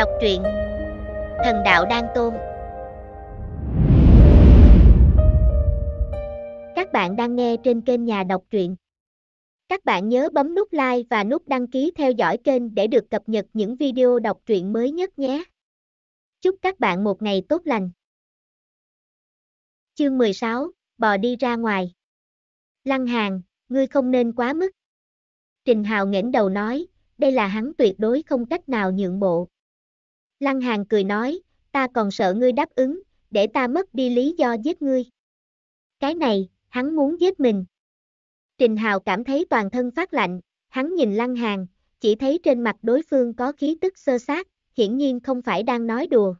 Đọc truyện Thần đạo Đan Tôn Các bạn đang nghe trên kênh Nhà Đọc truyện Các bạn nhớ bấm nút like và nút đăng ký theo dõi kênh để được cập nhật những video đọc truyện mới nhất nhé Chúc các bạn một ngày tốt lành Chương 16, bò đi ra ngoài Lăng Hàng, ngươi không nên quá mức Trình Hào nghển đầu nói, đây là hắn tuyệt đối không cách nào nhượng bộ. Lăng Hàng cười nói, ta còn sợ ngươi đáp ứng, để ta mất đi lý do giết ngươi. Cái này, hắn muốn giết mình. Trình Hào cảm thấy toàn thân phát lạnh, hắn nhìn Lăng Hàng, chỉ thấy trên mặt đối phương có khí tức sơ sát, hiển nhiên không phải đang nói đùa.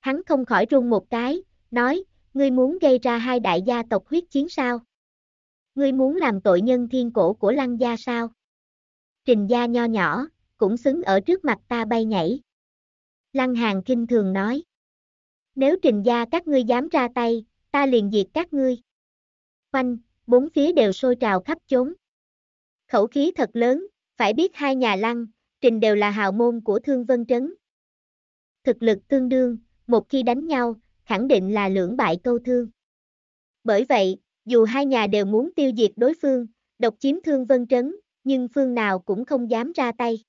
Hắn không khỏi run một cái, nói, ngươi muốn gây ra hai đại gia tộc huyết chiến sao? Ngươi muốn làm tội nhân thiên cổ của Lăng gia sao? Trình gia nho nhỏ, cũng xứng ở trước mặt ta bay nhảy. Lăng Hàng kinh thường nói. Nếu trình gia các ngươi dám ra tay, ta liền diệt các ngươi. Quanh, bốn phía đều sôi trào khắp chốn. Khẩu khí thật lớn, phải biết hai nhà lăng, trình đều là hào môn của Thương Vân Trấn. Thực lực tương đương, một khi đánh nhau, khẳng định là lưỡng bại câu thương. Bởi vậy, dù hai nhà đều muốn tiêu diệt đối phương, độc chiếm Thương Vân Trấn, nhưng phương nào cũng không dám ra tay.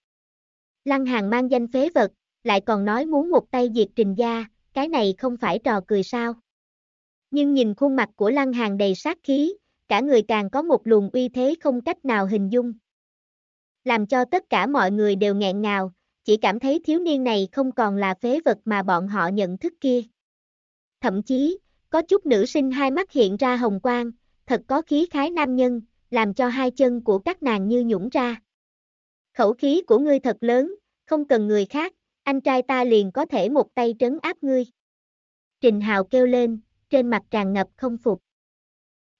Lăng Hàng mang danh phế vật, lại còn nói muốn một tay diệt trình gia, cái này không phải trò cười sao. Nhưng nhìn khuôn mặt của Lăng Hàng đầy sát khí, cả người càng có một luồng uy thế không cách nào hình dung. Làm cho tất cả mọi người đều nghẹn ngào, chỉ cảm thấy thiếu niên này không còn là phế vật mà bọn họ nhận thức kia. Thậm chí, có chút nữ sinh hai mắt hiện ra hồng quang, thật có khí khái nam nhân, làm cho hai chân của các nàng như nhũng ra. Khẩu khí của ngươi thật lớn, không cần người khác, anh trai ta liền có thể một tay trấn áp ngươi. Trình Hào kêu lên, trên mặt tràn ngập không phục.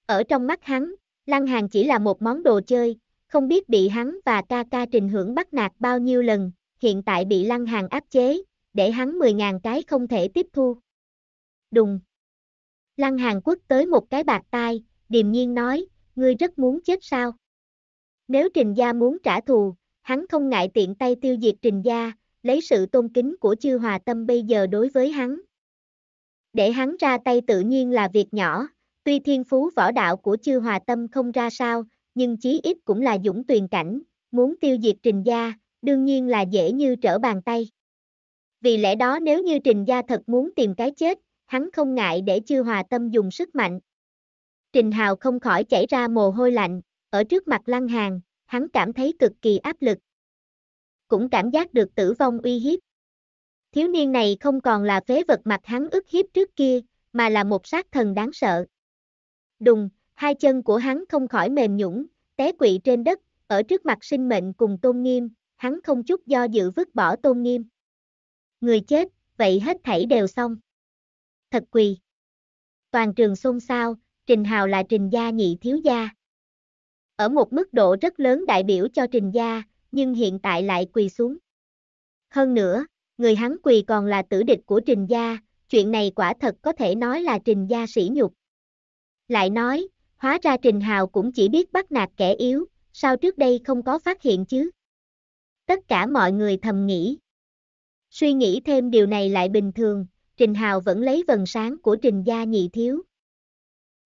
Ở trong mắt hắn, Lăng Hàng chỉ là một món đồ chơi, không biết bị hắn và ca ca Trình Hưởng bắt nạt bao nhiêu lần, hiện tại bị Lăng Hàng áp chế, để hắn 10.000 cái không thể tiếp thu. Đùng! Lăng Hàn quất tới một cái bạc tai, điềm nhiên nói, ngươi rất muốn chết sao? Nếu Trình Gia muốn trả thù, hắn không ngại tiện tay tiêu diệt Trình Gia, lấy sự tôn kính của chư hòa tâm bây giờ đối với hắn. Để hắn ra tay tự nhiên là việc nhỏ, tuy thiên phú võ đạo của chư hòa tâm không ra sao, nhưng chí ít cũng là dũng tuyền cảnh, muốn tiêu diệt trình gia, đương nhiên là dễ như trở bàn tay. Vì lẽ đó nếu như trình gia thật muốn tìm cái chết, hắn không ngại để chư hòa tâm dùng sức mạnh. Trình Hào không khỏi chảy ra mồ hôi lạnh, ở trước mặt Lăng Hàng, hắn cảm thấy cực kỳ áp lực cũng cảm giác được tử vong uy hiếp. Thiếu niên này không còn là phế vật mặt hắn ức hiếp trước kia, mà là một sát thần đáng sợ. Đùng, hai chân của hắn không khỏi mềm nhũng, té quỵ trên đất, ở trước mặt sinh mệnh cùng tôn nghiêm, hắn không chút do dự vứt bỏ tôn nghiêm. Người chết, vậy hết thảy đều xong. Thật quỳ. Toàn trường xôn xao, Trình Hào là Trình gia nhị thiếu gia. Ở một mức độ rất lớn đại biểu cho Trình gia, nhưng hiện tại lại quỳ xuống. Hơn nữa, người hắn quỳ còn là tử địch của Trình Gia, chuyện này quả thật có thể nói là Trình Gia sỉ nhục. Lại nói, hóa ra Trình Hào cũng chỉ biết bắt nạt kẻ yếu, sao trước đây không có phát hiện chứ? Tất cả mọi người thầm nghĩ. Suy nghĩ thêm điều này lại bình thường, Trình Hào vẫn lấy vần sáng của Trình Gia nhị thiếu.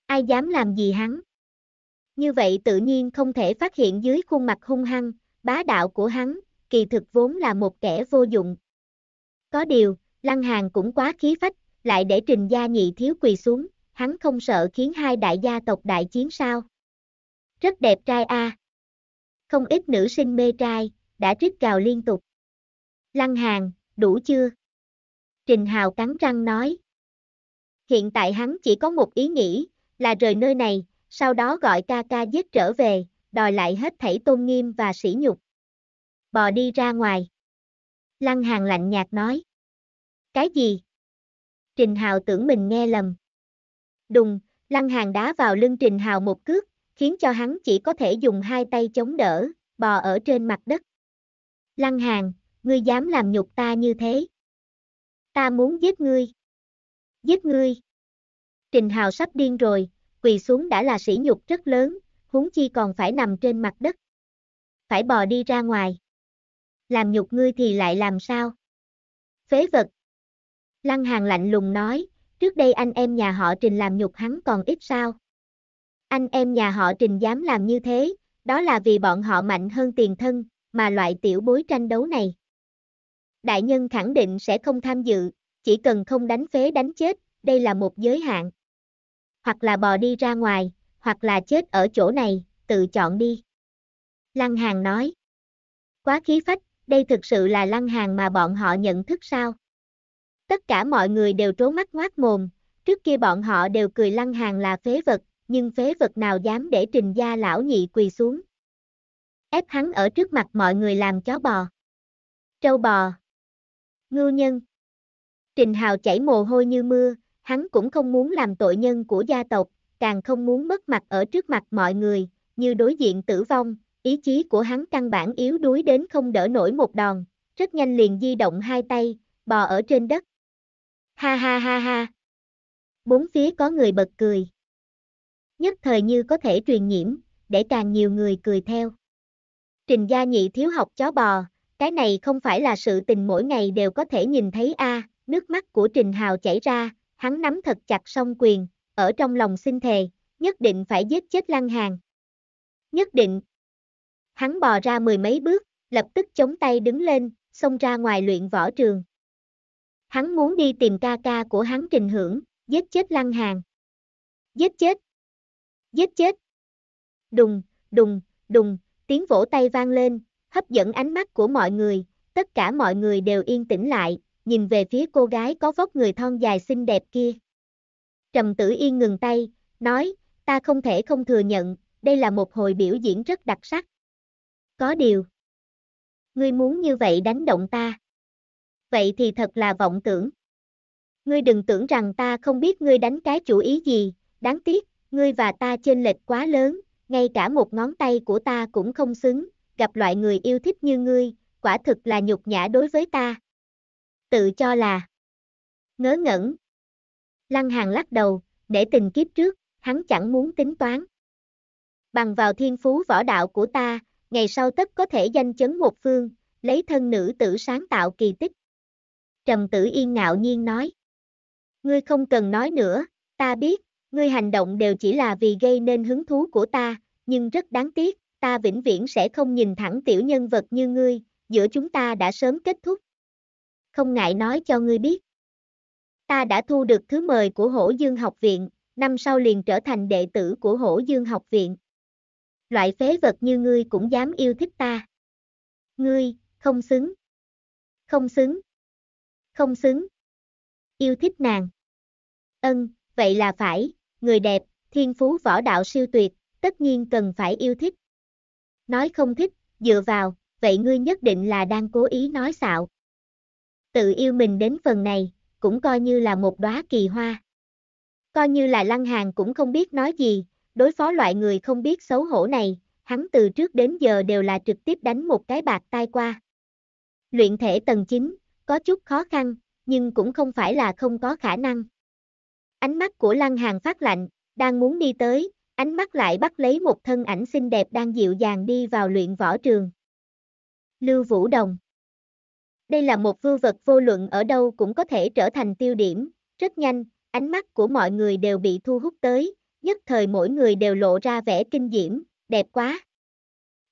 Ai dám làm gì hắn? Như vậy tự nhiên không thể phát hiện dưới khuôn mặt hung hăng, bá đạo của hắn, kỳ thực vốn là một kẻ vô dụng. Có điều, Lăng Hàng cũng quá khí phách, lại để trình gia nhị thiếu quỳ xuống, hắn không sợ khiến hai đại gia tộc đại chiến sao. Rất đẹp trai a. À. Không ít nữ sinh mê trai, đã trích gào liên tục. Lăng Hàng, đủ chưa? Trình Hào cắn răng nói. Hiện tại hắn chỉ có một ý nghĩ, là rời nơi này, sau đó gọi ca ca giết trở về, đòi lại hết thảy tôn nghiêm và sỉ nhục. Bò đi ra ngoài. Lăng Hàng lạnh nhạt nói. Cái gì? Trình Hào tưởng mình nghe lầm. Đùng, Lăng Hàng đá vào lưng Trình Hào một cước, khiến cho hắn chỉ có thể dùng hai tay chống đỡ, bò ở trên mặt đất. Lăng Hàng, ngươi dám làm nhục ta như thế? Ta muốn giết ngươi. Giết ngươi. Trình Hào sắp điên rồi, quỳ xuống đã là sỉ nhục rất lớn, huống chi còn phải nằm trên mặt đất. Phải bò đi ra ngoài. Làm nhục ngươi thì lại làm sao? Phế vật. Lăng hàng lạnh lùng nói, trước đây anh em nhà họ Trình làm nhục hắn còn ít sao? Anh em nhà họ Trình dám làm như thế, đó là vì bọn họ mạnh hơn tiền thân, mà loại tiểu bối tranh đấu này. Đại nhân khẳng định sẽ không tham dự, chỉ cần không đánh phế đánh chết, đây là một giới hạn. Hoặc là bò đi ra ngoài, hoặc là chết ở chỗ này, tự chọn đi. Lăng Hàng nói. Quá khí phách, đây thực sự là Lăng Hàng mà bọn họ nhận thức sao? Tất cả mọi người đều trố mắt ngoác mồm, trước kia bọn họ đều cười Lăng Hàng là phế vật, nhưng phế vật nào dám để trình gia lão nhị quỳ xuống. Ép hắn ở trước mặt mọi người làm chó bò. Trâu bò. Ngưu nhân. Trình Hào chảy mồ hôi như mưa, hắn cũng không muốn làm tội nhân của gia tộc, càng không muốn mất mặt ở trước mặt mọi người, như đối diện tử vong, ý chí của hắn căn bản yếu đuối đến không đỡ nổi một đòn, rất nhanh liền di động hai tay, bò ở trên đất. Ha ha ha ha. Bốn phía có người bật cười. Nhất thời như có thể truyền nhiễm, để càng nhiều người cười theo. Trình gia nhị thiếu học chó bò, cái này không phải là sự tình mỗi ngày đều có thể nhìn thấy a, à, nước mắt của Trình Hào chảy ra, hắn nắm thật chặt song quyền, ở trong lòng xin thề, nhất định phải giết chết Lăng Hàn. Nhất định. Hắn bò ra mười mấy bước, lập tức chống tay đứng lên, xông ra ngoài luyện võ trường. Hắn muốn đi tìm ca ca của hắn Trình Hưởng, giết chết Lăng Hàn. Giết chết. Giết chết. Đùng, đùng, đùng, tiếng vỗ tay vang lên, hấp dẫn ánh mắt của mọi người, tất cả mọi người đều yên tĩnh lại, nhìn về phía cô gái có vóc người thon dài xinh đẹp kia. Trầm Tử Yên ngừng tay, nói, ta không thể không thừa nhận, đây là một hồi biểu diễn rất đặc sắc. Có điều. Ngươi muốn như vậy đánh động ta. Vậy thì thật là vọng tưởng. Ngươi đừng tưởng rằng ta không biết ngươi đánh cái chủ ý gì, đáng tiếc, ngươi và ta chênh lệch quá lớn, ngay cả một ngón tay của ta cũng không xứng, gặp loại người yêu thích như ngươi, quả thực là nhục nhã đối với ta. Tự cho là ngớ ngẩn, Lăng Hàng lắc đầu, để tình kiếp trước, hắn chẳng muốn tính toán. Bằng vào thiên phú võ đạo của ta, ngày sau tất có thể danh chấn một phương, lấy thân nữ tử sáng tạo kỳ tích. Trầm tử yên ngạo nhiên nói. Ngươi không cần nói nữa, ta biết, ngươi hành động đều chỉ là vì gây nên hứng thú của ta, nhưng rất đáng tiếc, ta vĩnh viễn sẽ không nhìn thẳng tiểu nhân vật như ngươi, giữa chúng ta đã sớm kết thúc. Không ngại nói cho ngươi biết. Ta đã thu được thứ mời của Hổ Dương học viện, năm sau liền trở thành đệ tử của Hổ Dương học viện. Loại phế vật như ngươi cũng dám yêu thích ta. Ngươi, không xứng. Không xứng. Không xứng. Yêu thích nàng. Ân, vậy là phải, người đẹp, thiên phú võ đạo siêu tuyệt, tất nhiên cần phải yêu thích. Nói không thích, dựa vào, vậy ngươi nhất định là đang cố ý nói xạo. Tự yêu mình đến phần này, cũng coi như là một đóa kỳ hoa. Coi như là Lăng Hàn cũng không biết nói gì, đối phó loại người không biết xấu hổ này, hắn từ trước đến giờ đều là trực tiếp đánh một cái bạc tai qua. Luyện thể tầng 9, có chút khó khăn, nhưng cũng không phải là không có khả năng. Ánh mắt của Lăng Hàn phát lạnh, đang muốn đi tới, ánh mắt lại bắt lấy một thân ảnh xinh đẹp đang dịu dàng đi vào luyện võ trường. Lưu Vũ Đồng đây là một vưu vật vô luận ở đâu cũng có thể trở thành tiêu điểm, rất nhanh, ánh mắt của mọi người đều bị thu hút tới, nhất thời mỗi người đều lộ ra vẻ kinh diễm, đẹp quá.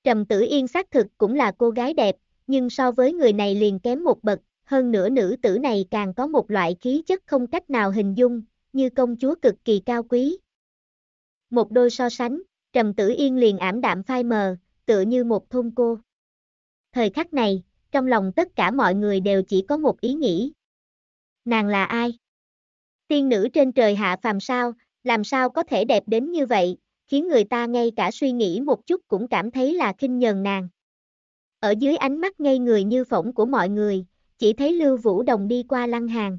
Trầm Tử Yên xác thực cũng là cô gái đẹp, nhưng so với người này liền kém một bậc, hơn nữa nữ tử này càng có một loại khí chất không cách nào hình dung, như công chúa cực kỳ cao quý. Một đôi so sánh, Trầm Tử Yên liền ảm đạm phai mờ, tựa như một thôn cô. Thời khắc này, trong lòng tất cả mọi người đều chỉ có một ý nghĩ. Nàng là ai? Tiên nữ trên trời hạ phàm sao, làm sao có thể đẹp đến như vậy, khiến người ta ngay cả suy nghĩ một chút cũng cảm thấy là khinh nhờn nàng. Ở dưới ánh mắt ngây người như phỏng của mọi người, chỉ thấy Lưu Vũ Đồng đi qua lăng hàng.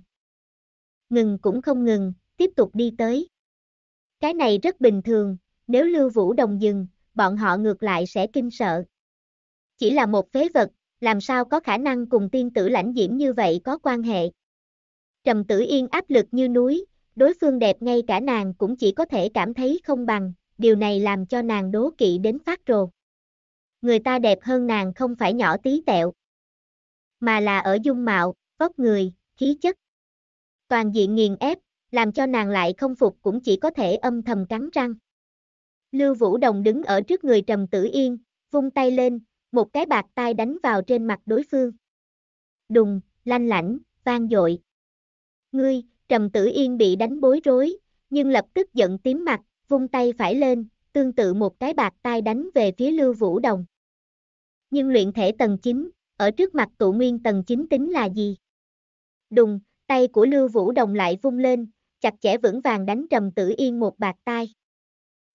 Ngừng cũng không ngừng, tiếp tục đi tới. Cái này rất bình thường, nếu Lưu Vũ Đồng dừng, bọn họ ngược lại sẽ kinh sợ. Chỉ là một phế vật, làm sao có khả năng cùng tiên tử lãnh diễm như vậy có quan hệ. Trầm tử yên áp lực như núi, đối phương đẹp ngay cả nàng cũng chỉ có thể cảm thấy không bằng, điều này làm cho nàng đố kỵ đến phát rồ. Người ta đẹp hơn nàng không phải nhỏ tí tẹo, mà là ở dung mạo, vóc người, khí chất. Toàn diện nghiền ép, làm cho nàng lại không phục cũng chỉ có thể âm thầm cắn răng. Lưu Vũ Đồng đứng ở trước người Trầm Tử Yên, vung tay lên, một cái bạc tai đánh vào trên mặt đối phương. Đùng, lanh lảnh, vang dội. Ngươi, Trầm Tử Yên bị đánh bối rối, nhưng lập tức giận tím mặt, vung tay phải lên, tương tự một cái bạc tai đánh về phía Lưu Vũ Đồng. Nhưng luyện thể tầng 9, ở trước mặt tụ nguyên tầng 9 tính là gì? Đùng, tay của Lưu Vũ Đồng lại vung lên, chặt chẽ vững vàng đánh Trầm Tử Yên một bạc tai.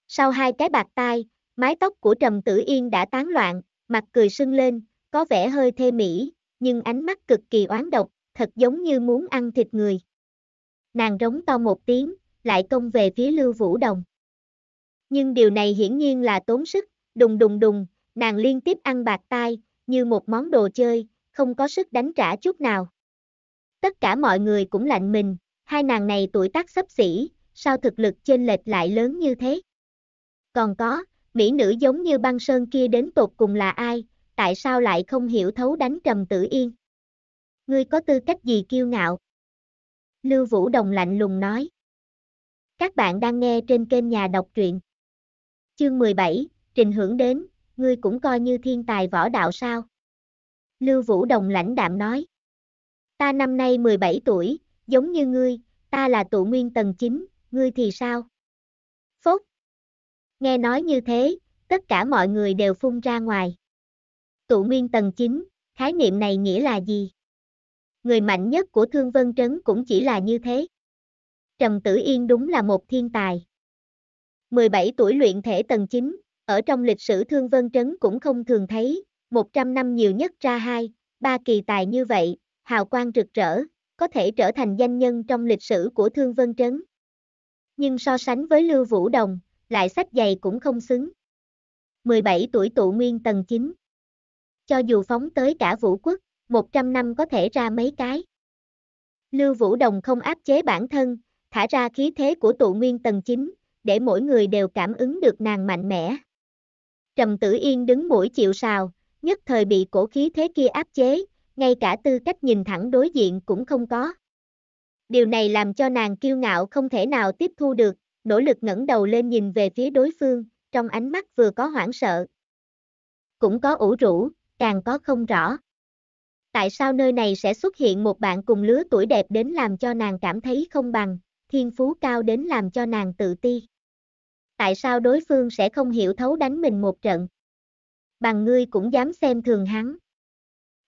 Sau hai cái bạc tai, mái tóc của Trầm Tử Yên đã tán loạn, mặt cười sưng lên, có vẻ hơi thê mỹ, nhưng ánh mắt cực kỳ oán độc, thật giống như muốn ăn thịt người. Nàng rống to một tiếng, lại công về phía Lưu Vũ Đồng. Nhưng điều này hiển nhiên là tốn sức, đùng đùng đùng, nàng liên tiếp ăn bạc tai, như một món đồ chơi, không có sức đánh trả chút nào. Tất cả mọi người cũng lạnh mình, hai nàng này tuổi tác sắp xỉ, sao thực lực chênh lệch lại lớn như thế? Còn có, Mỹ nữ giống như băng sơn kia đến tột cùng là ai, tại sao lại không hiểu thấu đánh trầm tử yên? Ngươi có tư cách gì kiêu ngạo? Lưu Vũ Đồng lạnh lùng nói. Các bạn đang nghe trên kênh nhà đọc truyện. Chương 17, Trình Hưởng đến, ngươi cũng coi như thiên tài võ đạo sao? Lưu Vũ Đồng lãnh đạm nói. Ta năm nay 17 tuổi, giống như ngươi, ta là tụ nguyên tầng 9, ngươi thì sao? Phốt, Nghe nói như thế, tất cả mọi người đều phun ra ngoài. Tụ nguyên tầng 9, khái niệm này nghĩa là gì? Người mạnh nhất của Thương Vân Trấn cũng chỉ là như thế. Trầm Tử Yên đúng là một thiên tài. 17 tuổi luyện thể tầng 9, ở trong lịch sử Thương Vân Trấn cũng không thường thấy, 100 năm nhiều nhất ra hai, ba kỳ tài như vậy, hào quang rực rỡ, có thể trở thành danh nhân trong lịch sử của Thương Vân Trấn. Nhưng so sánh với Lưu Vũ Đồng, lại sách giày cũng không xứng. 17 tuổi tụ nguyên tầng 9 Cho dù phóng tới cả vũ quốc, 100 năm có thể ra mấy cái. Lưu Vũ Đồng không áp chế bản thân, thả ra khí thế của tụ nguyên tầng 9, để mỗi người đều cảm ứng được nàng mạnh mẽ. Trầm Tử Yên đứng mũi chịu sào, nhất thời bị cổ khí thế kia áp chế, ngay cả tư cách nhìn thẳng đối diện cũng không có. Điều này làm cho nàng kiêu ngạo không thể nào tiếp thu được, nỗ lực ngẩng đầu lên nhìn về phía đối phương, trong ánh mắt vừa có hoảng sợ. Cũng có ủ rũ, càng có không rõ. Tại sao nơi này sẽ xuất hiện một bạn cùng lứa tuổi đẹp đến làm cho nàng cảm thấy không bằng, thiên phú cao đến làm cho nàng tự ti? Tại sao đối phương sẽ không hiểu thấu đánh mình một trận? Bằng ngươi cũng dám xem thường hắn.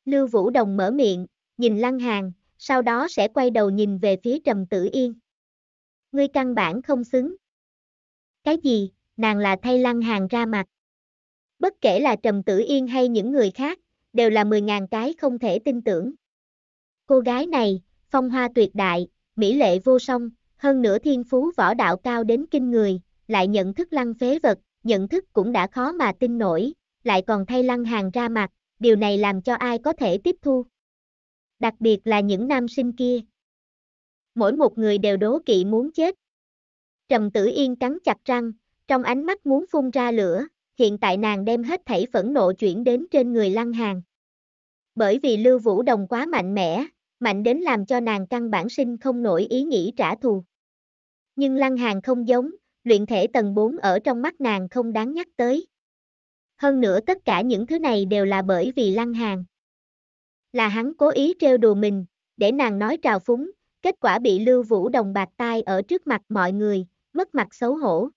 Lưu Vũ Đồng mở miệng, nhìn Lăng hàn, sau đó sẽ quay đầu nhìn về phía Trầm Tử Yên. Ngươi căn bản không xứng. Cái gì, nàng là thay lăng hàng ra mặt. Bất kể là Trầm Tử Yên hay những người khác, đều là 10.000 cái không thể tin tưởng. Cô gái này, phong hoa tuyệt đại, mỹ lệ vô song, hơn nữa thiên phú võ đạo cao đến kinh người, lại nhận thức lăng phế vật, nhận thức cũng đã khó mà tin nổi, lại còn thay lăng hàng ra mặt, điều này làm cho ai có thể tiếp thu. Đặc biệt là những nam sinh kia, mỗi một người đều đố kỵ muốn chết. Trầm Tử Yên cắn chặt răng, trong ánh mắt muốn phun ra lửa, hiện tại nàng đem hết thảy phẫn nộ chuyển đến trên người Lăng Hàn. Bởi vì Lưu Vũ Đồng quá mạnh mẽ, mạnh đến làm cho nàng căn bản sinh không nổi ý nghĩ trả thù. Nhưng Lăng Hàn không giống, luyện thể tầng 4 ở trong mắt nàng không đáng nhắc tới. Hơn nữa tất cả những thứ này đều là bởi vì Lăng Hàn. Là hắn cố ý trêu đùa mình, để nàng nói trào phúng, kết quả bị Lưu Vũ Đồng bạc tai ở trước mặt mọi người, mất mặt xấu hổ.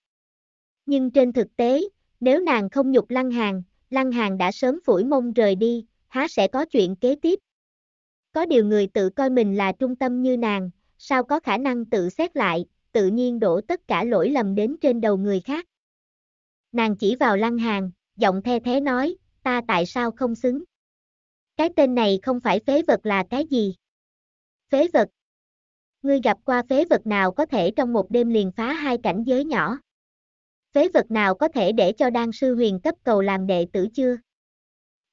Nhưng trên thực tế, nếu nàng không nhục Lăng Hàng, Lăng Hàng đã sớm phủi mông rời đi, há sẽ có chuyện kế tiếp. Có điều người tự coi mình là trung tâm như nàng, sao có khả năng tự xét lại, tự nhiên đổ tất cả lỗi lầm đến trên đầu người khác. Nàng chỉ vào Lăng Hàng, giọng the thế nói, ta tại sao không xứng. Cái tên này không phải phế vật là cái gì? Phế vật, Ngươi gặp qua phế vật nào có thể trong một đêm liền phá hai cảnh giới nhỏ? Phế vật nào có thể để cho đan sư huyền cấp cầu làm đệ tử chưa?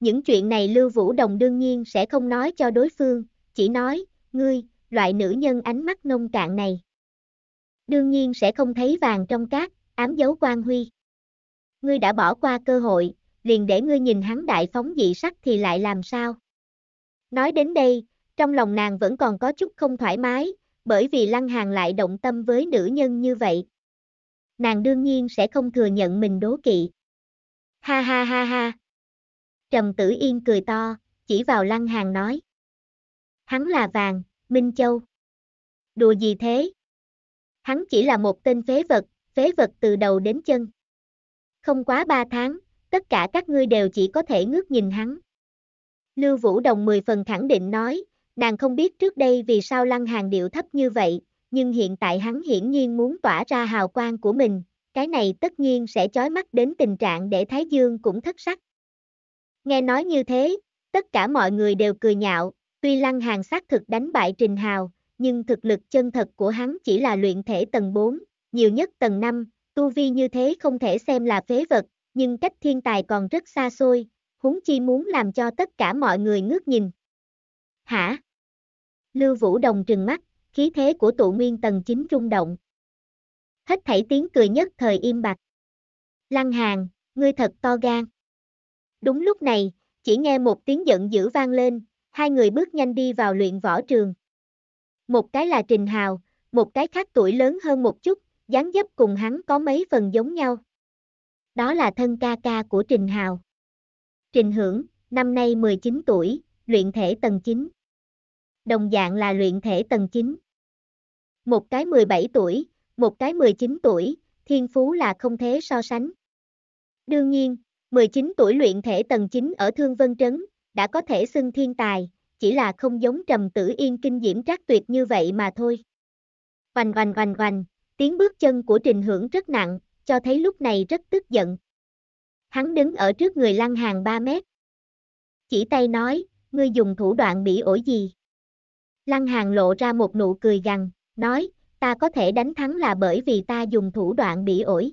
Những chuyện này Lưu Vũ Đồng đương nhiên sẽ không nói cho đối phương, chỉ nói, ngươi, loại nữ nhân ánh mắt nông cạn này. Đương nhiên sẽ không thấy vàng trong cát, ám dấu quan huy. Ngươi đã bỏ qua cơ hội, liền để ngươi nhìn hắn đại phóng dị sắc thì lại làm sao? Nói đến đây, trong lòng nàng vẫn còn có chút không thoải mái, bởi vì Lăng Hàng lại động tâm với nữ nhân như vậy. Nàng đương nhiên sẽ không thừa nhận mình đố kỵ. Ha ha ha ha. Trầm Tử Yên cười to, chỉ vào Lăng Hàng nói. Hắn là vàng, Minh Châu. Đùa gì thế? Hắn chỉ là một tên phế vật, phế vật từ đầu đến chân. Không quá ba tháng, tất cả các ngươi đều chỉ có thể ngước nhìn hắn. Lưu Vũ Đồng mười phần khẳng định nói, Nàng không biết trước đây vì sao Lăng Hàng điệu thấp như vậy, nhưng hiện tại hắn hiển nhiên muốn tỏa ra hào quang của mình, cái này tất nhiên sẽ chói mắt đến tình trạng để Thái Dương cũng thất sắc. Nghe nói như thế, tất cả mọi người đều cười nhạo, tuy Lăng Hàng xác thực đánh bại Trình Hào, nhưng thực lực chân thật của hắn chỉ là luyện thể tầng 4, nhiều nhất tầng 5, tu vi như thế không thể xem là phế vật, nhưng cách thiên tài còn rất xa xôi, huống chi muốn làm cho tất cả mọi người ngước nhìn. Hả? Lưu Vũ Đồng trừng mắt, khí thế của tụ nguyên tầng 9 rung động. Hết thảy tiếng cười nhất thời im bặt. Lăng Hàn, ngươi thật to gan. Đúng lúc này, chỉ nghe một tiếng giận dữ vang lên, hai người bước nhanh đi vào luyện võ trường. Một cái là Trình Hào, một cái khác tuổi lớn hơn một chút, dáng dấp cùng hắn có mấy phần giống nhau. Đó là thân ca ca của Trình Hào. Trình Hưởng, năm nay 19 tuổi, luyện thể tầng 9 đồng dạng là luyện thể tầng 9. Một cái 17 tuổi, một cái 19 tuổi, thiên phú là không thể so sánh. Đương nhiên, 19 tuổi luyện thể tầng 9 ở Thương Vân Trấn, đã có thể xưng thiên tài, chỉ là không giống trầm tử yên kinh diễm trác tuyệt như vậy mà thôi. Oanh oanh oanh oanh, tiếng bước chân của trình hưởng rất nặng, cho thấy lúc này rất tức giận. Hắn đứng ở trước người lăng hàng 3 mét. Chỉ tay nói, ngươi dùng thủ đoạn bị ổi gì? Lăng Hàng lộ ra một nụ cười gằn, nói, ta có thể đánh thắng là bởi vì ta dùng thủ đoạn bị ổi.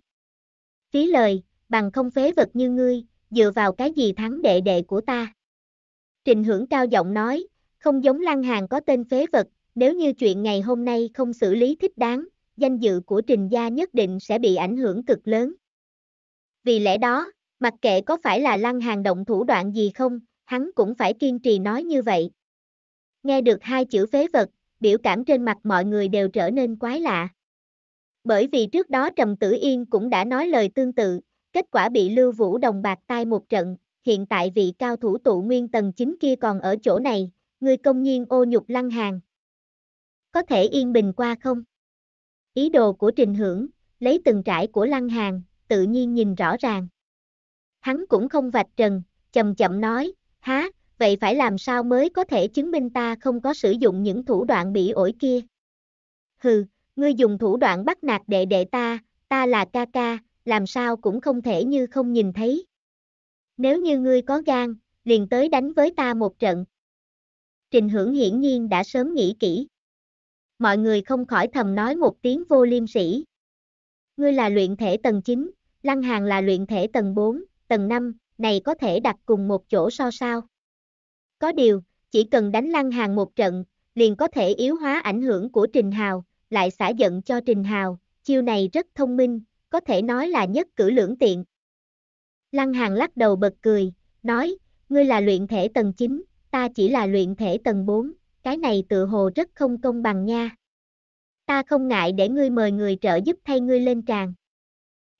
Phí lời, bằng không phế vật như ngươi, dựa vào cái gì thắng đệ đệ của ta. Trình hưởng cao giọng nói, không giống Lăng Hàng có tên phế vật, nếu như chuyện ngày hôm nay không xử lý thích đáng, danh dự của trình gia nhất định sẽ bị ảnh hưởng cực lớn. Vì lẽ đó, mặc kệ có phải là Lăng Hàng động thủ đoạn gì không, hắn cũng phải kiên trì nói như vậy. Nghe được hai chữ phế vật, biểu cảm trên mặt mọi người đều trở nên quái lạ. Bởi vì trước đó Trầm Tử Yên cũng đã nói lời tương tự, kết quả bị Lưu Vũ Đồng bạc tai một trận, hiện tại vị cao thủ tụ nguyên tầng 9 kia còn ở chỗ này, người công nhiên ô nhục lăng hàng. Có thể yên bình qua không? Ý đồ của Trình Hưởng, lấy từng trải của lăng hàng, tự nhiên nhìn rõ ràng. Hắn cũng không vạch trần, chậm chậm nói, há, vậy phải làm sao mới có thể chứng minh ta không có sử dụng những thủ đoạn bị ổi kia? Hừ, ngươi dùng thủ đoạn bắt nạt đệ đệ ta, ta là ca ca, làm sao cũng không thể như không nhìn thấy. Nếu như ngươi có gan, liền tới đánh với ta một trận. Trình hưởng hiển nhiên đã sớm nghĩ kỹ. Mọi người không khỏi thầm nói một tiếng vô liêm sĩ. Ngươi là luyện thể tầng 9, Lăng Hàng là luyện thể tầng 4, tầng 5, này có thể đặt cùng một chỗ so sao có điều, chỉ cần đánh lăng hàng một trận, liền có thể yếu hóa ảnh hưởng của Trình Hào, lại xả giận cho Trình Hào, chiêu này rất thông minh, có thể nói là nhất cử lưỡng tiện. Lăng hàng lắc đầu bật cười, nói, ngươi là luyện thể tầng 9, ta chỉ là luyện thể tầng 4, cái này tự hồ rất không công bằng nha. Ta không ngại để ngươi mời người trợ giúp thay ngươi lên tràng.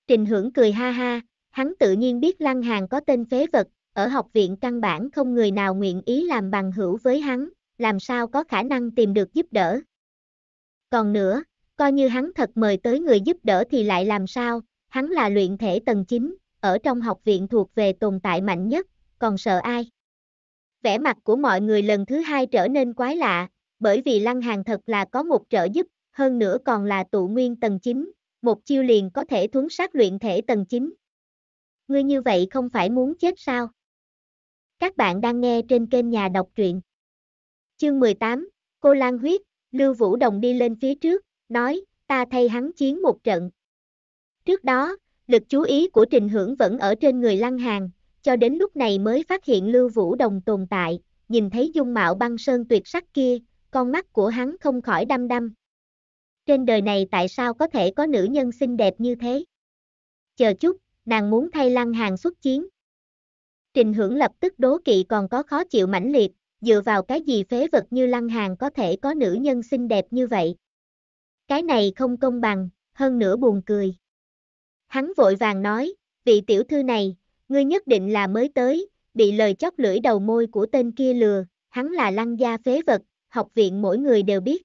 Trình hưởng cười ha ha, hắn tự nhiên biết lăng hàng có tên phế vật, ở học viện căn bản không người nào nguyện ý làm bằng hữu với hắn, làm sao có khả năng tìm được giúp đỡ. Còn nữa, coi như hắn thật mời tới người giúp đỡ thì lại làm sao, hắn là luyện thể tầng 9, ở trong học viện thuộc về tồn tại mạnh nhất, còn sợ ai. Vẻ mặt của mọi người lần thứ hai trở nên quái lạ, bởi vì Lăng hàn thật là có một trợ giúp, hơn nữa còn là tụ nguyên tầng 9, một chiêu liền có thể thuấn sát luyện thể tầng 9. Ngươi như vậy không phải muốn chết sao? Các bạn đang nghe trên kênh Nhà đọc truyện. Chương 18, Cô Lan Huyết, Lưu Vũ Đồng đi lên phía trước, nói, ta thay hắn chiến một trận. Trước đó, lực chú ý của Trình Hưởng vẫn ở trên người Lăng Hàng, cho đến lúc này mới phát hiện Lưu Vũ Đồng tồn tại, nhìn thấy dung mạo băng sơn tuyệt sắc kia, con mắt của hắn không khỏi đăm đăm. Trên đời này tại sao có thể có nữ nhân xinh đẹp như thế? Chờ chút, nàng muốn thay Lăng Hàng xuất chiến. Trình hưởng lập tức đố kỵ còn có khó chịu mãnh liệt, dựa vào cái gì phế vật như lăng hàng có thể có nữ nhân xinh đẹp như vậy. Cái này không công bằng, hơn nữa buồn cười. Hắn vội vàng nói, vị tiểu thư này, ngươi nhất định là mới tới, bị lời chóc lưỡi đầu môi của tên kia lừa, hắn là lăng gia phế vật, học viện mỗi người đều biết.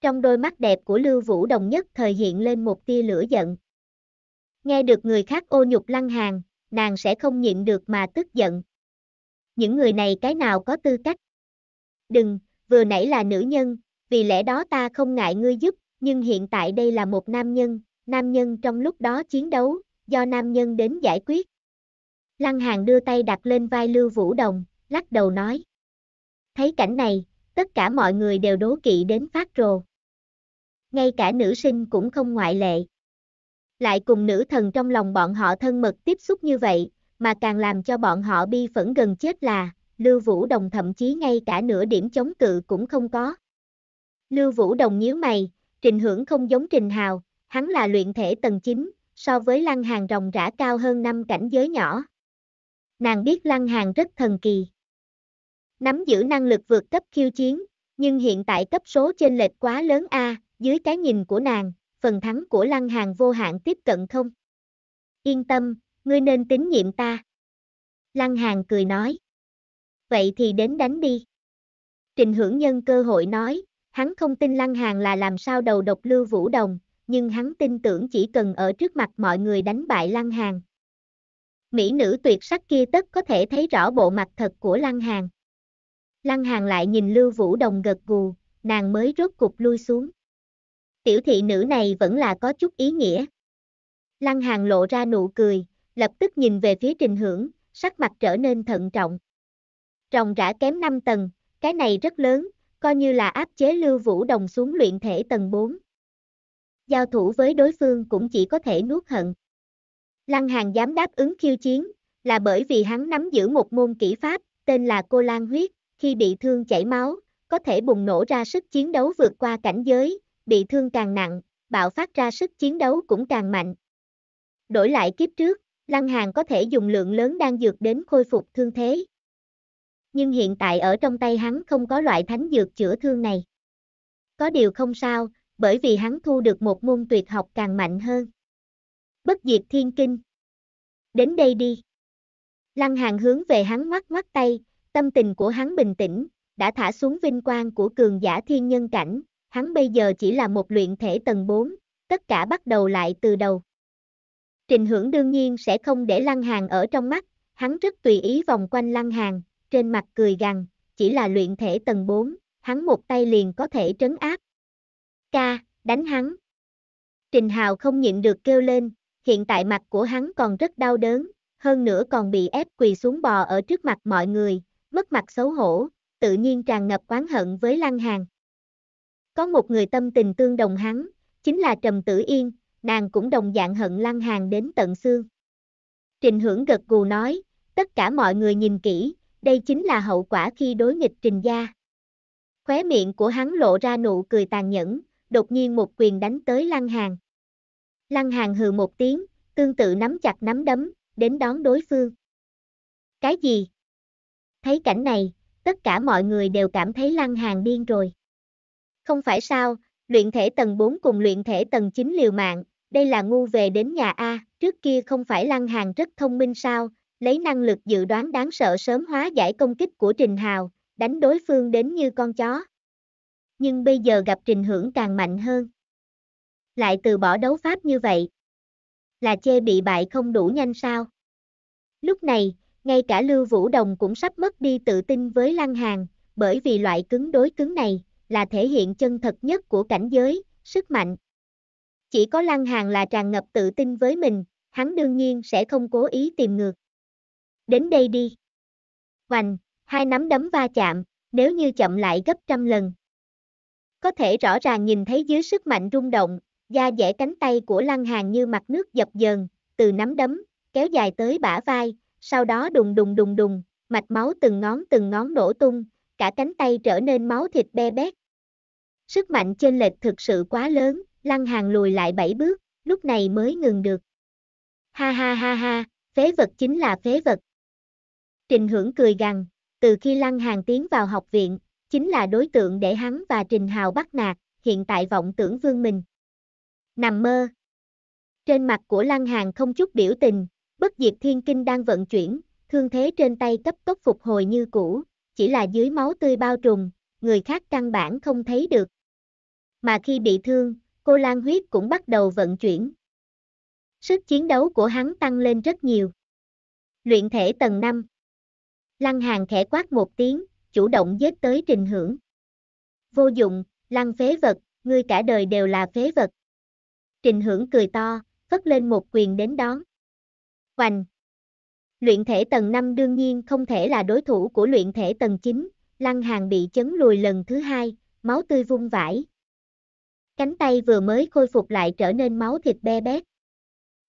Trong đôi mắt đẹp của Lưu Vũ Đồng nhất thời hiện lên một tia lửa giận. Nghe được người khác ô nhục lăng hàng, nàng sẽ không nhịn được mà tức giận. Những người này cái nào có tư cách? Đừng, vừa nãy là nữ nhân, vì lẽ đó ta không ngại ngươi giúp, nhưng hiện tại đây là một nam nhân, nam nhân trong lúc đó chiến đấu, do nam nhân đến giải quyết. Lăng Hàng đưa tay đặt lên vai Lưu Vũ Đồng, lắc đầu nói. Thấy cảnh này, tất cả mọi người đều đố kỵ đến phát rồ. Ngay cả nữ sinh cũng không ngoại lệ lại cùng nữ thần trong lòng bọn họ thân mật tiếp xúc như vậy, mà càng làm cho bọn họ bi phẫn gần chết là, Lưu Vũ Đồng thậm chí ngay cả nửa điểm chống cự cũng không có. Lưu Vũ Đồng nhíu mày, Trình Hưởng không giống Trình Hào, hắn là luyện thể tầng 9, so với Lăng Hàng rồng rã cao hơn năm cảnh giới nhỏ. Nàng biết Lăng Hàng rất thần kỳ. Nắm giữ năng lực vượt cấp khiêu chiến, nhưng hiện tại cấp số trên lệch quá lớn a, dưới cái nhìn của nàng, phần thắng của Lăng Hàng vô hạn tiếp cận không? Yên tâm, ngươi nên tín nhiệm ta. Lăng Hàng cười nói. Vậy thì đến đánh đi. Trình hưởng nhân cơ hội nói, hắn không tin Lăng Hàng là làm sao đầu độc Lưu Vũ Đồng, nhưng hắn tin tưởng chỉ cần ở trước mặt mọi người đánh bại Lăng Hàng. Mỹ nữ tuyệt sắc kia tất có thể thấy rõ bộ mặt thật của Lăng Hàng. Lăng Hàng lại nhìn Lưu Vũ Đồng gật gù, nàng mới rốt cục lui xuống. Tiểu thị nữ này vẫn là có chút ý nghĩa. Lăng Hàng lộ ra nụ cười, lập tức nhìn về phía Trình Hưởng, sắc mặt trở nên thận trọng. Rồng rã kém 5 tầng, cái này rất lớn, coi như là áp chế Lưu Vũ Đồng xuống luyện thể tầng 4. Giao thủ với đối phương cũng chỉ có thể nuốt hận. Lăng Hàng dám đáp ứng khiêu chiến, là bởi vì hắn nắm giữ một môn kỹ pháp, tên là Cô Lan Huyết, khi bị thương chảy máu, có thể bùng nổ ra sức chiến đấu vượt qua cảnh giới, bị thương càng nặng, bạo phát ra sức chiến đấu cũng càng mạnh. Đổi lại kiếp trước, Lăng Hàn có thể dùng lượng lớn đan dược đến khôi phục thương thế. Nhưng hiện tại ở trong tay hắn không có loại thánh dược chữa thương này. Có điều không sao, bởi vì hắn thu được một môn tuyệt học càng mạnh hơn. Bất diệt thiên kinh. Đến đây đi. Lăng Hàn hướng về hắn ngoắc ngoắc tay, tâm tình của hắn bình tĩnh, đã thả xuống vinh quang của cường giả thiên nhân cảnh, hắn bây giờ chỉ là một luyện thể tầng 4, tất cả bắt đầu lại từ đầu. Trình hưởng đương nhiên sẽ không để Lăng Hàng ở trong mắt, hắn rất tùy ý vòng quanh Lăng Hàng, trên mặt cười gằn, chỉ là luyện thể tầng 4, hắn một tay liền có thể trấn áp. Ca, đánh hắn. Trình Hào không nhịn được kêu lên, hiện tại mặt của hắn còn rất đau đớn, hơn nữa còn bị ép quỳ xuống bò ở trước mặt mọi người, mất mặt xấu hổ, tự nhiên tràn ngập oán hận với Lăng Hàng. Có một người tâm tình tương đồng hắn, chính là Trầm Tử Yên, nàng cũng đồng dạng hận Lăng Hàng đến tận xương. Trình Hưởng gật gù nói, tất cả mọi người nhìn kỹ, đây chính là hậu quả khi đối nghịch Trình gia. Khóe miệng của hắn lộ ra nụ cười tàn nhẫn, đột nhiên một quyền đánh tới Lăng Hàng. Lăng Hàng hừ một tiếng, tương tự nắm chặt nắm đấm, đến đón đối phương. Cái gì? Thấy cảnh này, tất cả mọi người đều cảm thấy Lăng Hàng điên rồi. Không phải sao, luyện thể tầng 4 cùng luyện thể tầng 9 liều mạng, đây là ngu về đến nhà A, trước kia không phải lăng hàng rất thông minh sao, lấy năng lực dự đoán đáng sợ sớm hóa giải công kích của Trình Hào, đánh đối phương đến như con chó. Nhưng bây giờ gặp Trình Hưởng càng mạnh hơn. Lại từ bỏ đấu pháp như vậy. Là chê bị bại không đủ nhanh sao. Lúc này, ngay cả Lưu Vũ Đồng cũng sắp mất đi tự tin với Lăng Hàng, bởi vì loại cứng đối cứng này, là thể hiện chân thật nhất của cảnh giới, sức mạnh. Chỉ có Lăng Hàng là tràn ngập tự tin với mình, hắn đương nhiên sẽ không cố ý tìm ngược. Đến đây đi. Hoành, hai nắm đấm va chạm, nếu như chậm lại gấp trăm lần. Có thể rõ ràng nhìn thấy dưới sức mạnh rung động, da dẻ cánh tay của Lăng Hàng như mặt nước dập dờn, từ nắm đấm, kéo dài tới bả vai, sau đó đùng đùng đùng đùng, mạch máu từng ngón từng ngón nổ tung, cả cánh tay trở nên máu thịt be bét. Sức mạnh chênh lệch thực sự quá lớn, Lăng Hàng lùi lại bảy bước, lúc này mới ngừng được. Ha ha ha ha, phế vật chính là phế vật. Trình Hưởng cười gằn, từ khi Lăng Hàng tiến vào học viện, chính là đối tượng để hắn và Trình Hào bắt nạt, hiện tại vọng tưởng vương mình. Nằm mơ. Trên mặt của Lăng Hàng không chút biểu tình, bất diệt thiên kinh đang vận chuyển, thương thế trên tay cấp tốc phục hồi như cũ, chỉ là dưới máu tươi bao trùm, người khác căn bản không thấy được. Mà khi bị thương, cô Lan huyết cũng bắt đầu vận chuyển. Sức chiến đấu của hắn tăng lên rất nhiều. Luyện thể tầng 5 Lăng hàng khẽ quát một tiếng, chủ động giết tới trình hưởng. Vô dụng, lăng phế vật, ngươi cả đời đều là phế vật. Trình hưởng cười to, phất lên một quyền đến đón. Hoành! Luyện thể tầng 5 đương nhiên không thể là đối thủ của luyện thể tầng 9, Lăng Hàng bị chấn lùi lần thứ hai, máu tươi vung vãi. Cánh tay vừa mới khôi phục lại trở nên máu thịt be bét.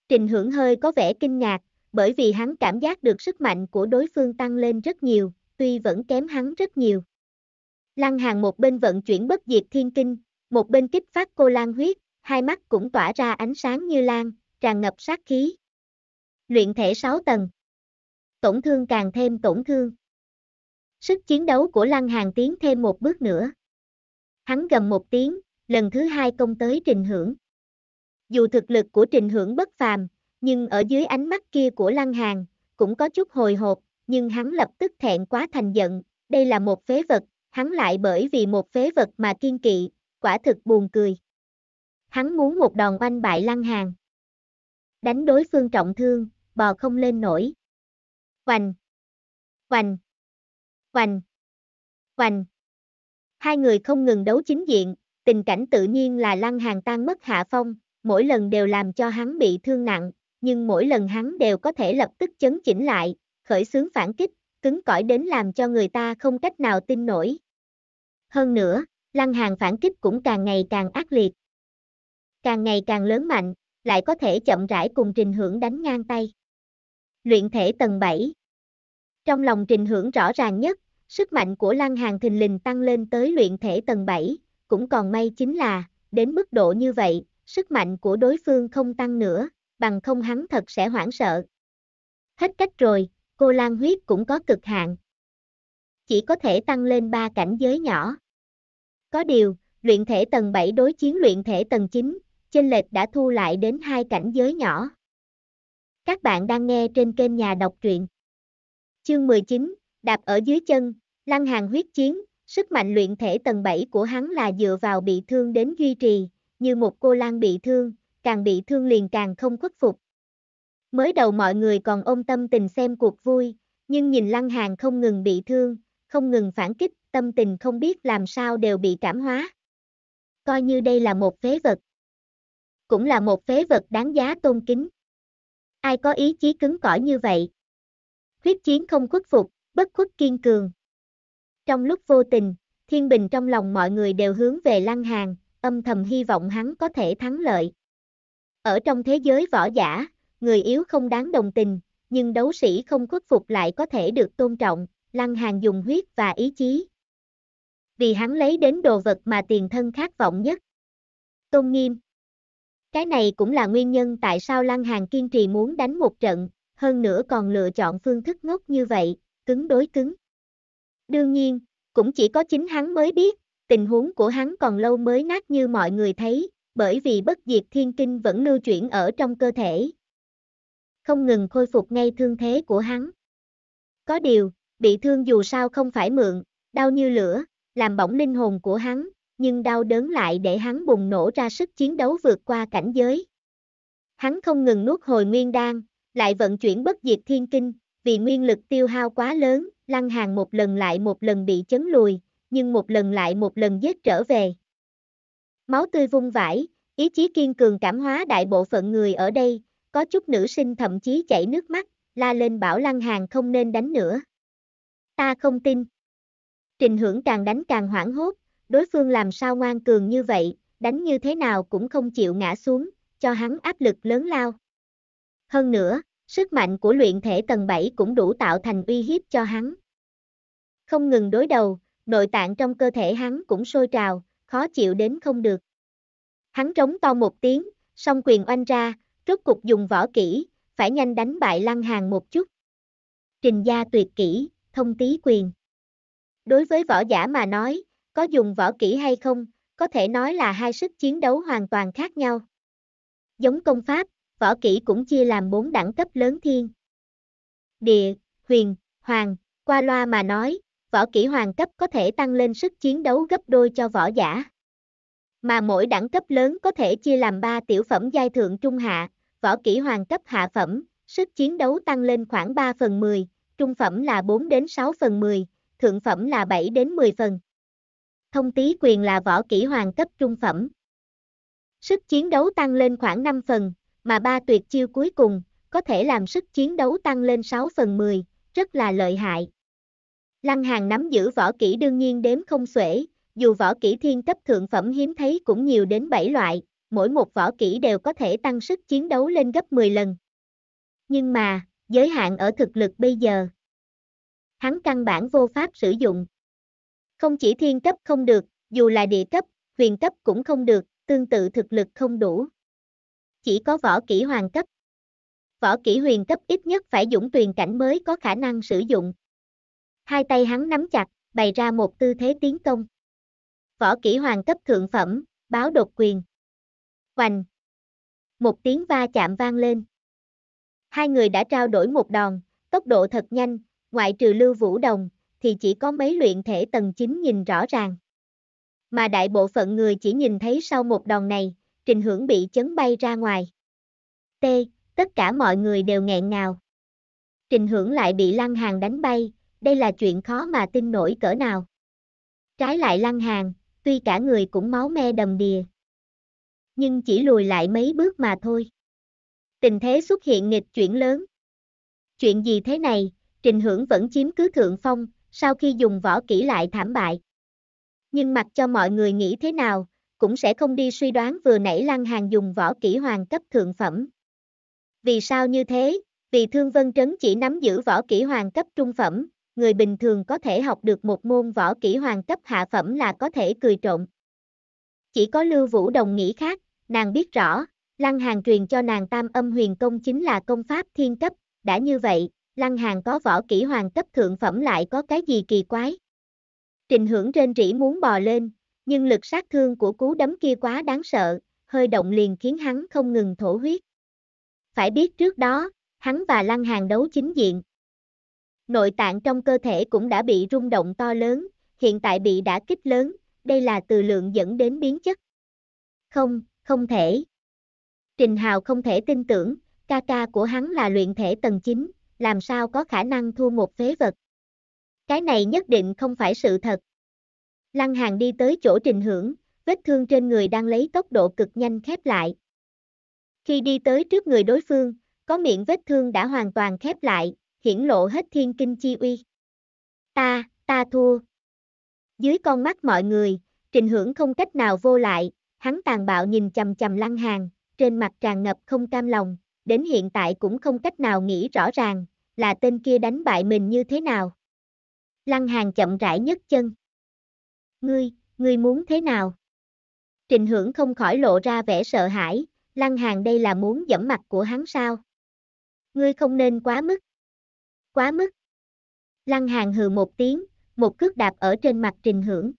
Trình hưởng hơi có vẻ kinh ngạc, bởi vì hắn cảm giác được sức mạnh của đối phương tăng lên rất nhiều, tuy vẫn kém hắn rất nhiều. Lăng Hàng một bên vận chuyển bất diệt thiên kinh, một bên kích phát cô lan huyết, hai mắt cũng tỏa ra ánh sáng như lan, tràn ngập sát khí. Luyện thể 6 tầng. Tổn thương càng thêm tổn thương. Sức chiến đấu của Lăng Hàng tiến thêm một bước nữa. Hắn gầm một tiếng, lần thứ hai công tới Trình Hưởng. Dù thực lực của Trình Hưởng bất phàm, nhưng ở dưới ánh mắt kia của Lăng Hàng, cũng có chút hồi hộp, nhưng hắn lập tức thẹn quá thành giận, đây là một phế vật, hắn lại bởi vì một phế vật mà kiên kỵ, quả thực buồn cười. Hắn muốn một đòn oanh bại Lăng Hàng. Đánh đối phương trọng thương, bò không lên nổi. Hoành! Hoành! Oành! Oành! Hai người không ngừng đấu chính diện, tình cảnh tự nhiên là lăng hàng tan mất hạ phong, mỗi lần đều làm cho hắn bị thương nặng, nhưng mỗi lần hắn đều có thể lập tức chấn chỉnh lại, khởi xướng phản kích, cứng cỏi đến làm cho người ta không cách nào tin nổi. Hơn nữa, lăng hàng phản kích cũng càng ngày càng ác liệt. Càng ngày càng lớn mạnh, lại có thể chậm rãi cùng trình hưởng đánh ngang tay. Luyện thể tầng 7 Trong lòng trình hưởng rõ ràng nhất, Sức mạnh của Lăng Hàng thình lình tăng lên tới luyện thể tầng 7, cũng còn may chính là, đến mức độ như vậy, sức mạnh của đối phương không tăng nữa, bằng không hắn thật sẽ hoảng sợ. Hết cách rồi, cô Lan huyết cũng có cực hạn. Chỉ có thể tăng lên 3 cảnh giới nhỏ. Có điều, luyện thể tầng 7 đối chiến luyện thể tầng 9, chênh lệch đã thu lại đến hai cảnh giới nhỏ. Các bạn đang nghe trên kênh nhà đọc truyện. Chương 19, đạp ở dưới chân, Lăng Hàng huyết chiến, sức mạnh luyện thể tầng 7 của hắn là dựa vào bị thương đến duy trì, như một cô lang bị thương, càng bị thương liền càng không khuất phục. Mới đầu mọi người còn ôm tâm tình xem cuộc vui, nhưng nhìn Lăng Hàng không ngừng bị thương, không ngừng phản kích, tâm tình không biết làm sao đều bị cảm hóa. Coi như đây là một phế vật. Cũng là một phế vật đáng giá tôn kính. Ai có ý chí cứng cỏi như vậy? Huyết chiến không khuất phục, bất khuất kiên cường. Trong lúc vô tình, Thiên Bình trong lòng mọi người đều hướng về Lăng Hàng, âm thầm hy vọng hắn có thể thắng lợi. Ở trong thế giới võ giả, người yếu không đáng đồng tình, nhưng đấu sĩ không khuất phục lại có thể được tôn trọng, Lăng Hàng dùng huyết và ý chí. Vì hắn lấy đến đồ vật mà tiền thân khát vọng nhất. Tôn nghiêm. Cái này cũng là nguyên nhân tại sao Lăng Hàng kiên trì muốn đánh một trận, hơn nữa còn lựa chọn phương thức ngốc như vậy, cứng đối cứng. Đương nhiên, cũng chỉ có chính hắn mới biết, tình huống của hắn còn lâu mới nát như mọi người thấy, bởi vì bất diệt thiên kinh vẫn lưu chuyển ở trong cơ thể. Không ngừng khôi phục ngay thương thế của hắn. Có điều, bị thương dù sao không phải mượn, đau như lửa, làm bỏng linh hồn của hắn, nhưng đau đớn lại để hắn bùng nổ ra sức chiến đấu vượt qua cảnh giới. Hắn không ngừng nuốt hồi nguyên đan, lại vận chuyển bất diệt thiên kinh, vì nguyên lực tiêu hao quá lớn, Lăng Hàng một lần lại một lần bị chấn lùi, nhưng một lần lại một lần giết trở về. Máu tươi vung vãi, ý chí kiên cường cảm hóa đại bộ phận người ở đây, có chút nữ sinh thậm chí chảy nước mắt, la lên bảo Lăng Hàng không nên đánh nữa. Ta không tin. Trình hưởng càng đánh càng hoảng hốt, đối phương làm sao ngoan cường như vậy, đánh như thế nào cũng không chịu ngã xuống, cho hắn áp lực lớn lao. Hơn nữa, sức mạnh của luyện thể tầng 7 cũng đủ tạo thành uy hiếp cho hắn. Không ngừng đối đầu, nội tạng trong cơ thể hắn cũng sôi trào, khó chịu đến không được. Hắn trống to một tiếng, song quyền oanh ra, rốt cục dùng võ kỹ, phải nhanh đánh bại lăng hàng một chút. Trình gia tuyệt kỹ, thông tí quyền. Đối với võ giả mà nói, có dùng võ kỹ hay không, có thể nói là hai sức chiến đấu hoàn toàn khác nhau. Giống công pháp, võ kỹ cũng chia làm bốn đẳng cấp lớn thiên. Địa, huyền, hoàng, qua loa mà nói, võ kỹ hoàng cấp có thể tăng lên sức chiến đấu gấp đôi cho võ giả. Mà mỗi đẳng cấp lớn có thể chia làm ba tiểu phẩm giai thượng trung hạ, võ kỹ hoàng cấp hạ phẩm, sức chiến đấu tăng lên khoảng 3 phần 10, trung phẩm là 4 đến 6 phần 10, thượng phẩm là 7 đến 10 phần. Thông tí quyền là võ kỹ hoàng cấp trung phẩm. Sức chiến đấu tăng lên khoảng 5 phần, mà ba tuyệt chiêu cuối cùng, có thể làm sức chiến đấu tăng lên 6 phần 10, rất là lợi hại. Lăng Hàng nắm giữ võ kỹ đương nhiên đếm không xuể, dù võ kỹ thiên cấp thượng phẩm hiếm thấy cũng nhiều đến 7 loại, mỗi một võ kỹ đều có thể tăng sức chiến đấu lên gấp 10 lần. Nhưng mà, giới hạn ở thực lực bây giờ. Hắn căn bản vô pháp sử dụng. Không chỉ thiên cấp không được, dù là địa cấp, huyền cấp cũng không được, tương tự thực lực không đủ chỉ có võ kỹ hoàng cấp. Võ kỹ huyền cấp ít nhất phải dũng tuyền cảnh mới có khả năng sử dụng. Hai tay hắn nắm chặt, bày ra một tư thế tiến công. Võ kỹ hoàng cấp thượng phẩm, báo đột quyền. Hoành. Một tiếng va chạm vang lên. Hai người đã trao đổi một đòn, tốc độ thật nhanh, ngoại trừ lưu vũ đồng, thì chỉ có mấy luyện thể tầng 9 nhìn rõ ràng. Mà đại bộ phận người chỉ nhìn thấy sau một đòn này, Trình Hưởng bị chấn bay ra ngoài. T, tất cả mọi người đều nghẹn ngào. Trình Hưởng lại bị Lăng Hàng đánh bay, đây là chuyện khó mà tin nổi cỡ nào. Trái lại Lăng Hàng, tuy cả người cũng máu me đầm đìa, nhưng chỉ lùi lại mấy bước mà thôi. Tình thế xuất hiện nghịch chuyển lớn. Chuyện gì thế này, Trình Hưởng vẫn chiếm cứ thượng phong, sau khi dùng võ kỹ lại thảm bại. Nhưng mặc cho mọi người nghĩ thế nào, cũng sẽ không đi suy đoán vừa nãy Lăng Hàng dùng võ kỹ hoàng cấp thượng phẩm. Vì sao như thế? Vì Thương Vân Trấn chỉ nắm giữ võ kỹ hoàng cấp trung phẩm, người bình thường có thể học được một môn võ kỹ hoàng cấp hạ phẩm là có thể cười trộm. Chỉ có Lưu Vũ Đồng nghĩ khác, nàng biết rõ, Lăng Hàng truyền cho nàng tam âm huyền công chính là công pháp thiên cấp, đã như vậy, Lăng Hàng có võ kỹ hoàng cấp thượng phẩm lại có cái gì kỳ quái. Trình hưởng trên rỉ muốn bò lên, nhưng lực sát thương của cú đấm kia quá đáng sợ, hơi động liền khiến hắn không ngừng thổ huyết. Phải biết trước đó, hắn và Lăng Hàng đấu chính diện. Nội tạng trong cơ thể cũng đã bị rung động to lớn, hiện tại bị đã kích lớn, đây là từ lượng dẫn đến biến chất. Không, không thể. Trình Hào không thể tin tưởng, ca ca của hắn là luyện thể tầng 9, làm sao có khả năng thua một phế vật. Cái này nhất định không phải sự thật, Lăng Hàng đi tới chỗ Trình Hưởng, vết thương trên người đang lấy tốc độ cực nhanh khép lại. Khi đi tới trước người đối phương, có miệng vết thương đã hoàn toàn khép lại, hiển lộ hết thiên kinh chi uy. Ta, ta thua. Dưới con mắt mọi người, Trình Hưởng không cách nào vô lại, hắn tàn bạo nhìn chầm chầm Lăng Hàng, trên mặt tràn ngập không cam lòng, đến hiện tại cũng không cách nào nghĩ rõ ràng, là tên kia đánh bại mình như thế nào. Lăng Hàng chậm rãi nhất chân ngươi, ngươi muốn thế nào? Trình hưởng không khỏi lộ ra vẻ sợ hãi, lăng hàng đây là muốn dẫm mặt của hắn sao? Ngươi không nên quá mức. Quá mức. Lăng hàng hừ một tiếng, một cước đạp ở trên mặt trình hưởng.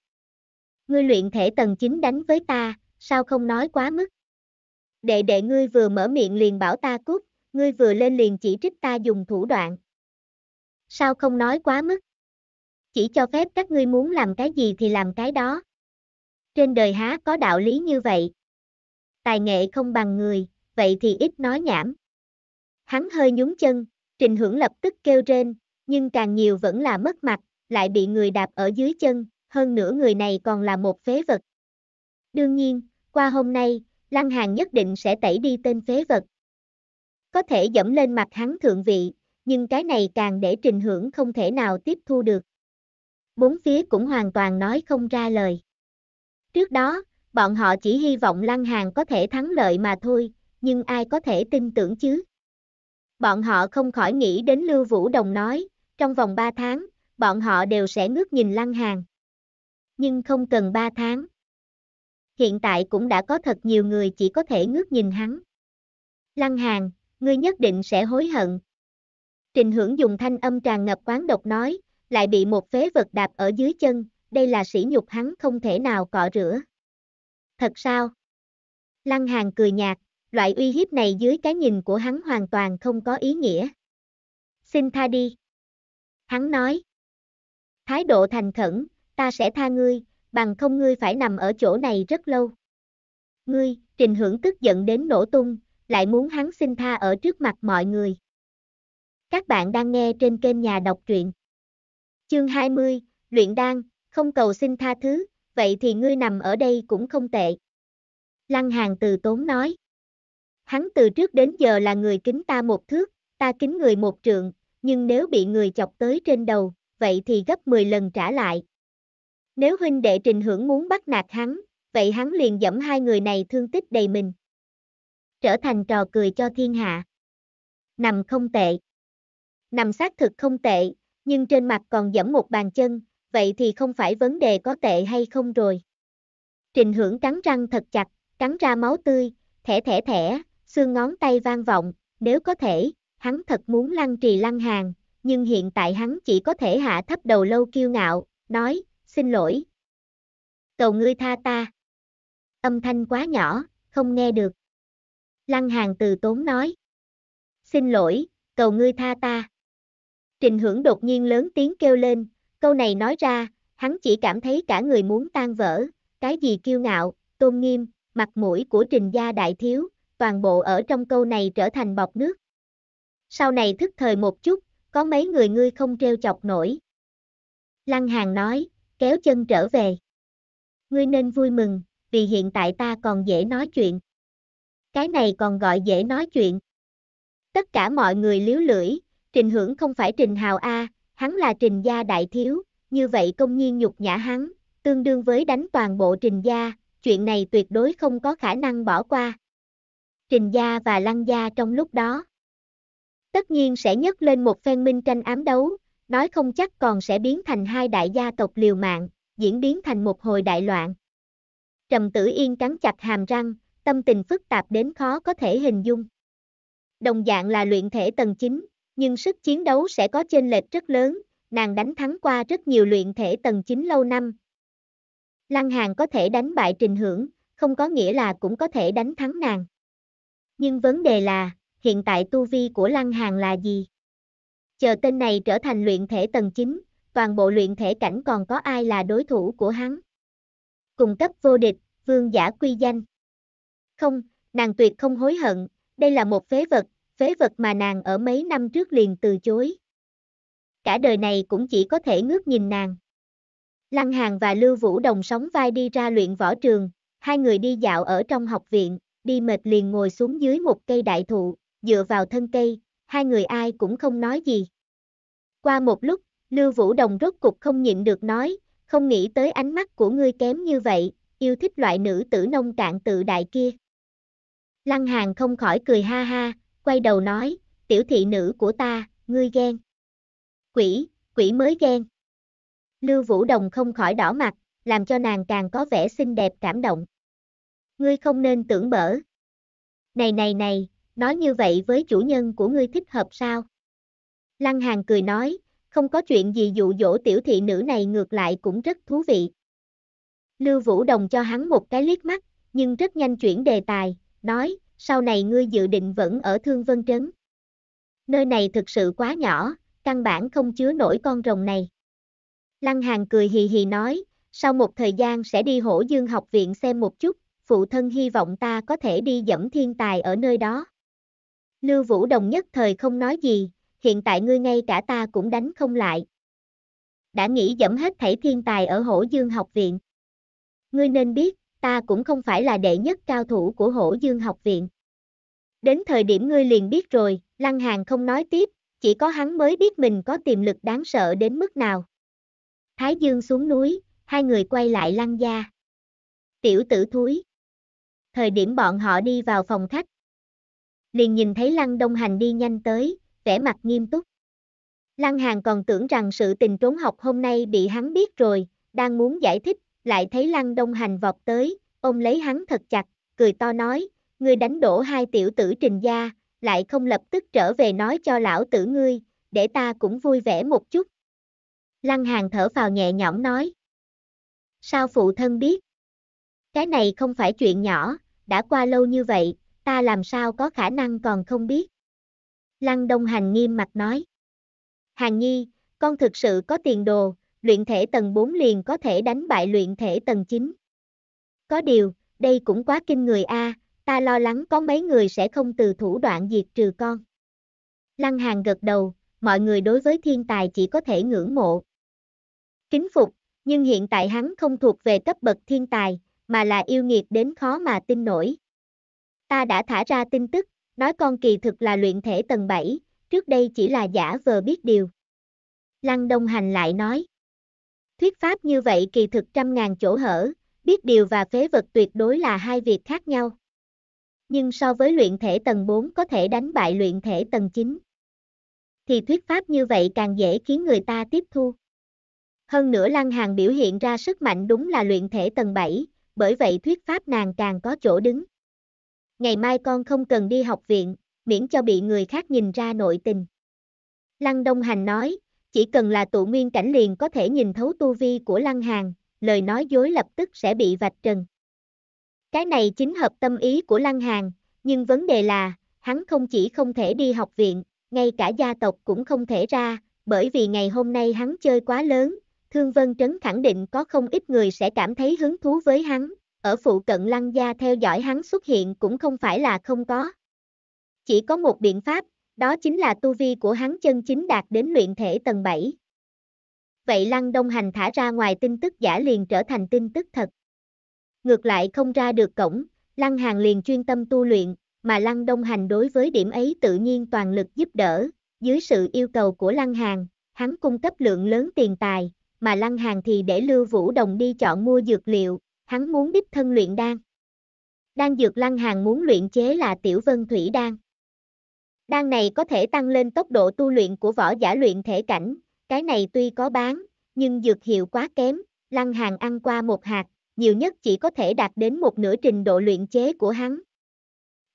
Ngươi luyện thể tầng chính đánh với ta, sao không nói quá mức? Đệ đệ ngươi vừa mở miệng liền bảo ta cút, ngươi vừa lên liền chỉ trích ta dùng thủ đoạn. Sao không nói quá mức? chỉ cho phép các ngươi muốn làm cái gì thì làm cái đó. Trên đời há có đạo lý như vậy. Tài nghệ không bằng người, vậy thì ít nói nhảm. Hắn hơi nhún chân, trình hưởng lập tức kêu trên, nhưng càng nhiều vẫn là mất mặt, lại bị người đạp ở dưới chân, hơn nữa người này còn là một phế vật. Đương nhiên, qua hôm nay, Lăng Hàng nhất định sẽ tẩy đi tên phế vật. Có thể dẫm lên mặt hắn thượng vị, nhưng cái này càng để trình hưởng không thể nào tiếp thu được bốn phía cũng hoàn toàn nói không ra lời. Trước đó, bọn họ chỉ hy vọng Lăng Hàng có thể thắng lợi mà thôi, nhưng ai có thể tin tưởng chứ? Bọn họ không khỏi nghĩ đến Lưu Vũ Đồng nói, trong vòng 3 tháng, bọn họ đều sẽ ngước nhìn Lăng Hàng. Nhưng không cần 3 tháng. Hiện tại cũng đã có thật nhiều người chỉ có thể ngước nhìn hắn. Lăng Hàng, ngươi nhất định sẽ hối hận. Trình hưởng dùng thanh âm tràn ngập quán độc nói, lại bị một phế vật đạp ở dưới chân, đây là sỉ nhục hắn không thể nào cọ rửa. Thật sao? Lăng hàn cười nhạt, loại uy hiếp này dưới cái nhìn của hắn hoàn toàn không có ý nghĩa. Xin tha đi. Hắn nói. Thái độ thành khẩn, ta sẽ tha ngươi, bằng không ngươi phải nằm ở chỗ này rất lâu. Ngươi, trình hưởng tức giận đến nổ tung, lại muốn hắn xin tha ở trước mặt mọi người. Các bạn đang nghe trên kênh nhà đọc truyện. Chương 20, luyện đan, không cầu xin tha thứ, vậy thì ngươi nằm ở đây cũng không tệ. Lăng Hàng từ tốn nói. Hắn từ trước đến giờ là người kính ta một thước, ta kính người một trượng, nhưng nếu bị người chọc tới trên đầu, vậy thì gấp 10 lần trả lại. Nếu huynh đệ trình hưởng muốn bắt nạt hắn, vậy hắn liền dẫm hai người này thương tích đầy mình. Trở thành trò cười cho thiên hạ. Nằm không tệ. Nằm xác thực không tệ, nhưng trên mặt còn dẫm một bàn chân, vậy thì không phải vấn đề có tệ hay không rồi. Trình hưởng cắn răng thật chặt, cắn ra máu tươi, thẻ thẻ thẻ, xương ngón tay vang vọng, nếu có thể, hắn thật muốn lăn trì lăn hàng, nhưng hiện tại hắn chỉ có thể hạ thấp đầu lâu kiêu ngạo, nói, xin lỗi. Cầu ngươi tha ta. Âm thanh quá nhỏ, không nghe được. Lăng hàng từ tốn nói. Xin lỗi, cầu ngươi tha ta. Trình hưởng đột nhiên lớn tiếng kêu lên, câu này nói ra, hắn chỉ cảm thấy cả người muốn tan vỡ, cái gì kiêu ngạo, tôn nghiêm, mặt mũi của trình gia đại thiếu, toàn bộ ở trong câu này trở thành bọc nước. Sau này thức thời một chút, có mấy người ngươi không treo chọc nổi. Lăng Hàng nói, kéo chân trở về. Ngươi nên vui mừng, vì hiện tại ta còn dễ nói chuyện. Cái này còn gọi dễ nói chuyện. Tất cả mọi người liếu lưỡi, Trình hưởng không phải trình hào A, hắn là trình gia đại thiếu, như vậy công nhiên nhục nhã hắn, tương đương với đánh toàn bộ trình gia, chuyện này tuyệt đối không có khả năng bỏ qua. Trình gia và lăng gia trong lúc đó, tất nhiên sẽ nhấc lên một phen minh tranh ám đấu, nói không chắc còn sẽ biến thành hai đại gia tộc liều mạng, diễn biến thành một hồi đại loạn. Trầm Tử Yên cắn chặt hàm răng, tâm tình phức tạp đến khó có thể hình dung. Đồng dạng là luyện thể tầng chính. Nhưng sức chiến đấu sẽ có chênh lệch rất lớn, nàng đánh thắng qua rất nhiều luyện thể tầng 9 lâu năm. Lăng Hàn có thể đánh bại Trình Hưởng, không có nghĩa là cũng có thể đánh thắng nàng. Nhưng vấn đề là, hiện tại tu vi của Lăng Hàn là gì? Chờ tên này trở thành luyện thể tầng 9, toàn bộ luyện thể cảnh còn có ai là đối thủ của hắn? Cùng cấp vô địch, vương giả quy danh. Không, nàng tuyệt không hối hận, đây là một phế vật, phế vật mà nàng ở mấy năm trước liền từ chối. Cả đời này cũng chỉ có thể ngước nhìn nàng. Lăng Hàng và Lưu Vũ Đồng sóng vai đi ra luyện võ trường, hai người đi dạo ở trong học viện, đi mệt liền ngồi xuống dưới một cây đại thụ, dựa vào thân cây, hai người ai cũng không nói gì. Qua một lúc, Lưu Vũ Đồng rốt cục không nhịn được nói, không nghĩ tới ánh mắt của ngươi kém như vậy, yêu thích loại nữ tử nông cạn tự đại kia. Lăng Hàng không khỏi cười ha ha, quay đầu nói, tiểu thị nữ của ta, ngươi ghen. Quỷ, quỷ mới ghen. Lưu Vũ Đồng không khỏi đỏ mặt, làm cho nàng càng có vẻ xinh đẹp cảm động. Ngươi không nên tưởng bở. Này này này, nói như vậy với chủ nhân của ngươi thích hợp sao? Lăng Hàn cười nói, không có chuyện gì dụ dỗ tiểu thị nữ này ngược lại cũng rất thú vị. Lưu Vũ Đồng cho hắn một cái liếc mắt, nhưng rất nhanh chuyển đề tài, nói, sau này ngươi dự định vẫn ở Thương Vân Trấn. Nơi này thực sự quá nhỏ, căn bản không chứa nổi con rồng này. Lăng Hàng cười hì hì nói, sau một thời gian sẽ đi hổ dương học viện xem một chút, phụ thân hy vọng ta có thể đi dẫm thiên tài ở nơi đó. Lưu Vũ Đồng nhất thời không nói gì, hiện tại ngươi ngay cả ta cũng đánh không lại. Đã nghĩ dẫm hết thảy thiên tài ở hổ dương học viện. Ngươi nên biết, ta cũng không phải là đệ nhất cao thủ của hổ dương học viện. Đến thời điểm ngươi liền biết rồi, Lăng Hàng không nói tiếp, chỉ có hắn mới biết mình có tiềm lực đáng sợ đến mức nào. Thái Dương xuống núi, hai người quay lại Lăng Gia. Tiểu tử thúi. Thời điểm bọn họ đi vào phòng khách. Liền nhìn thấy Lăng Đông Hành đi nhanh tới, vẻ mặt nghiêm túc. Lăng Hàng còn tưởng rằng sự tình trốn học hôm nay bị hắn biết rồi, đang muốn giải thích lại thấy Lăng Đông Hành vọt tới, ôm lấy hắn thật chặt, cười to nói, ngươi đánh đổ hai tiểu tử trình gia, lại không lập tức trở về nói cho lão tử ngươi, để ta cũng vui vẻ một chút. Lăng Hàng thở vào nhẹ nhõm nói. Sao phụ thân biết? Cái này không phải chuyện nhỏ, đã qua lâu như vậy, ta làm sao có khả năng còn không biết. Lăng Đông Hành nghiêm mặt nói. Hàng Nhi, con thực sự có tiền đồ, luyện thể tầng 4 liền có thể đánh bại luyện thể tầng 9. Có điều, đây cũng quá kinh người a, ta lo lắng có mấy người sẽ không từ thủ đoạn diệt trừ con. Lăng Hàn gật đầu, mọi người đối với thiên tài chỉ có thể ngưỡng mộ. Kính phục, nhưng hiện tại hắn không thuộc về cấp bậc thiên tài, mà là yêu nghiệt đến khó mà tin nổi. Ta đã thả ra tin tức, nói con kỳ thực là luyện thể tầng 7, trước đây chỉ là giả vờ biết điều. Lăng Đông Hành lại nói. Thuyết pháp như vậy kỳ thực trăm ngàn chỗ hở, biết điều và phế vật tuyệt đối là hai việc khác nhau. Nhưng so với luyện thể tầng 4 có thể đánh bại luyện thể tầng 9, thì thuyết pháp như vậy càng dễ khiến người ta tiếp thu. Hơn nữa Lăng Hàng biểu hiện ra sức mạnh đúng là luyện thể tầng 7, bởi vậy thuyết pháp nàng càng có chỗ đứng. Ngày mai con không cần đi học viện, miễn cho bị người khác nhìn ra nội tình. Lăng Đông Hành nói, chỉ cần là tụ nguyên cảnh liền có thể nhìn thấu tu vi của Lăng Hàng, lời nói dối lập tức sẽ bị vạch trần. Cái này chính hợp tâm ý của Lăng Hàng, nhưng vấn đề là, hắn không chỉ không thể đi học viện, ngay cả gia tộc cũng không thể ra, bởi vì ngày hôm nay hắn chơi quá lớn, Thương Vân Trấn khẳng định có không ít người sẽ cảm thấy hứng thú với hắn, ở phụ cận Lăng Gia theo dõi hắn xuất hiện cũng không phải là không có. Chỉ có một biện pháp, đó chính là tu vi của hắn chân chính đạt đến luyện thể tầng 7. Vậy Lăng Đông Hành thả ra ngoài tin tức giả liền trở thành tin tức thật. Ngược lại không ra được cổng, Lăng Hàng liền chuyên tâm tu luyện, mà Lăng Đông Hành đối với điểm ấy tự nhiên toàn lực giúp đỡ, dưới sự yêu cầu của Lăng Hàng, hắn cung cấp lượng lớn tiền tài, mà Lăng Hàng thì để Lưu Vũ Đồng đi chọn mua dược liệu, hắn muốn đích thân luyện đan. Đan dược Lăng Hàng muốn luyện chế là Tiểu Vân Thủy Đan. Đan này có thể tăng lên tốc độ tu luyện của võ giả luyện thể cảnh, cái này tuy có bán, nhưng dược hiệu quá kém, lăng hàng ăn qua một hạt, nhiều nhất chỉ có thể đạt đến một nửa trình độ luyện chế của hắn.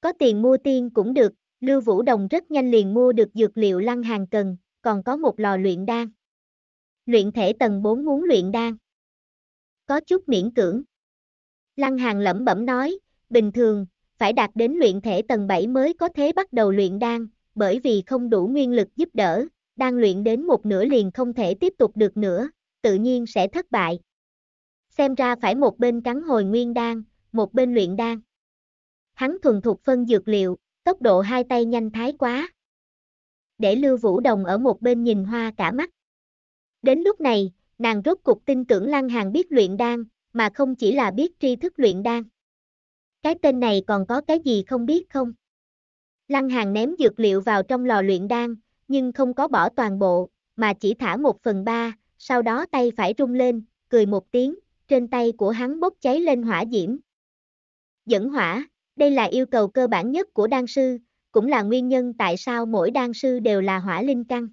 Có tiền mua tiên cũng được, Lưu Vũ Đồng rất nhanh liền mua được dược liệu lăng hàng cần, còn có một lò luyện đan. Luyện thể tầng 4 muốn luyện đan. Có chút miễn cưỡng. Lăng hàng lẩm bẩm nói, bình thường, phải đạt đến luyện thể tầng 7 mới có thể bắt đầu luyện đan, bởi vì không đủ nguyên lực giúp đỡ, đang luyện đến một nửa liền không thể tiếp tục được nữa, tự nhiên sẽ thất bại. Xem ra phải một bên cắn hồi nguyên đan, một bên luyện đan. Hắn thuần thục phân dược liệu, tốc độ hai tay nhanh thái quá. Để Lưu Vũ Đồng ở một bên nhìn hoa cả mắt. Đến lúc này, nàng rốt cục tin tưởng Lăng Hàng biết luyện đan, mà không chỉ là biết tri thức luyện đan. Cái tên này còn có cái gì không biết không? Lăng Hàng ném dược liệu vào trong lò luyện đan, nhưng không có bỏ toàn bộ, mà chỉ thả một phần ba, sau đó tay phải rung lên, cười một tiếng, trên tay của hắn bốc cháy lên hỏa diễm. Dẫn hỏa, đây là yêu cầu cơ bản nhất của đan sư, cũng là nguyên nhân tại sao mỗi đan sư đều là hỏa linh căn.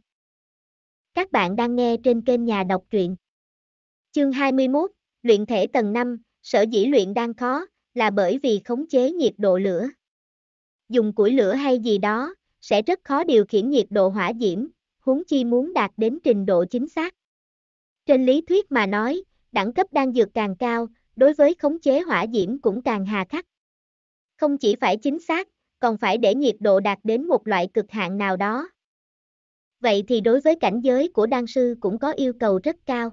Các bạn đang nghe trên kênh nhà đọc truyện. Chương 21, luyện thể tầng 5, sở dĩ luyện đan khó, là bởi vì khống chế nhiệt độ lửa. Dùng củi lửa hay gì đó, sẽ rất khó điều khiển nhiệt độ hỏa diễm, huống chi muốn đạt đến trình độ chính xác. Trên lý thuyết mà nói, đẳng cấp đang dược càng cao, đối với khống chế hỏa diễm cũng càng hà khắc. Không chỉ phải chính xác, còn phải để nhiệt độ đạt đến một loại cực hạn nào đó. Vậy thì đối với cảnh giới của đan sư cũng có yêu cầu rất cao.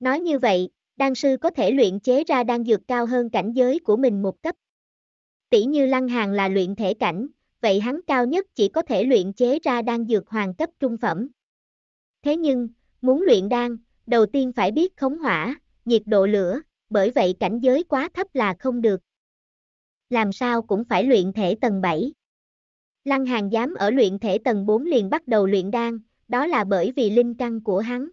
Nói như vậy, đan sư có thể luyện chế ra đan dược cao hơn cảnh giới của mình một cấp. Tỷ như Lăng Hàng là luyện thể cảnh, vậy hắn cao nhất chỉ có thể luyện chế ra đan dược hoàng cấp trung phẩm. Thế nhưng, muốn luyện đan, đầu tiên phải biết khống hỏa, nhiệt độ lửa, bởi vậy cảnh giới quá thấp là không được. Làm sao cũng phải luyện thể tầng 7. Lăng Hàng dám ở luyện thể tầng 4 liền bắt đầu luyện đan, đó là bởi vì linh căn của hắn.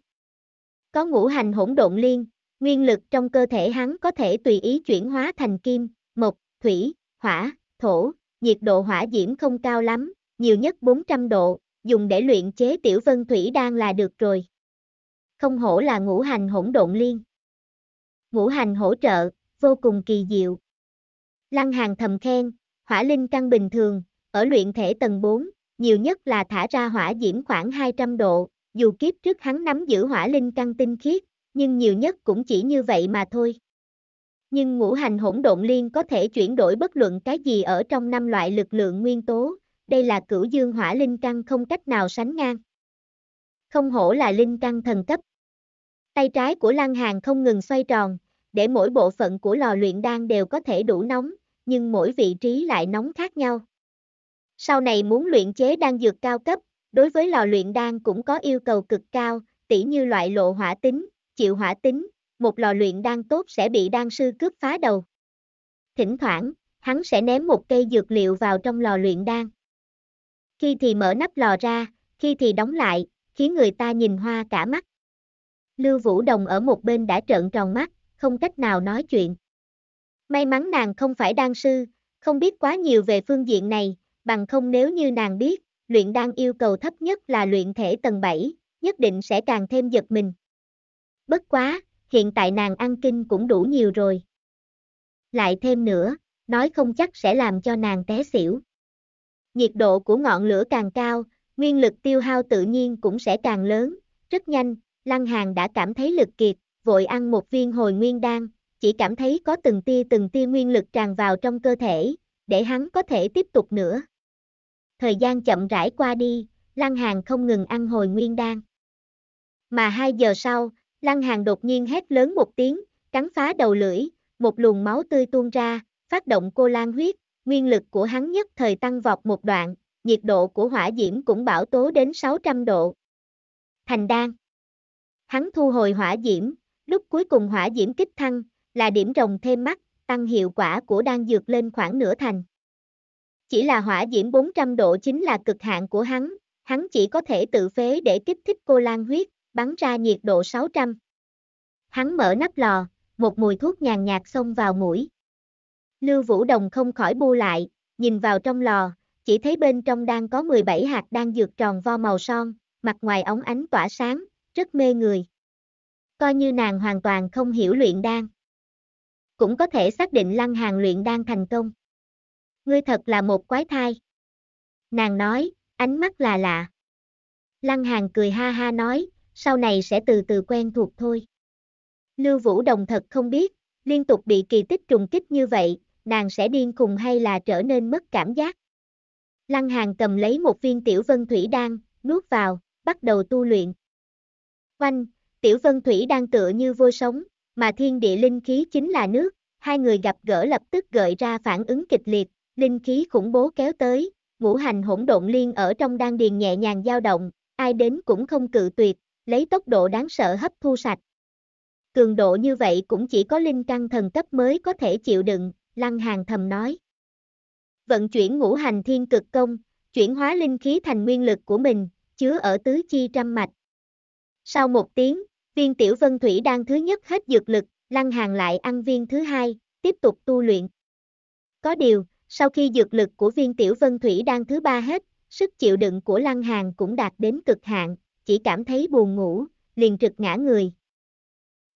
Có ngũ hành hỗn độn liên, Nguyên lực trong cơ thể hắn có thể tùy ý chuyển hóa thành kim, mộc, thủy, hỏa, thổ, nhiệt độ hỏa diễm không cao lắm, nhiều nhất 400 độ, dùng để luyện chế tiểu vân thủy đang là được rồi. Không hổ là ngũ hành hỗn độn liên. Ngũ hành hỗ trợ, vô cùng kỳ diệu. Lăng hàng thầm khen, hỏa linh căn bình thường, ở luyện thể tầng 4, nhiều nhất là thả ra hỏa diễm khoảng 200 độ, dù kiếp trước hắn nắm giữ hỏa linh căn tinh khiết, nhưng nhiều nhất cũng chỉ như vậy mà thôi. Nhưng ngũ hành hỗn độn liên có thể chuyển đổi bất luận cái gì ở trong năm loại lực lượng nguyên tố, đây là cửu dương hỏa linh căn không cách nào sánh ngang. Không hổ là linh căn thần cấp. Tay trái của Lan Hàng không ngừng xoay tròn, để mỗi bộ phận của lò luyện đan đều có thể đủ nóng, nhưng mỗi vị trí lại nóng khác nhau. Sau này muốn luyện chế đan dược cao cấp, đối với lò luyện đan cũng có yêu cầu cực cao, tỉ như loại lộ hỏa tính, chịu hỏa tính, một lò luyện đan tốt sẽ bị đan sư cướp phá đầu. Thỉnh thoảng, hắn sẽ ném một cây dược liệu vào trong lò luyện đan. Khi thì mở nắp lò ra, khi thì đóng lại, khiến người ta nhìn hoa cả mắt. Lưu Vũ Đồng ở một bên đã trợn tròn mắt, không cách nào nói chuyện. May mắn nàng không phải đan sư, không biết quá nhiều về phương diện này, bằng không nếu như nàng biết, luyện đan yêu cầu thấp nhất là luyện thể tầng 7, nhất định sẽ càng thêm giật mình. Bất quá, hiện tại nàng ăn kinh cũng đủ nhiều rồi. Lại thêm nữa, nói không chắc sẽ làm cho nàng té xỉu. Nhiệt độ của ngọn lửa càng cao, nguyên lực tiêu hao tự nhiên cũng sẽ càng lớn, rất nhanh, Lăng hàn đã cảm thấy lực kiệt, vội ăn một viên hồi nguyên đan, chỉ cảm thấy có từng tia từng tia nguyên lực tràn vào trong cơ thể, để hắn có thể tiếp tục nữa. Thời gian chậm rãi qua đi, Lăng hàn không ngừng ăn hồi nguyên đan. Mà hai giờ sau, Lăng Hàng đột nhiên hét lớn một tiếng, cắn phá đầu lưỡi, một luồng máu tươi tuôn ra, phát động cô lan huyết, nguyên lực của hắn nhất thời tăng vọt một đoạn, nhiệt độ của hỏa diễm cũng bảo tố đến 600 độ. Thành đan. Hắn thu hồi hỏa diễm, lúc cuối cùng hỏa diễm kích thăng, là điểm rồng thêm mắt, tăng hiệu quả của đan dược lên khoảng nửa thành. Chỉ là hỏa diễm 400 độ chính là cực hạn của hắn, hắn chỉ có thể tự phế để kích thích cô lan huyết, bắn ra nhiệt độ 600. Hắn mở nắp lò, một mùi thuốc nhàn nhạt xông vào mũi. Lưu Vũ Đồng không khỏi bu lại, nhìn vào trong lò, chỉ thấy bên trong đang có 17 hạt đang dược tròn vo màu son, mặt ngoài ống ánh tỏa sáng, rất mê người. Coi như nàng hoàn toàn không hiểu luyện đan. Cũng có thể xác định lăng hàng luyện đan thành công. Ngươi thật là một quái thai. Nàng nói, ánh mắt là lạ. Lăng hàng cười ha ha nói, sau này sẽ từ từ quen thuộc thôi. Lưu Vũ Đồng thật không biết, liên tục bị kỳ tích trùng kích như vậy, nàng sẽ điên cùng hay là trở nên mất cảm giác. Lăng Hàng cầm lấy một viên tiểu vân thủy đan, nuốt vào, bắt đầu tu luyện. Oanh, tiểu vân thủy đan tựa như vô sống, mà thiên địa linh khí chính là nước, hai người gặp gỡ lập tức gợi ra phản ứng kịch liệt, linh khí khủng bố kéo tới, ngũ hành hỗn độn liên ở trong đan điền nhẹ nhàng dao động, ai đến cũng không cự tuyệt, lấy tốc độ đáng sợ hấp thu sạch. Cường độ như vậy cũng chỉ có linh căn thần cấp mới có thể chịu đựng, Lăng Hàng thầm nói. Vận chuyển ngũ hành thiên cực công, chuyển hóa linh khí thành nguyên lực của mình, chứa ở tứ chi trăm mạch. Sau một tiếng, viên tiểu vân thủy đang thứ nhất hết dược lực, Lăng Hàng lại ăn viên thứ hai, tiếp tục tu luyện. Có điều, sau khi dược lực của viên tiểu vân thủy đang thứ ba hết, sức chịu đựng của Lăng Hàng cũng đạt đến cực hạn, chỉ cảm thấy buồn ngủ, liền trực ngã người.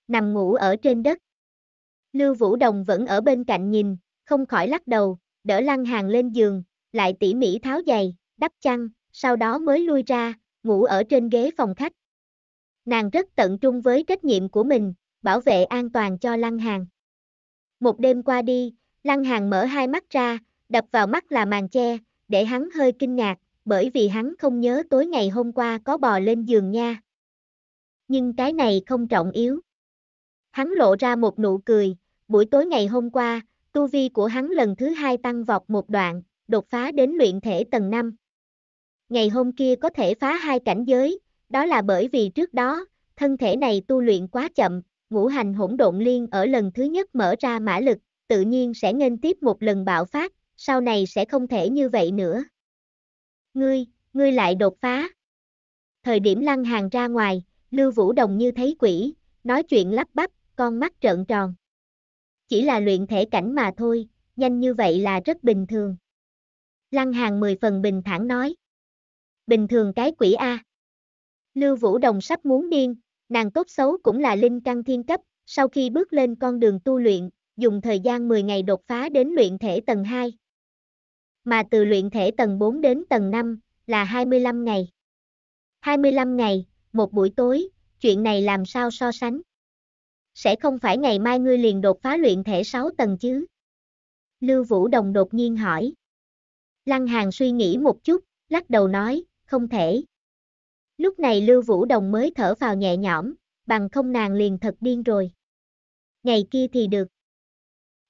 Nằm ngủ ở trên đất. Lưu Vũ Đồng vẫn ở bên cạnh nhìn, không khỏi lắc đầu, đỡ lăng hàng lên giường, lại tỉ mỉ tháo giày, đắp chăn, sau đó mới lui ra, ngủ ở trên ghế phòng khách. Nàng rất tận trung với trách nhiệm của mình, bảo vệ an toàn cho lăng hàng. Một đêm qua đi, lăng hàng mở hai mắt ra, đập vào mắt là màn che, để hắn hơi kinh ngạc, bởi vì hắn không nhớ tối ngày hôm qua có bò lên giường nha. Nhưng cái này không trọng yếu. Hắn lộ ra một nụ cười, buổi tối ngày hôm qua, tu vi của hắn lần thứ hai tăng vọt một đoạn, đột phá đến luyện thể tầng 5. Ngày hôm kia có thể phá hai cảnh giới, đó là bởi vì trước đó, thân thể này tu luyện quá chậm, ngũ hành hỗn độn liên ở lần thứ nhất mở ra mã lực, tự nhiên sẽ nghênh tiếp một lần bạo phát, sau này sẽ không thể như vậy nữa. Ngươi, ngươi lại đột phá. Thời điểm lăng hàng ra ngoài, Lưu Vũ Đồng như thấy quỷ, nói chuyện lắp bắp, con mắt trợn tròn. Chỉ là luyện thể cảnh mà thôi, nhanh như vậy là rất bình thường. Lăng hàng mười phần bình thản nói. Bình thường cái quỷ A. Lưu Vũ Đồng sắp muốn điên, nàng tốt xấu cũng là linh căn thiên cấp, sau khi bước lên con đường tu luyện, dùng thời gian 10 ngày đột phá đến luyện thể tầng 2, mà từ luyện thể tầng 4 đến tầng 5 là 25 ngày. 25 ngày, một buổi tối, chuyện này làm sao so sánh? Sẽ không phải ngày mai ngươi liền đột phá luyện thể 6 tầng chứ? Lưu Vũ Đồng đột nhiên hỏi. Lăng Hàng suy nghĩ một chút, lắc đầu nói, không thể. Lúc này Lưu Vũ Đồng mới thở vào nhẹ nhõm, bằng không nàng liền thật điên rồi. Ngày kia thì được.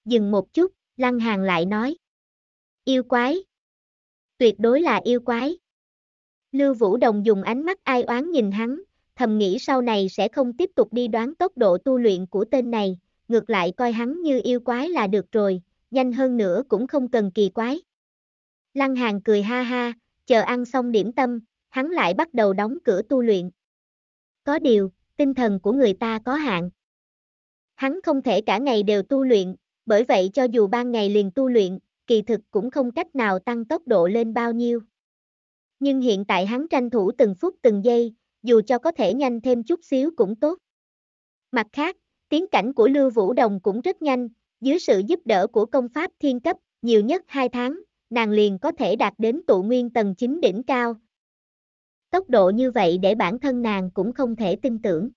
Dừng một chút, Lăng Hàng lại nói. Yêu quái. Tuyệt đối là yêu quái. Lưu Vũ Đồng dùng ánh mắt ai oán nhìn hắn, thầm nghĩ sau này sẽ không tiếp tục đi đoán tốc độ tu luyện của tên này, ngược lại coi hắn như yêu quái là được rồi, nhanh hơn nữa cũng không cần kỳ quái. Lăng Hàn cười ha ha, chờ ăn xong điểm tâm, hắn lại bắt đầu đóng cửa tu luyện. Có điều, tinh thần của người ta có hạn. Hắn không thể cả ngày đều tu luyện, bởi vậy cho dù ban ngày liền tu luyện, kỳ thực cũng không cách nào tăng tốc độ lên bao nhiêu. Nhưng hiện tại hắn tranh thủ từng phút từng giây, dù cho có thể nhanh thêm chút xíu cũng tốt. Mặt khác, tiến cảnh của Lưu Vũ Đồng cũng rất nhanh, dưới sự giúp đỡ của công pháp thiên cấp, nhiều nhất 2 tháng, nàng liền có thể đạt đến tụ nguyên tầng 9 đỉnh cao. Tốc độ như vậy để bản thân nàng cũng không thể tin tưởng.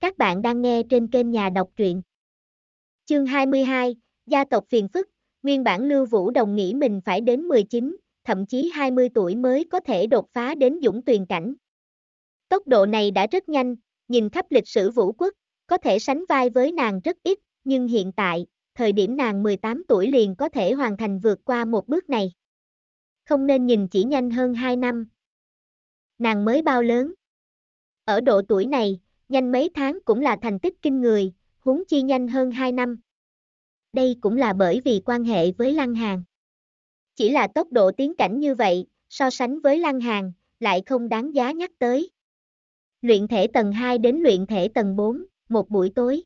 Các bạn đang nghe trên kênh Nhà Đọc Truyện. Chương 22, Gia tộc phiền phức, Nguyên bản Lưu Vũ Đồng nghĩ mình phải đến 19, thậm chí 20 tuổi mới có thể đột phá đến dũng tuyền cảnh. Tốc độ này đã rất nhanh, nhìn khắp lịch sử vũ quốc, có thể sánh vai với nàng rất ít, nhưng hiện tại, thời điểm nàng 18 tuổi liền có thể hoàn thành vượt qua một bước này. Không nên nhìn chỉ nhanh hơn 2 năm. Nàng mới bao lớn. Ở độ tuổi này, nhanh mấy tháng cũng là thành tích kinh người, huống chi nhanh hơn 2 năm đây cũng là bởi vì quan hệ với Lăng Hàn. Chỉ là tốc độ tiến cảnh như vậy, so sánh với Lăng Hàn, lại không đáng giá nhắc tới. Luyện thể tầng 2 đến luyện thể tầng 4, một buổi tối.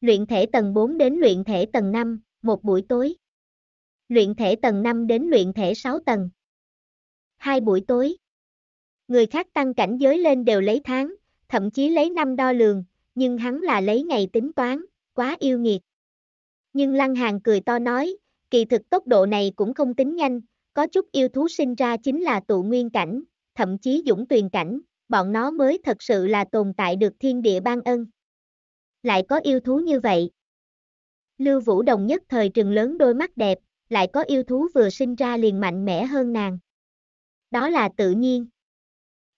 Luyện thể tầng 4 đến luyện thể tầng 5, một buổi tối. Luyện thể tầng 5 đến luyện thể 6 tầng. Hai buổi tối. Người khác tăng cảnh giới lên đều lấy tháng, thậm chí lấy năm đo lường, nhưng hắn là lấy ngày tính toán, quá yêu nghiệt. Nhưng Lăng Hàng cười to nói, kỳ thực tốc độ này cũng không tính nhanh, có chút yêu thú sinh ra chính là tụ nguyên cảnh, thậm chí dũng tuyền cảnh, bọn nó mới thật sự là tồn tại được thiên địa ban ân. Lại có yêu thú như vậy. Lưu Vũ Đồng nhất thời trừng lớn đôi mắt đẹp, lại có yêu thú vừa sinh ra liền mạnh mẽ hơn nàng. Đó là tự nhiên.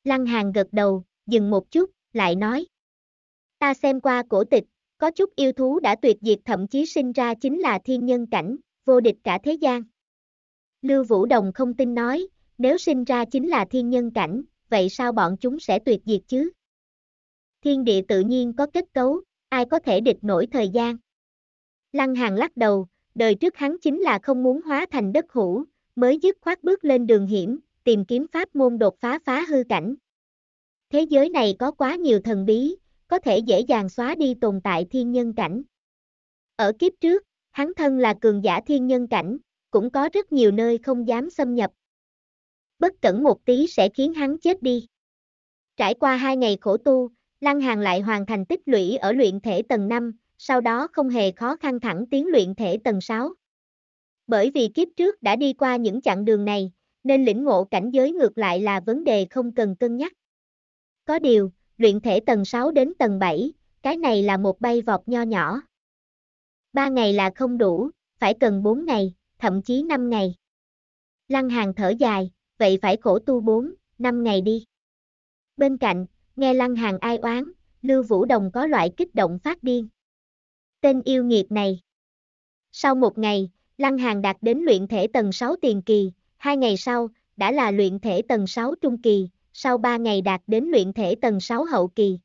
Lăng Hàng gật đầu, dừng một chút, lại nói. Ta xem qua cổ tịch, có chút yêu thú đã tuyệt diệt thậm chí sinh ra chính là thiên nhân cảnh, vô địch cả thế gian. Lưu Vũ Đồng không tin nói, nếu sinh ra chính là thiên nhân cảnh, vậy sao bọn chúng sẽ tuyệt diệt chứ? Thiên địa tự nhiên có kết cấu, ai có thể địch nổi thời gian? Lăng Hàng lắc đầu, đời trước hắn chính là không muốn hóa thành đất hủ, mới dứt khoát bước lên đường hiểm, tìm kiếm pháp môn đột phá phá hư cảnh. Thế giới này có quá nhiều thần bí, có thể dễ dàng xóa đi tồn tại thiên nhân cảnh. Ở kiếp trước, hắn thân là cường giả thiên nhân cảnh, cũng có rất nhiều nơi không dám xâm nhập. Bất cẩn một tí sẽ khiến hắn chết đi. Trải qua hai ngày khổ tu, Lăng hàn lại hoàn thành tích lũy ở luyện thể tầng 5, sau đó không hề khó khăn thẳng tiến luyện thể tầng 6. Bởi vì kiếp trước đã đi qua những chặng đường này, nên lĩnh ngộ cảnh giới ngược lại là vấn đề không cần cân nhắc. Có điều, luyện thể tầng 6 đến tầng 7, cái này là một bay vọt nho nhỏ. 3 ngày là không đủ, phải cần 4 ngày, thậm chí 5 ngày. Lăng Hàng thở dài, vậy phải khổ tu 4, 5 ngày đi. Bên cạnh, nghe Lăng Hàng ai oán, Lưu Vũ Đồng có loại kích động phát điên. Tên yêu nghiệt này. Sau một ngày, Lăng Hàng đạt đến luyện thể tầng 6 tiền kỳ, hai ngày sau, đã là luyện thể tầng 6 trung kỳ, sau 3 ngày đạt đến luyện thể tầng 6 hậu kỳ.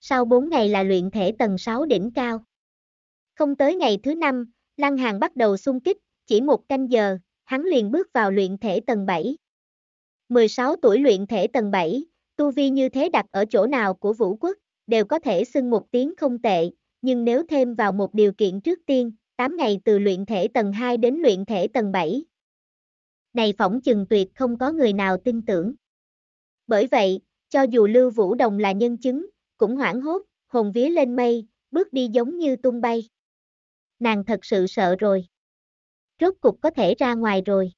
Sau 4 ngày là luyện thể tầng 6 đỉnh cao. Không tới ngày thứ 5, Lăng Hàng bắt đầu xung kích, chỉ một canh giờ, hắn liền bước vào luyện thể tầng 7. 16 tuổi luyện thể tầng 7, tu vi như thế đặt ở chỗ nào của vũ quốc, đều có thể xưng một tiếng không tệ, nhưng nếu thêm vào một điều kiện trước tiên, 8 ngày từ luyện thể tầng 2 đến luyện thể tầng 7. Này phỏng chừng tuyệt không có người nào tin tưởng. Bởi vậy, cho dù Lưu Vũ Đồng là nhân chứng, cũng hoảng hốt, hồn vía lên mây, bước đi giống như tung bay. Nàng thật sự sợ rồi. Rốt cục có thể ra ngoài rồi.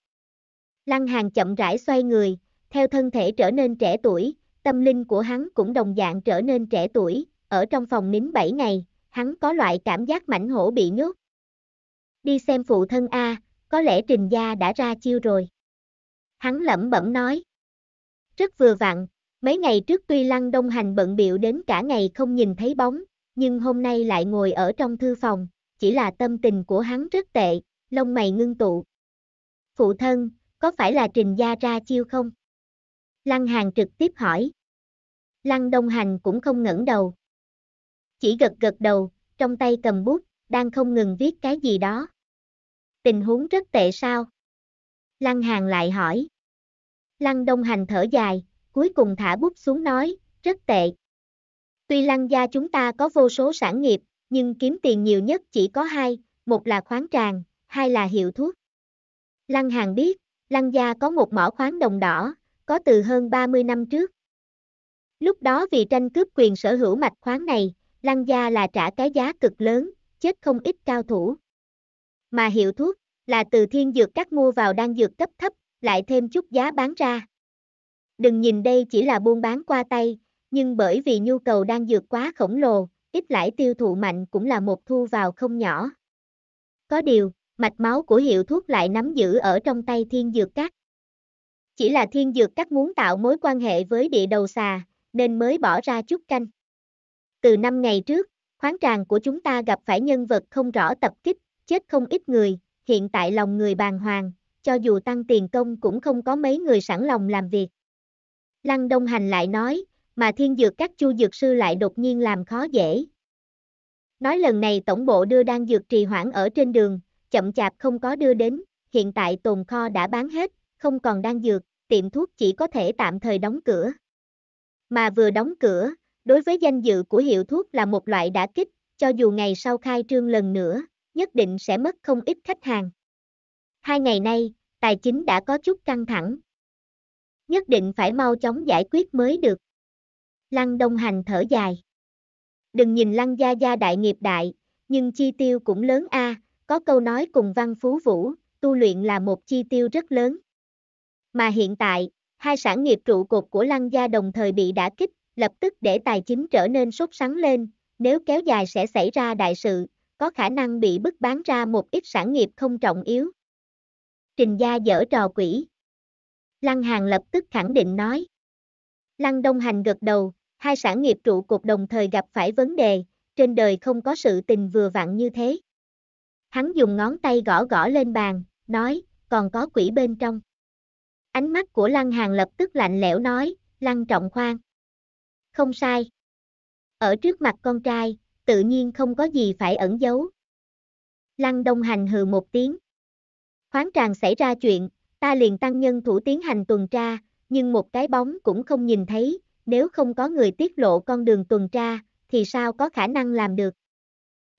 Lăng Hàng chậm rãi xoay người, theo thân thể trở nên trẻ tuổi, tâm linh của hắn cũng đồng dạng trở nên trẻ tuổi, ở trong phòng nín 7 ngày, hắn có loại cảm giác mảnh hổ bị nhốt. Đi xem phụ thân A, có lẽ Trình Gia đã ra chiêu rồi. Hắn lẩm bẩm nói. Rất vừa vặn, mấy ngày trước tuy Lăng Đông Hành bận biệu đến cả ngày không nhìn thấy bóng, nhưng hôm nay lại ngồi ở trong thư phòng, chỉ là tâm tình của hắn rất tệ, lông mày ngưng tụ. Phụ thân, có phải là trình gia ra chiêu không? Lăng Hàng trực tiếp hỏi. Lăng Đông Hành cũng không ngẩng đầu. Chỉ gật gật đầu, trong tay cầm bút, đang không ngừng viết cái gì đó. Tình huống rất tệ sao? Lăng Hàng lại hỏi. Lăng Đông Hành thở dài, cuối cùng thả bút xuống nói, rất tệ. Tuy lăng gia chúng ta có vô số sản nghiệp, nhưng kiếm tiền nhiều nhất chỉ có hai, một là khoáng tràng, hai là hiệu thuốc. Lăng Hàng biết, lăng gia có một mỏ khoáng đồng đỏ, có từ hơn 30 năm trước. Lúc đó vì tranh cướp quyền sở hữu mạch khoáng này, lăng gia là trả cái giá cực lớn, chết không ít cao thủ. Mà hiệu thuốc là từ thiên dược các mua vào đang dược cấp thấp lại thêm chút giá bán ra. Đừng nhìn đây chỉ là buôn bán qua tay, nhưng bởi vì nhu cầu đang dược quá khổng lồ, ít lãi tiêu thụ mạnh cũng là một thu vào không nhỏ. Có điều, mạch máu của hiệu thuốc lại nắm giữ ở trong tay thiên dược các. Chỉ là thiên dược các muốn tạo mối quan hệ với địa đầu xà, nên mới bỏ ra chút canh. Từ năm ngày trước, khoáng tràng của chúng ta gặp phải nhân vật không rõ tập kích, chết không ít người, hiện tại lòng người bàng hoàng, cho dù tăng tiền công cũng không có mấy người sẵn lòng làm việc. Lăng Đông Hành lại nói, mà thiên dược các chu dược sư lại đột nhiên làm khó dễ. Nói lần này tổng bộ đưa đan dược trì hoãn ở trên đường, chậm chạp không có đưa đến, hiện tại tồn kho đã bán hết, không còn đan dược, tiệm thuốc chỉ có thể tạm thời đóng cửa. Mà vừa đóng cửa, đối với danh dự của hiệu thuốc là một loại đã kích, cho dù ngày sau khai trương lần nữa, nhất định sẽ mất không ít khách hàng hai ngày nay, tài chính đã có chút căng thẳng. Nhất định phải mau chóng giải quyết mới được. Lăng Đông Hành thở dài. Đừng nhìn Lăng Gia Gia đại nghiệp đại, nhưng chi tiêu cũng lớn a. À, có câu nói cùng văn phú vũ, tu luyện là một chi tiêu rất lớn. Mà hiện tại, hai sản nghiệp trụ cột của Lăng Gia đồng thời bị đả kích, lập tức để tài chính trở nên sốt sắng lên, nếu kéo dài sẽ xảy ra đại sự, có khả năng bị bức bán ra một ít sản nghiệp không trọng yếu. Trình gia dở trò quỷ. Lăng Hàng lập tức khẳng định nói. Lăng Đông Hành gật đầu, hai sản nghiệp trụ cột đồng thời gặp phải vấn đề, trên đời không có sự tình vừa vặn như thế. Hắn dùng ngón tay gõ gõ lên bàn, nói, còn có quỷ bên trong. Ánh mắt của Lăng Hàng lập tức lạnh lẽo nói, Lăng Trọng Khoan. Không sai. Ở trước mặt con trai, tự nhiên không có gì phải ẩn giấu. Lăng Đông Hành hừ một tiếng khoáng tràng xảy ra chuyện, ta liền tăng nhân thủ tiến hành tuần tra, nhưng một cái bóng cũng không nhìn thấy, nếu không có người tiết lộ con đường tuần tra, thì sao có khả năng làm được.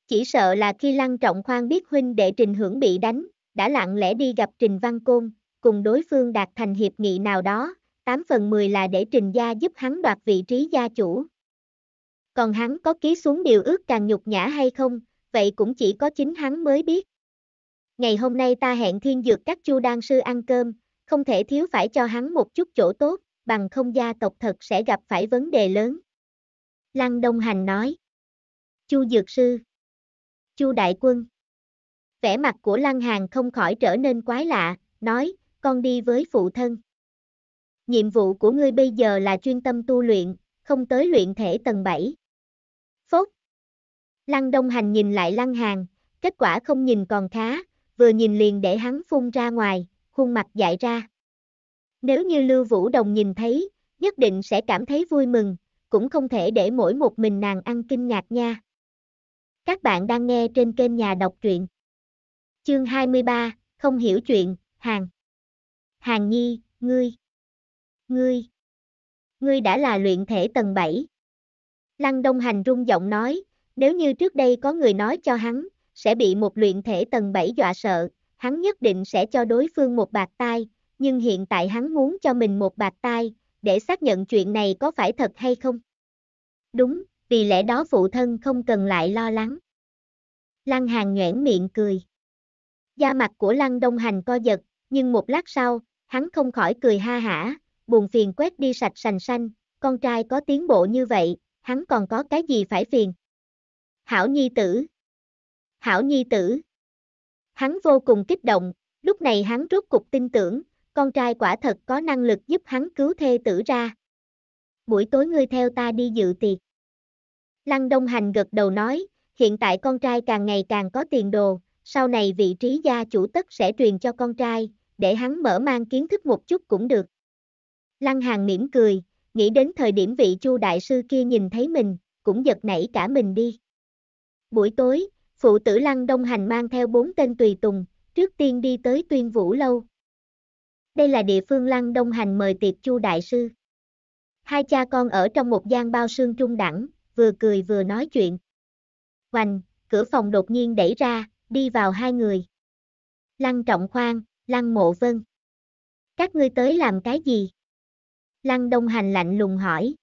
Chỉ sợ là khi Lăng Trọng Khoan biết huynh đệ Trình Hưởng bị đánh, đã lặng lẽ đi gặp Trình Văn Côn, cùng đối phương đạt thành hiệp nghị nào đó, 8 phần 10 là để Trình Gia giúp hắn đoạt vị trí gia chủ. Còn hắn có ký xuống điều ước càng nhục nhã hay không, vậy cũng chỉ có chính hắn mới biết ngày hôm nay ta hẹn thiên dược các chu đan sư ăn cơm, không thể thiếu phải cho hắn một chút chỗ tốt, bằng không gia tộc thật sẽ gặp phải vấn đề lớn. Lăng Đông Hành nói. Chu Dược Sư. Chu Đại Quân. Vẻ mặt của Lăng Hàng không khỏi trở nên quái lạ, nói, con đi với phụ thân. Nhiệm vụ của ngươi bây giờ là chuyên tâm tu luyện, không tới luyện thể tầng 7. Phốt. Lăng Đông Hành nhìn lại Lăng Hàng, kết quả không nhìn còn khá, vừa nhìn liền để hắn phun ra ngoài, khuôn mặt dại ra. Nếu như Lưu Vũ Đồng nhìn thấy, nhất định sẽ cảm thấy vui mừng, cũng không thể để mỗi một mình nàng ăn kinh ngạc nha. Các bạn đang nghe trên kênh nhà đọc truyện. Chương 23, không hiểu chuyện, Hàng. Hàng Nhi, ngươi. Ngươi. Ngươi đã là luyện thể tầng 7. Lăng Đông Hành rung giọng nói, nếu như trước đây có người nói cho hắn, sẽ bị một luyện thể tầng 7 dọa sợ, hắn nhất định sẽ cho đối phương một bạc tai, nhưng hiện tại hắn muốn cho mình một bạc tai, để xác nhận chuyện này có phải thật hay không. Đúng, vì lẽ đó phụ thân không cần lại lo lắng. Lăng Hàng nhoẻn miệng cười. Da mặt của Lăng Đông Hành co giật, nhưng một lát sau, hắn không khỏi cười ha hả, buồn phiền quét đi sạch sành sanh, con trai có tiến bộ như vậy, hắn còn có cái gì phải phiền. Hảo nhi tử, hảo nhi tử. Hắn vô cùng kích động, lúc này hắn rốt cục tin tưởng, con trai quả thật có năng lực giúp hắn cứu thê tử ra. Buổi tối ngươi theo ta đi dự tiệc. Lăng Đông Hành gật đầu nói, hiện tại con trai càng ngày càng có tiền đồ, sau này vị trí gia chủ tất sẽ truyền cho con trai, để hắn mở mang kiến thức một chút cũng được. Lăng Hàng mỉm cười, nghĩ đến thời điểm vị Chu đại sư kia nhìn thấy mình, cũng giật nảy cả mình đi. Buổi tối, phụ tử Lăng Đông Hành mang theo bốn tên tùy tùng, trước tiên đi tới tuyên vũ lâu. Đây là địa phương Lăng Đông Hành mời tiệc Chu Đại Sư. Hai cha con ở trong một gian bao sương trung đẳng, vừa cười vừa nói chuyện. Hoành, cửa phòng đột nhiên đẩy ra, đi vào hai người. Lăng Trọng Khoan, Lăng Mộ Vân. Các ngươi tới làm cái gì? Lăng Đông Hành lạnh lùng hỏi.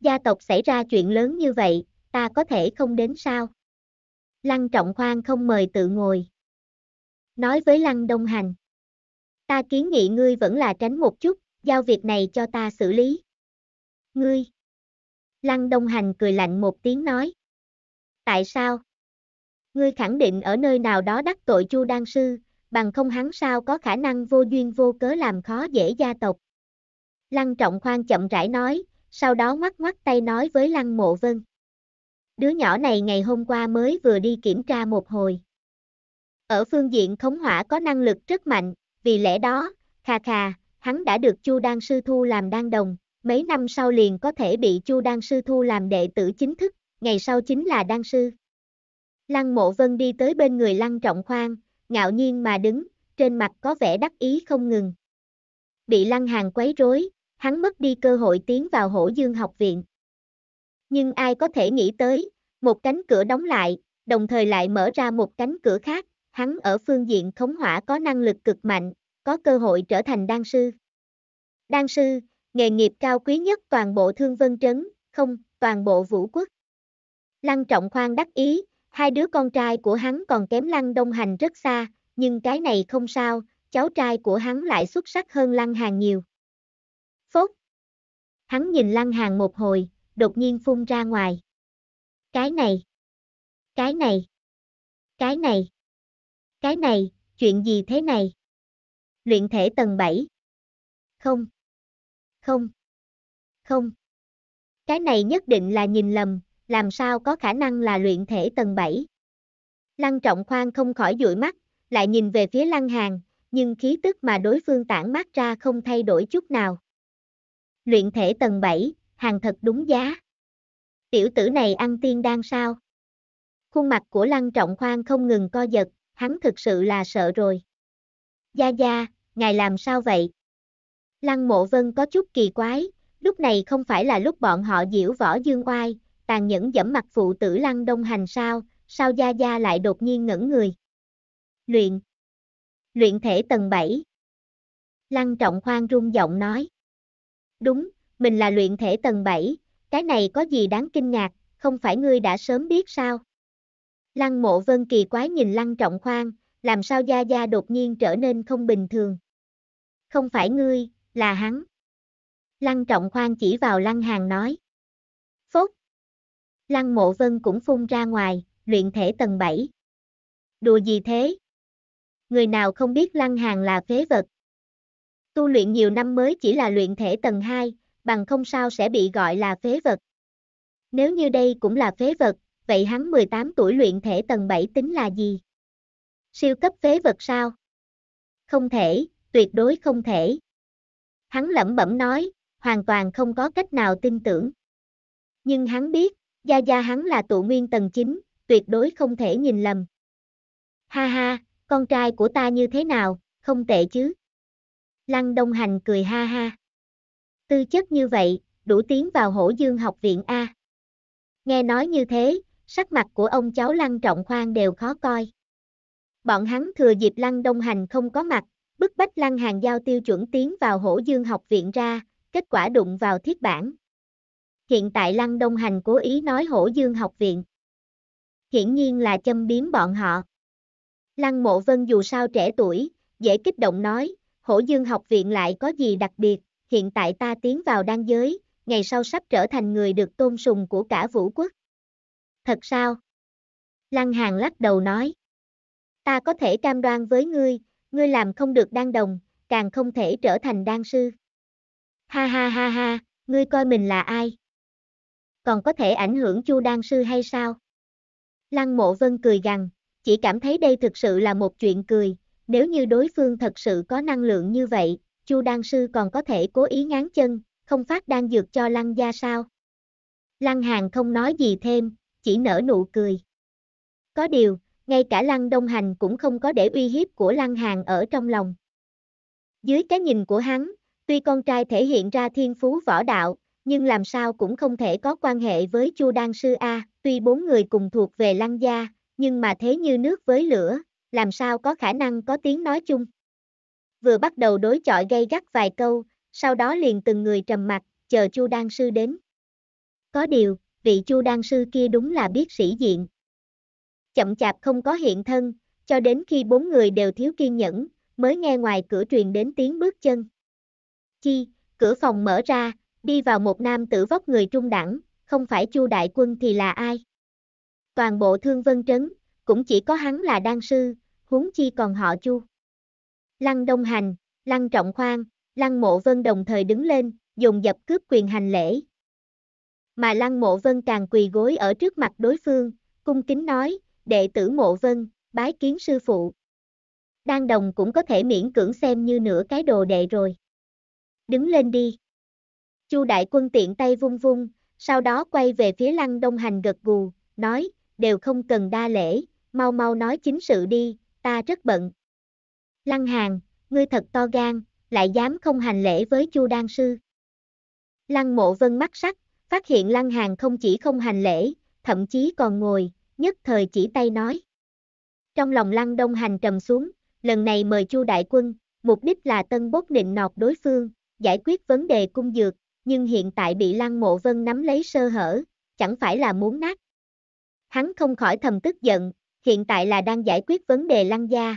Gia tộc xảy ra chuyện lớn như vậy, ta có thể không đến sao? Lăng Trọng Khoan không mời tự ngồi. Nói với Lăng Đông Hành. Ta kiến nghị ngươi vẫn là tránh một chút, giao việc này cho ta xử lý. Ngươi. Lăng Đông Hành cười lạnh một tiếng nói. Tại sao? Ngươi khẳng định ở nơi nào đó đắc tội Chu Đan Sư, bằng không hắn sao có khả năng vô duyên vô cớ làm khó dễ gia tộc. Lăng Trọng Khoan chậm rãi nói, sau đó ngoắc ngoắc tay nói với Lăng Mộ Vân đứa nhỏ này ngày hôm qua mới vừa đi kiểm tra một hồi. Ở phương diện khống hỏa có năng lực rất mạnh, vì lẽ đó, khà khà, hắn đã được Chu Đan Sư Thu làm đan đồng, mấy năm sau liền có thể bị Chu Đan Sư Thu làm đệ tử chính thức, ngày sau chính là Đan Sư. Lăng Mộ Vân đi tới bên người Lăng Trọng Khoan, ngạo nhiên mà đứng, trên mặt có vẻ đắc ý không ngừng. Bị Lăng Hàng quấy rối, hắn mất đi cơ hội tiến vào hổ dương học viện. Nhưng ai có thể nghĩ tới, một cánh cửa đóng lại, đồng thời lại mở ra một cánh cửa khác, hắn ở phương diện thống hỏa có năng lực cực mạnh, có cơ hội trở thành đan sư. Đan sư, nghề nghiệp cao quý nhất toàn bộ thương vân trấn, không, toàn bộ vũ quốc. Lăng trọng khoan đắc ý, hai đứa con trai của hắn còn kém lăng đông hành rất xa, nhưng cái này không sao, cháu trai của hắn lại xuất sắc hơn lăng hàng nhiều. Phốt! Hắn nhìn lăng hàng một hồi, đột nhiên phun ra ngoài. Cái này, cái này, cái này, cái này, chuyện gì thế này? Luyện thể tầng 7. Không, không, không. Cái này nhất định là nhìn lầm, làm sao có khả năng là luyện thể tầng 7. Lăng trọng khoan không khỏi dụi mắt, lại nhìn về phía lăng hàng, nhưng khí tức mà đối phương tản mát ra không thay đổi chút nào. Luyện thể tầng 7, hàng thật đúng giá. Tiểu tử này ăn tiên đan sao? Khuôn mặt của Lăng Trọng Khoan không ngừng co giật, hắn thực sự là sợ rồi. Gia Gia, ngài làm sao vậy? Lăng Mộ Vân có chút kỳ quái, lúc này không phải là lúc bọn họ diễu võ dương oai, tàn nhẫn dẫm mặt phụ tử Lăng Đông Hành sao, sao Gia Gia lại đột nhiên ngẩn người? Luyện Luyện thể tầng 7 Lăng Trọng Khoan rung giọng nói Đúng, mình là luyện thể tầng 7, cái này có gì đáng kinh ngạc, không phải ngươi đã sớm biết sao? Lăng mộ vân kỳ quái nhìn lăng trọng khoan, làm sao Gia Gia đột nhiên trở nên không bình thường? Không phải ngươi, là hắn. Lăng trọng khoan chỉ vào lăng hàng nói. Phúc. Lăng mộ vân cũng phun ra ngoài, luyện thể tầng 7. Đùa gì thế? Người nào không biết lăng hàng là phế vật? Tu luyện nhiều năm mới chỉ là luyện thể tầng 2, bằng không sao sẽ bị gọi là phế vật. Nếu như đây cũng là phế vật, vậy hắn 18 tuổi luyện thể tầng 7 tính là gì? Siêu cấp phế vật sao? Không thể, tuyệt đối không thể. Hắn lẩm bẩm nói, hoàn toàn không có cách nào tin tưởng. Nhưng hắn biết, Gia Gia hắn là tụ nguyên tầng 9, tuyệt đối không thể nhìn lầm. Ha ha, con trai của ta như thế nào, không tệ chứ. Lăng Đông Hành cười ha ha tư chất như vậy, đủ tiến vào hổ dương học viện A. Nghe nói như thế, sắc mặt của ông cháu Lăng Trọng Khoan đều khó coi. Bọn hắn thừa dịp Lăng Đông Hành không có mặt, bức bách Lăng Hàng Giao tiêu chuẩn tiến vào hổ dương học viện ra, kết quả đụng vào thiết bản. Hiện tại Lăng Đông Hành cố ý nói hổ dương học viện. Hiển nhiên là châm biếm bọn họ. Lăng Mộ Vân dù sao trẻ tuổi, dễ kích động nói, hổ dương học viện lại có gì đặc biệt, hiện tại ta tiến vào đan giới, ngày sau sắp trở thành người được tôn sùng của cả vũ quốc. Thật sao? Lăng Hàng lắc đầu nói. Ta có thể cam đoan với ngươi, ngươi làm không được đan đồng, càng không thể trở thành đan sư. Ha ha ha ha, ngươi coi mình là ai? Còn có thể ảnh hưởng chu đan sư hay sao? Lăng mộ vân cười gằn, chỉ cảm thấy đây thực sự là một chuyện cười, nếu như đối phương thật sự có năng lượng như vậy, Chu Đan Sư còn có thể cố ý ngán chân, không phát đan dược cho Lăng Gia sao? Lăng Hàng không nói gì thêm, chỉ nở nụ cười. Có điều, ngay cả Lăng Đông Hành cũng không có để uy hiếp của Lăng Hàng ở trong lòng. Dưới cái nhìn của hắn, tuy con trai thể hiện ra thiên phú võ đạo, nhưng làm sao cũng không thể có quan hệ với Chu Đan Sư A, tuy bốn người cùng thuộc về Lăng Gia, nhưng mà thế như nước với lửa, làm sao có khả năng có tiếng nói chung vừa bắt đầu đối chọi gây gắt vài câu, sau đó liền từng người trầm mặt, chờ Chu Đan Sư đến. Có điều, vị Chu Đan Sư kia đúng là biết sĩ diện. Chậm chạp không có hiện thân, cho đến khi bốn người đều thiếu kiên nhẫn, mới nghe ngoài cửa truyền đến tiếng bước chân. Chi, cửa phòng mở ra, đi vào một nam tử vóc người trung đẳng, không phải Chu Đại Quân thì là ai? Toàn bộ thương vân trấn, cũng chỉ có hắn là đan sư, huống chi còn họ Chu. Lăng Đông Hành, Lăng Trọng Khoan, Lăng Mộ Vân đồng thời đứng lên, dùng dập cướp quyền hành lễ. Mà Lăng Mộ Vân càng quỳ gối ở trước mặt đối phương, cung kính nói, đệ tử Mộ Vân, bái kiến sư phụ. Đan đồng cũng có thể miễn cưỡng xem như nửa cái đồ đệ rồi. Đứng lên đi. Chu đại quân tiện tay vung vung, sau đó quay về phía lăng đông hành gật gù, nói, đều không cần đa lễ, mau mau nói chính sự đi, ta rất bận. Lăng Hàn, ngươi thật to gan, lại dám không hành lễ với Chu Đan sư. Lăng Mộ Vân mắt sắc, phát hiện Lăng Hàn không chỉ không hành lễ, thậm chí còn ngồi, nhất thời chỉ tay nói. Trong lòng Lăng Đông Hành trầm xuống, lần này mời Chu đại quân, mục đích là tân bốt định nọt đối phương, giải quyết vấn đề cung dược, nhưng hiện tại bị Lăng Mộ Vân nắm lấy sơ hở, chẳng phải là muốn nát. Hắn không khỏi thầm tức giận, hiện tại là đang giải quyết vấn đề Lăng gia,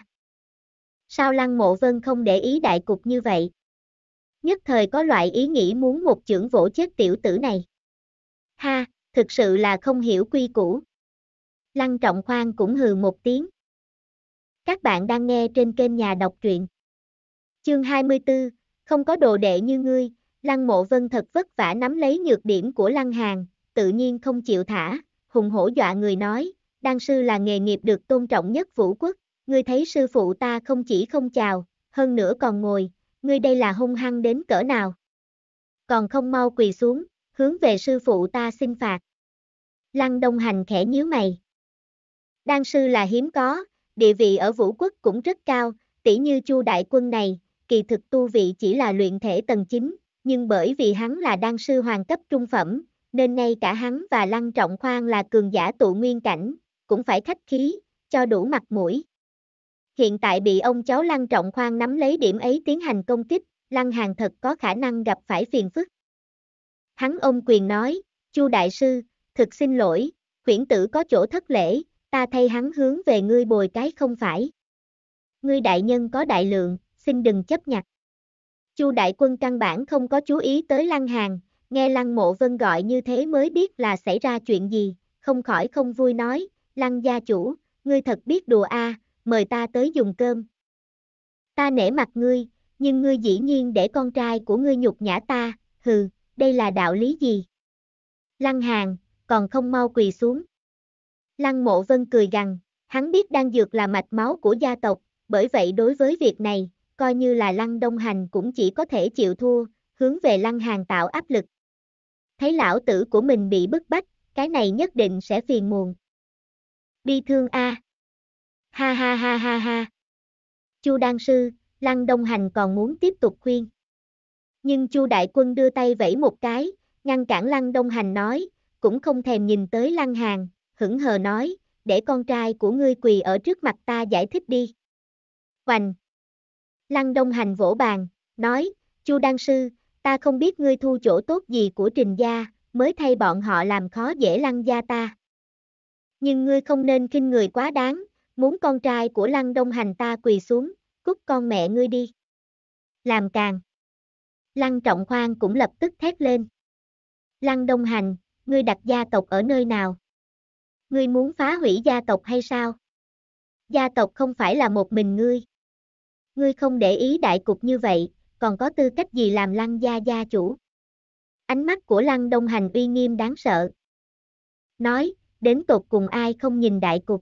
sao Lăng Mộ Vân không để ý đại cục như vậy. Nhất thời có loại ý nghĩ muốn một trưởng vỗ chết tiểu tử này. Ha, thực sự là không hiểu quy củ. Lăng Trọng Khoan cũng hừ một tiếng. Các bạn đang nghe trên kênh nhà đọc truyện. Chương 24, không có đồ đệ như ngươi, Lăng Mộ Vân thật vất vả nắm lấy nhược điểm của Lăng Hàn, tự nhiên không chịu thả, hùng hổ dọa người nói, đan sư là nghề nghiệp được tôn trọng nhất vũ quốc ngươi thấy sư phụ ta không chỉ không chào, hơn nữa còn ngồi, ngươi đây là hung hăng đến cỡ nào. Còn không mau quỳ xuống, hướng về sư phụ ta xin phạt. Lăng Đông Hành khẽ nhíu mày. Đan sư là hiếm có, địa vị ở vũ quốc cũng rất cao, tỷ như chu đại quân này, kỳ thực tu vị chỉ là luyện thể tầng 9, nhưng bởi vì hắn là đan sư hoàng cấp trung phẩm, nên ngay cả hắn và Lăng Trọng Khoan là cường giả tụ nguyên cảnh, cũng phải khách khí, cho đủ mặt mũi hiện tại bị ông cháu Lăng Trọng Khoan nắm lấy điểm ấy tiến hành công kích, Lăng Hàng thật có khả năng gặp phải phiền phức. Hắn ông quyền nói, Chu Đại Sư, thực xin lỗi, quyển tử có chỗ thất lễ, ta thay hắn hướng về ngươi bồi cái không phải. Ngươi đại nhân có đại lượng, xin đừng chấp nhặt. Chu đại quân căn bản không có chú ý tới Lăng Hàng, nghe Lăng Mộ Vân gọi như thế mới biết là xảy ra chuyện gì, không khỏi không vui nói, Lăng gia chủ, ngươi thật biết đùa a, à, mời ta tới dùng cơm. Ta nể mặt ngươi, nhưng ngươi dĩ nhiên để con trai của ngươi nhục nhã ta, hừ, đây là đạo lý gì? Lăng Hàn, còn không mau quỳ xuống. Lăng Mộ Vân cười gằn, hắn biết đang dược là mạch máu của gia tộc, bởi vậy đối với việc này, coi như là Lăng Đông Hành cũng chỉ có thể chịu thua, hướng về Lăng Hàn tạo áp lực. Thấy lão tử của mình bị bức bách, cái này nhất định sẽ phiền muộn. Bi thương a. À ha ha ha ha ha. Chu Đan Sư, Lăng Đông Hành còn muốn tiếp tục khuyên. Nhưng Chu Đại Quân đưa tay vẫy một cái, ngăn cản Lăng Đông Hành nói, cũng không thèm nhìn tới Lăng Hàng, hững hờ nói, để con trai của ngươi quỳ ở trước mặt ta giải thích đi. Hoành! Lăng Đông Hành vỗ bàn, nói, Chu Đan Sư, ta không biết ngươi thu chỗ tốt gì của trình gia, mới thay bọn họ làm khó dễ lăng gia ta. Nhưng ngươi không nên kinh người quá đáng, muốn con trai của Lăng Đông Hành ta quỳ xuống, cút con mẹ ngươi đi. Làm càng. Lăng Trọng Khoan cũng lập tức thét lên. Lăng Đông Hành, ngươi đặt gia tộc ở nơi nào? Ngươi muốn phá hủy gia tộc hay sao? Gia tộc không phải là một mình ngươi. Ngươi không để ý đại cục như vậy, còn có tư cách gì làm lăng gia gia chủ? Ánh mắt của lăng đông hành uy nghiêm đáng sợ. Nói, đến tột cùng ai không nhìn đại cục.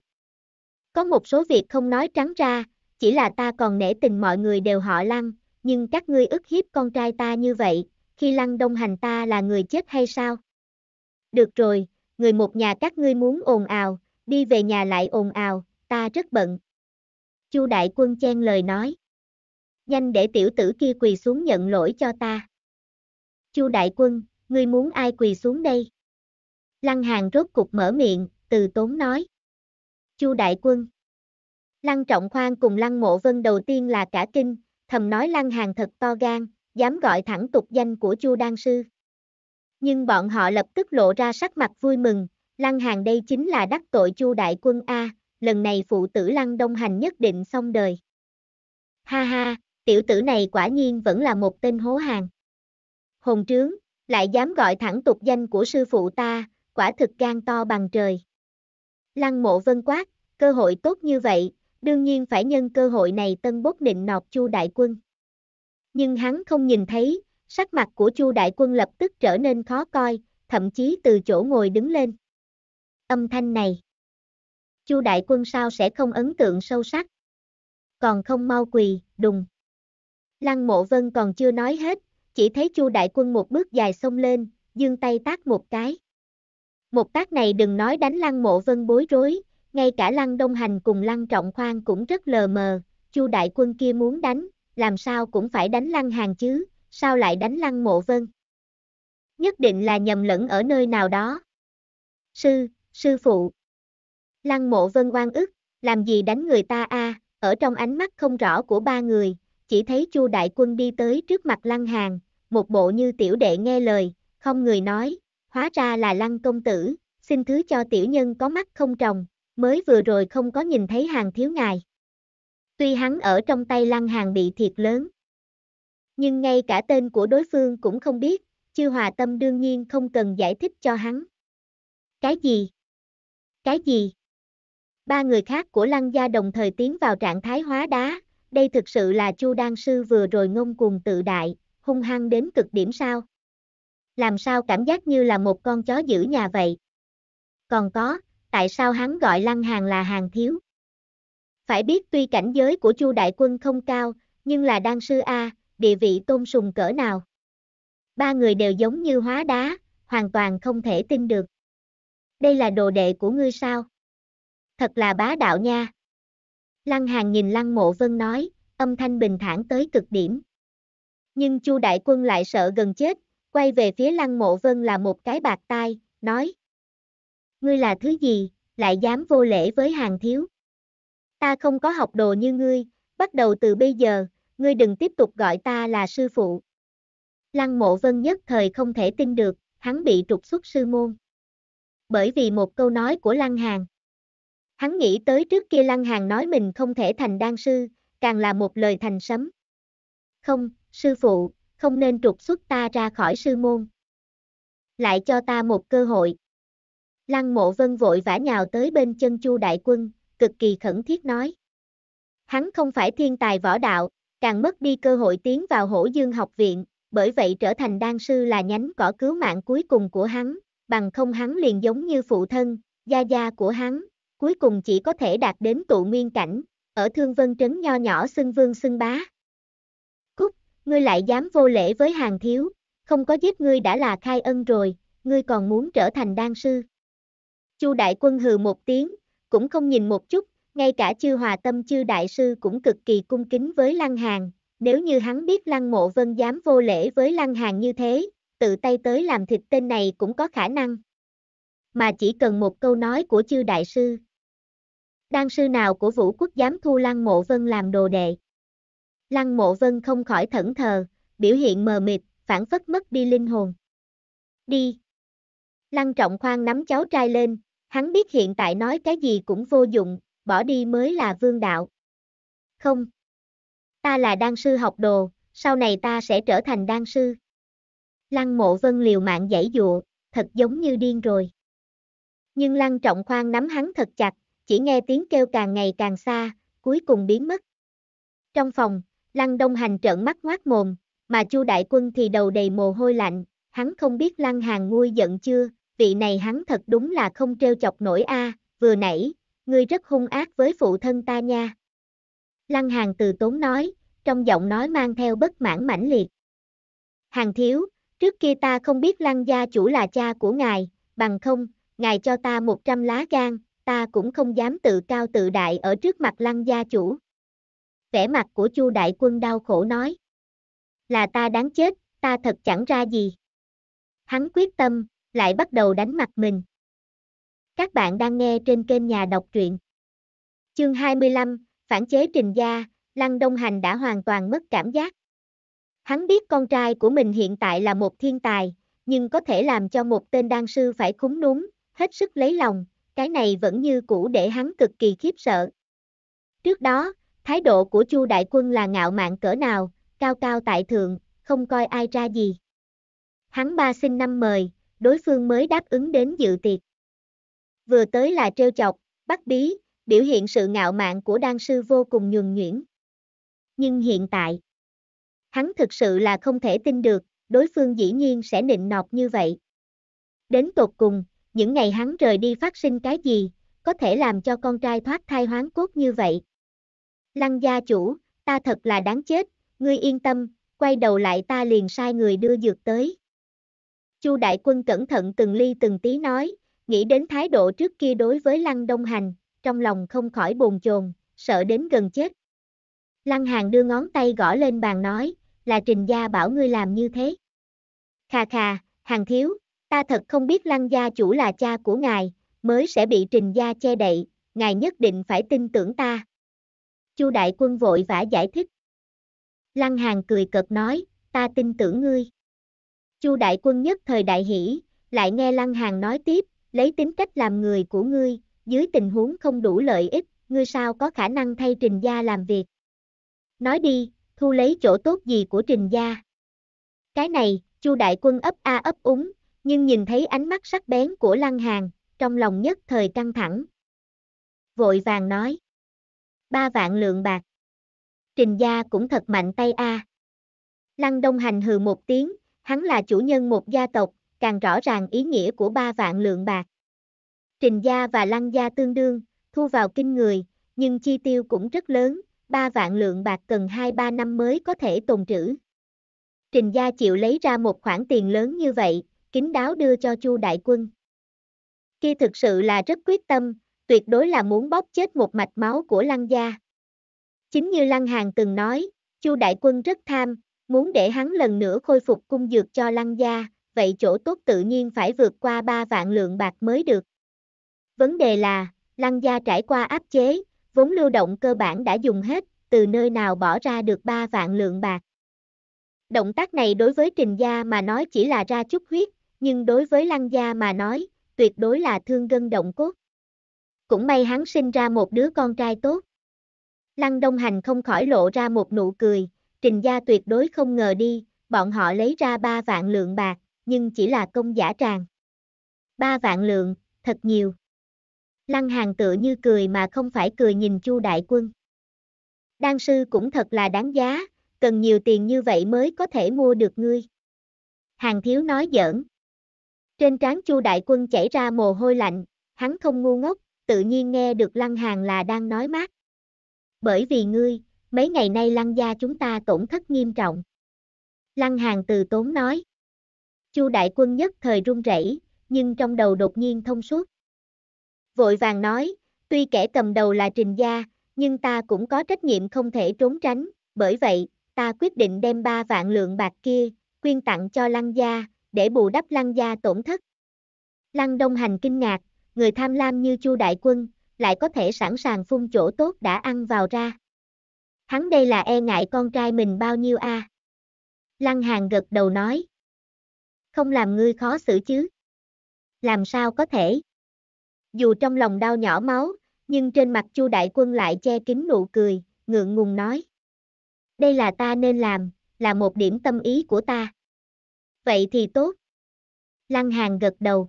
Có một số việc không nói trắng ra, chỉ là ta còn nể tình mọi người đều họ lăng, nhưng các ngươi ức hiếp con trai ta như vậy, khi lăng đông hành ta là người chết hay sao? Được rồi, người một nhà các ngươi muốn ồn ào, đi về nhà lại ồn ào, ta rất bận. Chu đại quân chen lời nói. Nhanh để tiểu tử kia quỳ xuống nhận lỗi cho ta. Chu đại quân, ngươi muốn ai quỳ xuống đây? Lăng hàng rốt cục mở miệng, từ tốn nói. Chu Đại Quân. Lăng Trọng Khoan cùng Lăng Mộ Vân đầu tiên là cả kinh, thầm nói Lăng Hàng thật to gan, dám gọi thẳng tục danh của Chu Đan Sư. Nhưng bọn họ lập tức lộ ra sắc mặt vui mừng, Lăng Hàng đây chính là đắc tội Chu Đại Quân A, lần này phụ tử Lăng Đông Hành nhất định xong đời. Ha ha, tiểu tử này quả nhiên vẫn là một tên hố hàng. Hồn trướng, lại dám gọi thẳng tục danh của sư phụ ta, quả thực gan to bằng trời. Lăng mộ vân quát, cơ hội tốt như vậy, đương nhiên phải nhân cơ hội này tân bốc định nọt Chu Đại Quân. Nhưng hắn không nhìn thấy, sắc mặt của Chu Đại Quân lập tức trở nên khó coi, thậm chí từ chỗ ngồi đứng lên. Âm thanh này. Chu Đại Quân sao sẽ không ấn tượng sâu sắc. Còn không mau quỳ, đùng. Lăng Mộ Vân còn chưa nói hết, chỉ thấy Chu Đại Quân một bước dài xông lên, dương tay tác một cái. Một tác này đừng nói đánh Lăng Mộ Vân bối rối, ngay cả Lăng Đông Hành cùng Lăng Trọng Khoan cũng rất lờ mờ, Chu đại quân kia muốn đánh, làm sao cũng phải đánh Lăng Hàng chứ, sao lại đánh Lăng Mộ Vân? Nhất định là nhầm lẫn ở nơi nào đó. Sư, sư phụ. Lăng Mộ Vân oan ức, làm gì đánh người ta a? À? Ở trong ánh mắt không rõ của ba người, chỉ thấy Chu đại quân đi tới trước mặt Lăng Hàng, một bộ như tiểu đệ nghe lời, không người nói, hóa ra là Lăng công tử, xin thứ cho tiểu nhân có mắt không trồng, mới vừa rồi không có nhìn thấy hàng thiếu ngài. Tuy hắn ở trong tay lăng hàng bị thiệt lớn, nhưng ngay cả tên của đối phương cũng không biết, chư hòa tâm đương nhiên không cần giải thích cho hắn. Cái gì? Cái gì? Ba người khác của lăng gia đồng thời tiến vào trạng thái hóa đá, đây thực sự là chu đan sư vừa rồi ngông cuồng tự đại, hung hăng đến cực điểm sao? Làm sao cảm giác như là một con chó giữ nhà vậy? Còn có, tại sao hắn gọi Lăng Hàng là hàng thiếu. Phải biết tuy cảnh giới của Chu Đại Quân không cao, nhưng là đan sư A, địa vị tôn sùng cỡ nào. Ba người đều giống như hóa đá, hoàn toàn không thể tin được. Đây là đồ đệ của ngươi sao? Thật là bá đạo nha. Lăng Hàng nhìn Lăng Mộ Vân nói, âm thanh bình thản tới cực điểm. Nhưng Chu Đại Quân lại sợ gần chết, quay về phía Lăng Mộ Vân là một cái bạc tai, nói ngươi là thứ gì, lại dám vô lễ với hàng thiếu. Ta không có học đồ như ngươi, bắt đầu từ bây giờ, ngươi đừng tiếp tục gọi ta là sư phụ. Lăng mộ vân nhất thời không thể tin được, hắn bị trục xuất sư môn. Bởi vì một câu nói của Lăng Hàng. Hắn nghĩ tới trước kia Lăng Hàng nói mình không thể thành đan sư, càng là một lời thành sấm. Không, sư phụ, không nên trục xuất ta ra khỏi sư môn. Lại cho ta một cơ hội. Lăng mộ vân vội vã nhào tới bên chân chu đại quân, cực kỳ khẩn thiết nói. Hắn không phải thiên tài võ đạo, càng mất đi cơ hội tiến vào hổ dương học viện, bởi vậy trở thành đan sư là nhánh cỏ cứu mạng cuối cùng của hắn, bằng không hắn liền giống như phụ thân, gia gia của hắn, cuối cùng chỉ có thể đạt đến tụ nguyên cảnh, ở thương vân trấn nho nhỏ xưng vương xưng bá. Cúc, ngươi lại dám vô lễ với hàng thiếu, không có giết ngươi đã là khai ân rồi, ngươi còn muốn trở thành đan sư. Chu đại quân hừ một tiếng, cũng không nhìn một chút, ngay cả chư hòa tâm chư đại sư cũng cực kỳ cung kính với Lăng Hàng, nếu như hắn biết Lăng Mộ Vân dám vô lễ với Lăng Hàng như thế, tự tay tới làm thịt tên này cũng có khả năng. Mà chỉ cần một câu nói của chư đại sư. Đan sư nào của vũ quốc dám thu Lăng Mộ Vân làm đồ đệ. Lăng Mộ Vân không khỏi thẫn thờ, biểu hiện mờ mịt, phản phất mất đi linh hồn. Đi. Lăng Trọng Khoan nắm cháu trai lên, Hắn biết hiện tại nói cái gì cũng vô dụng, bỏ đi mới là vương đạo. Không. Ta là đan sư học đồ, sau này ta sẽ trở thành đan sư. Lăng mộ vân liều mạng giải dụa, thật giống như điên rồi. Nhưng lăng trọng khoan nắm hắn thật chặt, chỉ nghe tiếng kêu càng ngày càng xa, cuối cùng biến mất. Trong phòng, lăng đông hành trợn mắt ngoác mồm, mà chu đại quân thì đầu đầy mồ hôi lạnh, hắn không biết lăng hàng nguôi giận chưa, vị này hắn thật đúng là không trêu chọc nổi a, vừa nãy, ngươi rất hung ác với phụ thân ta nha. Lăng hàng từ tốn nói, trong giọng nói mang theo bất mãn mãnh liệt. Hàng thiếu, trước kia ta không biết lăng gia chủ là cha của ngài, bằng không, ngài cho ta 100 lá gan, ta cũng không dám tự cao tự đại ở trước mặt lăng gia chủ. Vẻ mặt của Chu đại quân đau khổ nói. Là ta đáng chết, ta thật chẳng ra gì. Hắn quyết tâm, lại bắt đầu đánh mặt mình. Các bạn đang nghe trên kênh Nhà đọc truyện. Chương 25, phản chế trình gia, Lăng Đông Hành đã hoàn toàn mất cảm giác. Hắn biết con trai của mình hiện tại là một thiên tài, nhưng có thể làm cho một tên đan sư phải khúng núm, hết sức lấy lòng, cái này vẫn như cũ để hắn cực kỳ khiếp sợ. Trước đó, thái độ của Chu Đại Quân là ngạo mạn cỡ nào, cao cao tại thượng, không coi ai ra gì. Hắn ba sinh năm mời, đối phương mới đáp ứng đến dự tiệc. Vừa tới là trêu chọc, bắt bí, biểu hiện sự ngạo mạn của đan sư vô cùng nhường nhuyễn. Nhưng hiện tại, hắn thực sự là không thể tin được, đối phương dĩ nhiên sẽ nịnh nọt như vậy. Đến tột cùng, những ngày hắn rời đi phát sinh cái gì, có thể làm cho con trai thoát thai hoán cốt như vậy. Lăng gia chủ, ta thật là đáng chết, ngươi yên tâm, quay đầu lại ta liền sai người đưa dược tới. Chu đại quân cẩn thận từng ly từng tí nói, nghĩ đến thái độ trước kia đối với Lăng Đông Hành, trong lòng không khỏi bồn chồn, sợ đến gần chết. Lăng Hàng đưa ngón tay gõ lên bàn nói, là Trình gia bảo ngươi làm như thế. Khà khà, Hàng thiếu, ta thật không biết Lăng gia chủ là cha của ngài, mới sẽ bị Trình gia che đậy, ngài nhất định phải tin tưởng ta. Chu đại quân vội vã giải thích. Lăng Hàng cười cợt nói, ta tin tưởng ngươi. Chu đại quân nhất thời đại hỷ, lại nghe Lăng Hàng nói tiếp, lấy tính cách làm người của ngươi, dưới tình huống không đủ lợi ích, ngươi sao có khả năng thay Trình gia làm việc. Nói đi, thu lấy chỗ tốt gì của Trình gia. Cái này, Chu đại quân ấp a ấp úng, nhưng nhìn thấy ánh mắt sắc bén của Lăng Hàng, trong lòng nhất thời căng thẳng. Vội vàng nói. Ba vạn lượng bạc. Trình gia cũng thật mạnh tay a. À. Lăng Đông Hành hừ một tiếng, hắn là chủ nhân một gia tộc, càng rõ ràng ý nghĩa của ba vạn lượng bạc. Trình gia và lăng gia tương đương, thu vào kinh người, nhưng chi tiêu cũng rất lớn, ba vạn lượng bạc cần 2-3 năm mới có thể tồn trữ. Trình gia chịu lấy ra một khoản tiền lớn như vậy, kín đáo đưa cho Chu Đại Quân. Kia thực sự là rất quyết tâm, tuyệt đối là muốn bóp chết một mạch máu của Lăng gia. Chính như Lăng Hàng từng nói, Chu Đại Quân rất tham, Muốn để hắn lần nữa khôi phục cung dược cho lăng gia, vậy chỗ tốt tự nhiên phải vượt qua 3 vạn lượng bạc mới được. Vấn đề là, lăng gia trải qua áp chế, vốn lưu động cơ bản đã dùng hết, từ nơi nào bỏ ra được 3 vạn lượng bạc. Động tác này đối với trình gia mà nói chỉ là ra chút huyết, nhưng đối với lăng gia mà nói, tuyệt đối là thương gân động cốt. Cũng may hắn sinh ra một đứa con trai tốt. Lăng Đông Hành không khỏi lộ ra một nụ cười, Trình gia tuyệt đối không ngờ đi, bọn họ lấy ra 3 vạn lượng bạc, nhưng chỉ là công giả tràng. 3 vạn lượng, thật nhiều. Lăng hàng tựa như cười mà không phải cười nhìn Chu Đại Quân. Đan sư cũng thật là đáng giá, cần nhiều tiền như vậy mới có thể mua được ngươi. Hàng thiếu nói giỡn. Trên trán Chu Đại Quân chảy ra mồ hôi lạnh, hắn không ngu ngốc, tự nhiên nghe được Lăng Hàng là đang nói mát. Bởi vì ngươi, mấy ngày nay lăng gia chúng ta tổn thất nghiêm trọng. Lăng hàng từ tốn nói. Chu đại quân nhất thời run rẩy, nhưng trong đầu đột nhiên thông suốt. Vội vàng nói, tuy kẻ cầm đầu là trình gia, nhưng ta cũng có trách nhiệm không thể trốn tránh, bởi vậy, ta quyết định đem ba vạn lượng bạc kia, quyên tặng cho lăng gia, để bù đắp lăng gia tổn thất. Lăng Đông Hành kinh ngạc, người tham lam như Chu Đại Quân, lại có thể sẵn sàng phun chỗ tốt đã ăn vào ra hắn đây là e ngại con trai mình bao nhiêu a? À? Lăng hàn gật đầu nói. Không làm ngươi khó xử chứ. Làm sao có thể? Dù trong lòng đau nhỏ máu, nhưng trên mặt Chu Đại Quân lại che kín nụ cười, ngượng ngùng nói. Đây là ta nên làm, là một điểm tâm ý của ta. Vậy thì tốt. Lăng hàn gật đầu.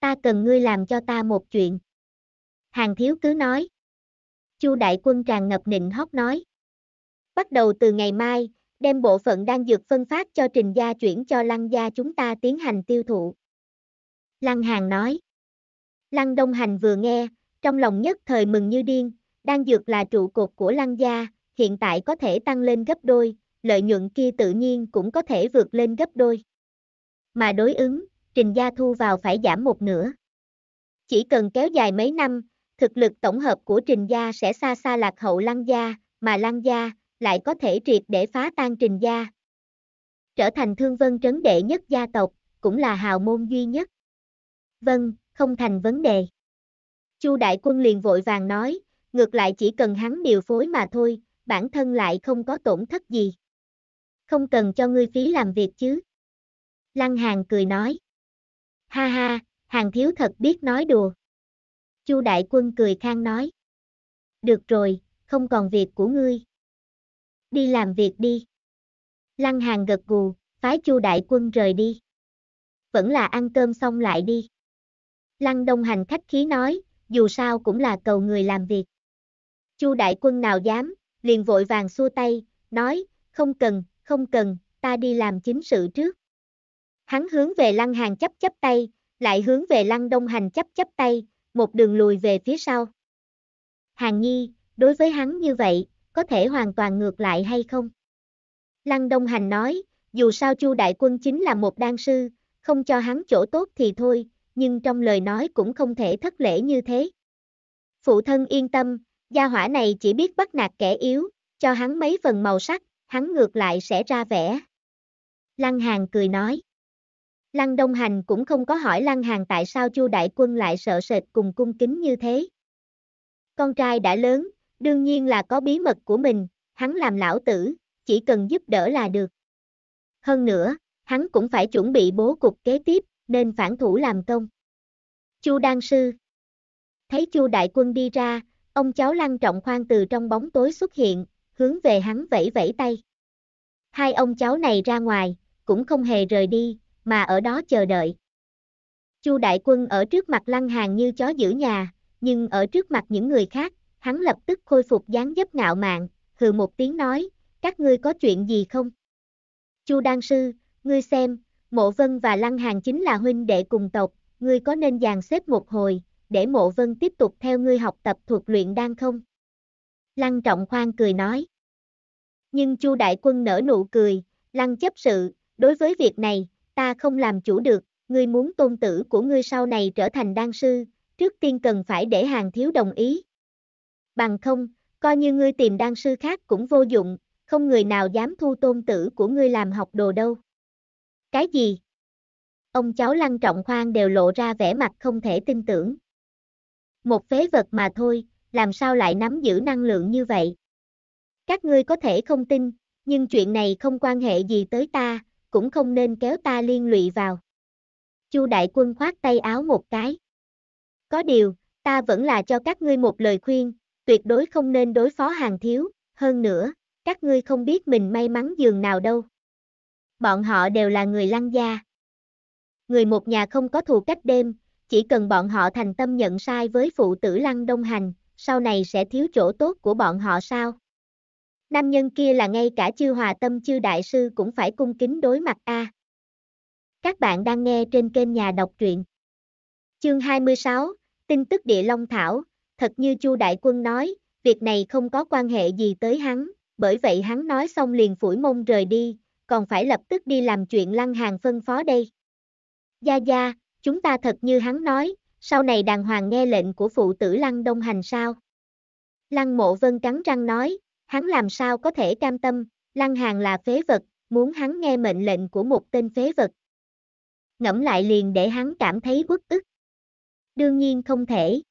Ta cần ngươi làm cho ta một chuyện. Hàng thiếu cứ nói. Chu Đại Quân tràn ngập nịnh hót nói. Bắt đầu từ ngày mai, đem bộ phận đang dược phân phát cho Trình gia chuyển cho Lăng gia chúng ta tiến hành tiêu thụ. Lăng Hàng nói. Lăng Đông Hành vừa nghe, trong lòng nhất thời mừng như điên, đang dược là trụ cột của Lăng gia, hiện tại có thể tăng lên gấp đôi, lợi nhuận kia tự nhiên cũng có thể vượt lên gấp đôi. Mà đối ứng, Trình gia thu vào phải giảm một nửa. Chỉ cần kéo dài mấy năm, thực lực tổng hợp của Trình gia sẽ xa xa lạc hậu Lăng gia, mà Lăng gia lại có thể triệt để phá tan Trình gia. Trở thành Thương Vân trấn đệ nhất gia tộc, cũng là hào môn duy nhất. Vâng, không thành vấn đề. Chu đại quân liền vội vàng nói, ngược lại chỉ cần hắn điều phối mà thôi, bản thân lại không có tổn thất gì. Không cần cho ngươi phí làm việc chứ. Lăng Hàng cười nói. Ha ha, Hàng thiếu thật biết nói đùa. Chu đại quân cười khang nói. Được rồi, không còn việc của ngươi. Đi làm việc đi. Lăng hàng gật gù, phái Chu đại quân rời đi. Vẫn là ăn cơm xong lại đi. Lăng Đông Hành khách khí nói, dù sao cũng là cầu người làm việc. Chu đại quân nào dám, liền vội vàng xua tay, nói, không cần, không cần, ta đi làm chính sự trước. Hắn hướng về Lăng Hàng chấp chấp tay, lại hướng về Lăng Đông Hành chấp chấp tay, một đường lùi về phía sau. Hàng Nhi, đối với hắn như vậy, có thể hoàn toàn ngược lại hay không? Lăng Đông Hành nói, dù sao Chu Đại Quân chính là một đan sư, không cho hắn chỗ tốt thì thôi, nhưng trong lời nói cũng không thể thất lễ như thế. Phụ thân yên tâm, gia hỏa này chỉ biết bắt nạt kẻ yếu, cho hắn mấy phần màu sắc, hắn ngược lại sẽ ra vẻ. Lăng Hàn cười nói. Lăng Đông Hành cũng không có hỏi Lăng Hàng tại sao Chu Đại Quân lại sợ sệt cùng cung kính như thế. Con trai đã lớn, đương nhiên là có bí mật của mình, hắn làm lão tử, chỉ cần giúp đỡ là được. Hơn nữa, hắn cũng phải chuẩn bị bố cục kế tiếp, nên phản thủ làm công. Chu Đan Sư Thấy Chu Đại Quân đi ra, ông cháu Lăng Trọng Khoan từ trong bóng tối xuất hiện, hướng về hắn vẫy vẫy tay. Hai ông cháu này ra ngoài, cũng không hề rời đi, mà ở đó chờ đợi. Chu Đại Quân ở trước mặt Lăng Hàng như chó giữ nhà, nhưng ở trước mặt những người khác, hắn lập tức khôi phục dáng dấp ngạo mạn, hừ một tiếng nói, các ngươi có chuyện gì không? Chu Đan Sư, ngươi xem, Mộ Vân và Lăng Hàng chính là huynh đệ cùng tộc, ngươi có nên dàn xếp một hồi, để Mộ Vân tiếp tục theo ngươi học tập thuộc luyện đan không? Lăng Trọng Khoan cười nói. Nhưng Chu Đại Quân nở nụ cười, Lăng chấp sự, đối với việc này, ta không làm chủ được, ngươi muốn tôn tử của ngươi sau này trở thành đan sư, trước tiên cần phải để hàng thiếu đồng ý. Bằng không, coi như ngươi tìm đan sư khác cũng vô dụng, không người nào dám thu tôn tử của ngươi làm học đồ đâu. Cái gì? Ông cháu Lăng Trọng Khoan đều lộ ra vẻ mặt không thể tin tưởng. Một phế vật mà thôi, làm sao lại nắm giữ năng lượng như vậy? Các ngươi có thể không tin, nhưng chuyện này không quan hệ gì tới ta, cũng không nên kéo ta liên lụy vào. Chu Đại Quân khoát tay áo một cái. Có điều, ta vẫn là cho các ngươi một lời khuyên, tuyệt đối không nên đối phó hàng thiếu, hơn nữa, các ngươi không biết mình may mắn giường nào đâu. Bọn họ đều là người lăng gia. Người một nhà không có thù cách đêm, chỉ cần bọn họ thành tâm nhận sai với phụ tử lăng đông hành, sau này sẽ thiếu chỗ tốt của bọn họ sao? Nam nhân kia là ngay cả chư hòa tâm chư đại sư cũng phải cung kính đối mặt a. À. Các bạn đang nghe trên kênh nhà đọc truyện. Chương 26, tin tức địa Long Thảo, thật như Chu Đại Quân nói, việc này không có quan hệ gì tới hắn, bởi vậy hắn nói xong liền phủi mông rời đi, còn phải lập tức đi làm chuyện lăng hàng phân phó đây. Gia Gia, chúng ta thật như hắn nói, sau này đàng hoàng nghe lệnh của phụ tử lăng đông hành sao. Lăng mộ vân cắn răng nói, Hắn làm sao có thể cam tâm, Lăng Hàng là phế vật, muốn hắn nghe mệnh lệnh của một tên phế vật. Ngẫm lại liền để hắn cảm thấy uất ức. Đương nhiên không thể.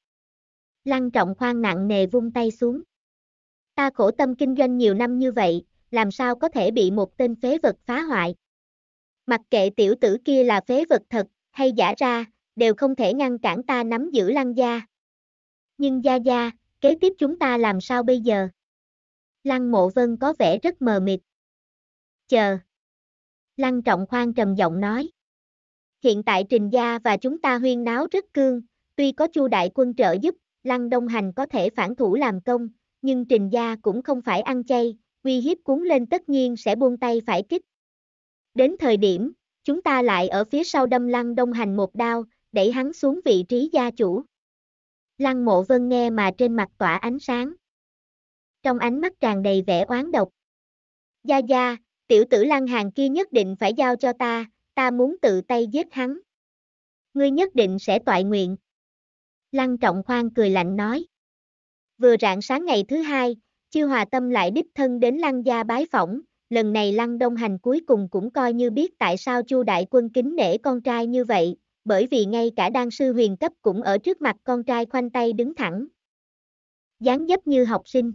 Lăng trọng khoan nặng nề vung tay xuống. Ta khổ tâm kinh doanh nhiều năm như vậy, làm sao có thể bị một tên phế vật phá hoại. Mặc kệ tiểu tử kia là phế vật thật, hay giả ra, đều không thể ngăn cản ta nắm giữ lăng gia. Nhưng gia gia, kế tiếp chúng ta làm sao bây giờ? Lăng mộ vân có vẻ rất mờ mịt. Chờ. Lăng trọng khoan trầm giọng nói. Hiện tại trình gia và chúng ta huyên náo rất cương, tuy có chu đại quân trợ giúp, lăng đông hành có thể phản thủ làm công, nhưng trình gia cũng không phải ăn chay, uy hiếp cuốn lên tất nhiên sẽ buông tay phải kích. Đến thời điểm, chúng ta lại ở phía sau đâm lăng đông hành một đao, đẩy hắn xuống vị trí gia chủ. Lăng mộ vân nghe mà trên mặt tỏa ánh sáng trong ánh mắt tràn đầy vẻ oán độc. Gia Gia, tiểu tử Lăng hàng kia nhất định phải giao cho ta, ta muốn tự tay giết hắn. Ngươi nhất định sẽ toại nguyện. Lăng trọng khoan cười lạnh nói. Vừa rạng sáng ngày thứ hai, Chư Hòa Tâm lại đích thân đến Lăng Gia bái phỏng, lần này Lăng Đông Hành cuối cùng cũng coi như biết tại sao Chu Đại Quân kính nể con trai như vậy, bởi vì ngay cả đan sư huyền cấp cũng ở trước mặt con trai khoanh tay đứng thẳng. dáng dấp như học sinh.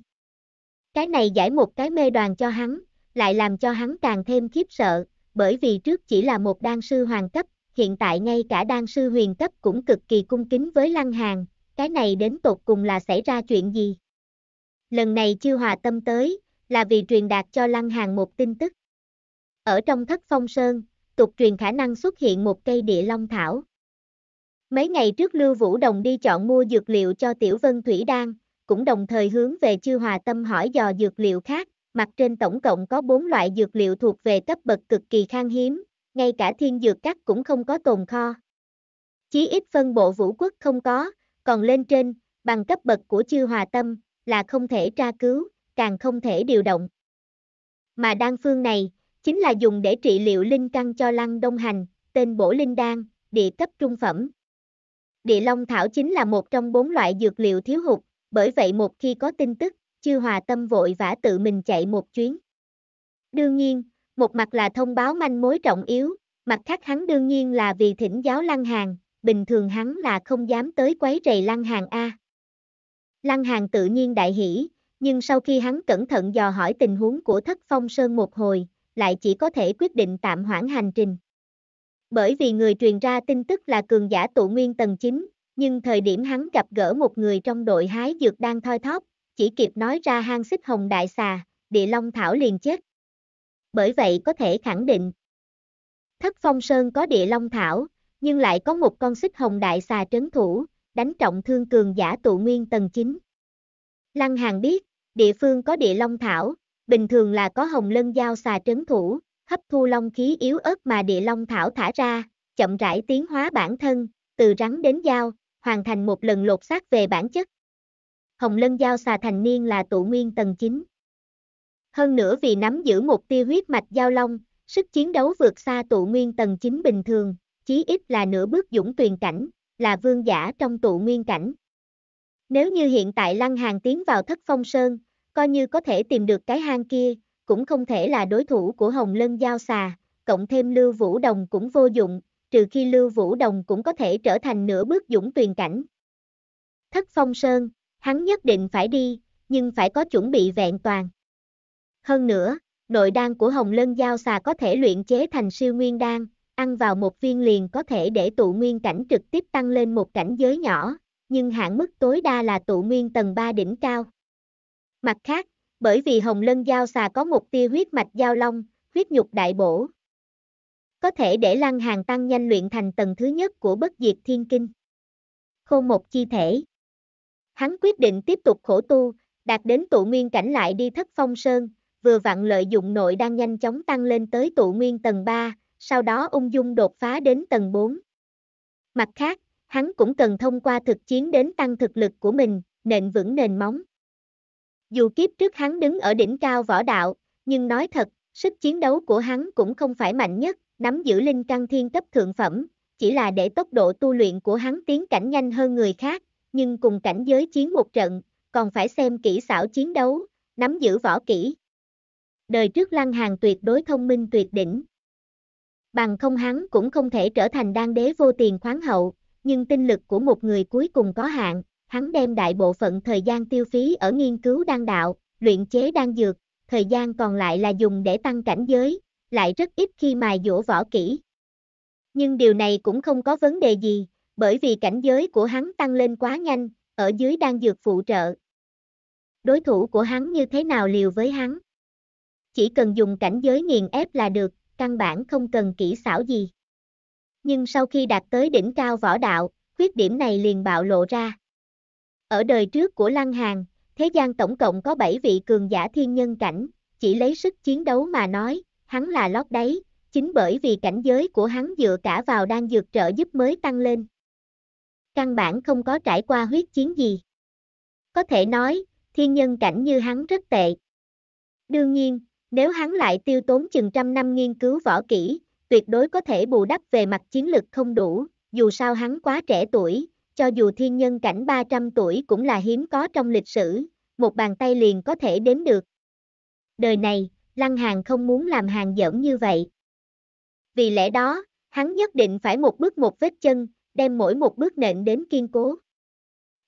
Cái này giải một cái mê đoàn cho hắn, lại làm cho hắn càng thêm khiếp sợ, bởi vì trước chỉ là một đan sư hoàng cấp, hiện tại ngay cả đan sư huyền cấp cũng cực kỳ cung kính với Lăng Hàn, cái này đến tột cùng là xảy ra chuyện gì? Lần này chưa hòa tâm tới, là vì truyền đạt cho Lăng Hàn một tin tức. Ở trong thất phong sơn, tục truyền khả năng xuất hiện một cây địa long thảo. Mấy ngày trước Lưu Vũ Đồng đi chọn mua dược liệu cho Tiểu Vân Thủy Đan, cũng đồng thời hướng về chư hòa tâm hỏi dò dược liệu khác, mặt trên tổng cộng có 4 loại dược liệu thuộc về cấp bậc cực kỳ khan hiếm, ngay cả thiên dược các cũng không có tồn kho. Chí ít phân bộ vũ quốc không có, còn lên trên, bằng cấp bậc của chư hòa tâm, là không thể tra cứu, càng không thể điều động. Mà đan phương này, chính là dùng để trị liệu linh căn cho lăng đông hành, tên bổ linh đan, địa cấp trung phẩm. Địa long thảo chính là một trong bốn loại dược liệu thiếu hụt, bởi vậy một khi có tin tức, chư hòa tâm vội vã tự mình chạy một chuyến. Đương nhiên, một mặt là thông báo manh mối trọng yếu, mặt khác hắn đương nhiên là vì thỉnh giáo Lăng Hàng, bình thường hắn là không dám tới quấy rầy Lăng Hàng A. Lăng Hàng tự nhiên đại hỷ, nhưng sau khi hắn cẩn thận dò hỏi tình huống của thất phong sơn một hồi, lại chỉ có thể quyết định tạm hoãn hành trình. Bởi vì người truyền ra tin tức là cường giả tụ nguyên tầng chính nhưng thời điểm hắn gặp gỡ một người trong đội hái dược đang thoi thóp, chỉ kịp nói ra hang xích hồng đại xà, địa long thảo liền chết. Bởi vậy có thể khẳng định, thất phong sơn có địa long thảo, nhưng lại có một con xích hồng đại xà trấn thủ, đánh trọng thương cường giả tụ nguyên tầng 9. Lăng Hàng biết, địa phương có địa long thảo, bình thường là có hồng lân giao xà trấn thủ, hấp thu long khí yếu ớt mà địa long thảo thả ra, chậm rãi tiến hóa bản thân, từ rắn đến dao, hoàn thành một lần lột xác về bản chất. Hồng Lân Giao xà thành niên là tụ nguyên tầng 9. Hơn nữa vì nắm giữ một tiêu huyết mạch giao long, sức chiến đấu vượt xa tụ nguyên tầng 9 bình thường, chí ít là nửa bước dũng tuyền cảnh, là vương giả trong tụ nguyên cảnh. Nếu như hiện tại Lăng Hàng tiến vào thất phong sơn, coi như có thể tìm được cái hang kia, cũng không thể là đối thủ của Hồng Lân Giao xà, cộng thêm Lưu Vũ Đồng cũng vô dụng, trừ khi Lưu Vũ Đồng cũng có thể trở thành nửa bước dũng tuyền cảnh. Thất Phong Sơn, hắn nhất định phải đi, nhưng phải có chuẩn bị vẹn toàn. Hơn nữa, nội đan của Hồng Lân Giao Xà có thể luyện chế thành siêu nguyên đan, ăn vào một viên liền có thể để tụ nguyên cảnh trực tiếp tăng lên một cảnh giới nhỏ, nhưng hạn mức tối đa là tụ nguyên tầng 3 đỉnh cao. Mặt khác, bởi vì Hồng Lân Giao Xà có một tia huyết mạch giao long, huyết nhục đại bổ, có thể để Lăng Hàng tăng nhanh luyện thành tầng thứ nhất của bất diệt thiên kinh. Khô một chi thể. Hắn quyết định tiếp tục khổ tu, đạt đến tụ nguyên cảnh lại đi thất phong sơn, vừa vặn lợi dụng nội đang nhanh chóng tăng lên tới tụ nguyên tầng 3, sau đó ung dung đột phá đến tầng 4. Mặt khác, hắn cũng cần thông qua thực chiến đến tăng thực lực của mình, nền vững nền móng. Dù kiếp trước hắn đứng ở đỉnh cao võ đạo, nhưng nói thật, sức chiến đấu của hắn cũng không phải mạnh nhất, nắm giữ linh căn thiên cấp thượng phẩm, chỉ là để tốc độ tu luyện của hắn tiến cảnh nhanh hơn người khác, nhưng cùng cảnh giới chiến một trận, còn phải xem kỹ xảo chiến đấu, nắm giữ võ kỹ. Đời trước Lăng Hàng tuyệt đối thông minh tuyệt đỉnh. Bằng không hắn cũng không thể trở thành đan đế vô tiền khoáng hậu, nhưng tinh lực của một người cuối cùng có hạn, hắn đem đại bộ phận thời gian tiêu phí ở nghiên cứu đan đạo, luyện chế đan dược, thời gian còn lại là dùng để tăng cảnh giới, lại rất ít khi mài dũa võ kỹ. Nhưng điều này cũng không có vấn đề gì, bởi vì cảnh giới của hắn tăng lên quá nhanh, ở dưới đang dược phụ trợ. Đối thủ của hắn như thế nào liều với hắn? Chỉ cần dùng cảnh giới nghiền ép là được, căn bản không cần kỹ xảo gì. Nhưng sau khi đạt tới đỉnh cao võ đạo, khuyết điểm này liền bạo lộ ra. Ở đời trước của Lăng Hàn, thế gian tổng cộng có 7 vị cường giả thiên nhân cảnh, chỉ lấy sức chiến đấu mà nói, hắn là lót đáy, chính bởi vì cảnh giới của hắn dựa cả vào đang dược trợ giúp mới tăng lên. Căn bản không có trải qua huyết chiến gì. Có thể nói, thiên nhân cảnh như hắn rất tệ. Đương nhiên, nếu hắn lại tiêu tốn chừng trăm năm nghiên cứu võ kỹ, tuyệt đối có thể bù đắp về mặt chiến lực không đủ, dù sao hắn quá trẻ tuổi, cho dù thiên nhân cảnh 300 tuổi cũng là hiếm có trong lịch sử, một bàn tay liền có thể đếm được. Đời này, Lăng Hàng không muốn làm hàng dởm như vậy. Vì lẽ đó, hắn nhất định phải một bước một vết chân, đem mỗi một bước nện đến kiên cố.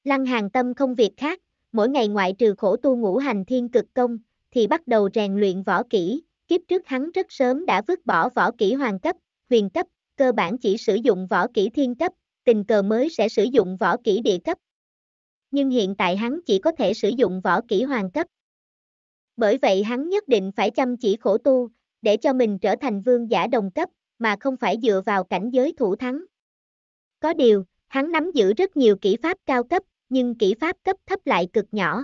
Lăng Hàng tâm không việc khác, mỗi ngày ngoại trừ khổ tu ngũ hành thiên cực công, thì bắt đầu rèn luyện võ kỹ, kiếp trước hắn rất sớm đã vứt bỏ võ kỹ hoàng cấp, huyền cấp, cơ bản chỉ sử dụng võ kỹ thiên cấp, tình cờ mới sẽ sử dụng võ kỹ địa cấp. Nhưng hiện tại hắn chỉ có thể sử dụng võ kỹ hoàng cấp. Bởi vậy hắn nhất định phải chăm chỉ khổ tu, để cho mình trở thành vương giả đồng cấp, mà không phải dựa vào cảnh giới thủ thắng. Có điều, hắn nắm giữ rất nhiều kỹ pháp cao cấp, nhưng kỹ pháp cấp thấp lại cực nhỏ.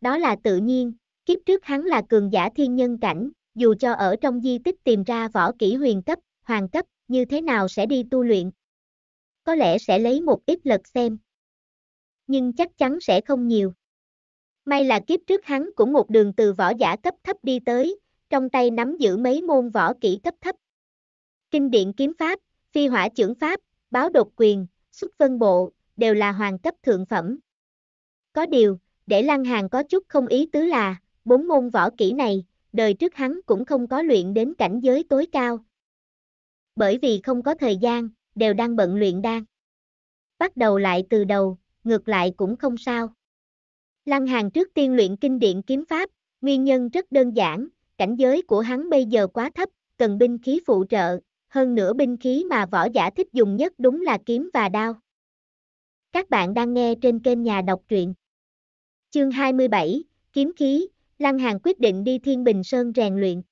Đó là tự nhiên, kiếp trước hắn là cường giả thiên nhân cảnh, dù cho ở trong di tích tìm ra võ kỹ huyền cấp, hoàng cấp, như thế nào sẽ đi tu luyện. Có lẽ sẽ lấy một ít lật xem. Nhưng chắc chắn sẽ không nhiều. May là kiếp trước hắn cũng một đường từ võ giả cấp thấp đi tới, trong tay nắm giữ mấy môn võ kỹ cấp thấp. Kinh điển kiếm pháp, phi hỏa trưởng pháp, báo độc quyền, xuất vân bộ, đều là hoàng cấp thượng phẩm. Có điều, để Lăng Hàng có chút không ý tứ là, bốn môn võ kỹ này, đời trước hắn cũng không có luyện đến cảnh giới tối cao. Bởi vì không có thời gian, đều đang bận luyện đan. Bắt đầu lại từ đầu, ngược lại cũng không sao. Lăng Hàn trước tiên luyện kinh điển kiếm pháp, nguyên nhân rất đơn giản, cảnh giới của hắn bây giờ quá thấp, cần binh khí phụ trợ, hơn nữa binh khí mà võ giả thích dùng nhất đúng là kiếm và đao. Các bạn đang nghe trên kênh nhà đọc truyện. Chương 27, Kiếm khí, Lăng Hàn quyết định đi Thiên Bình Sơn rèn luyện.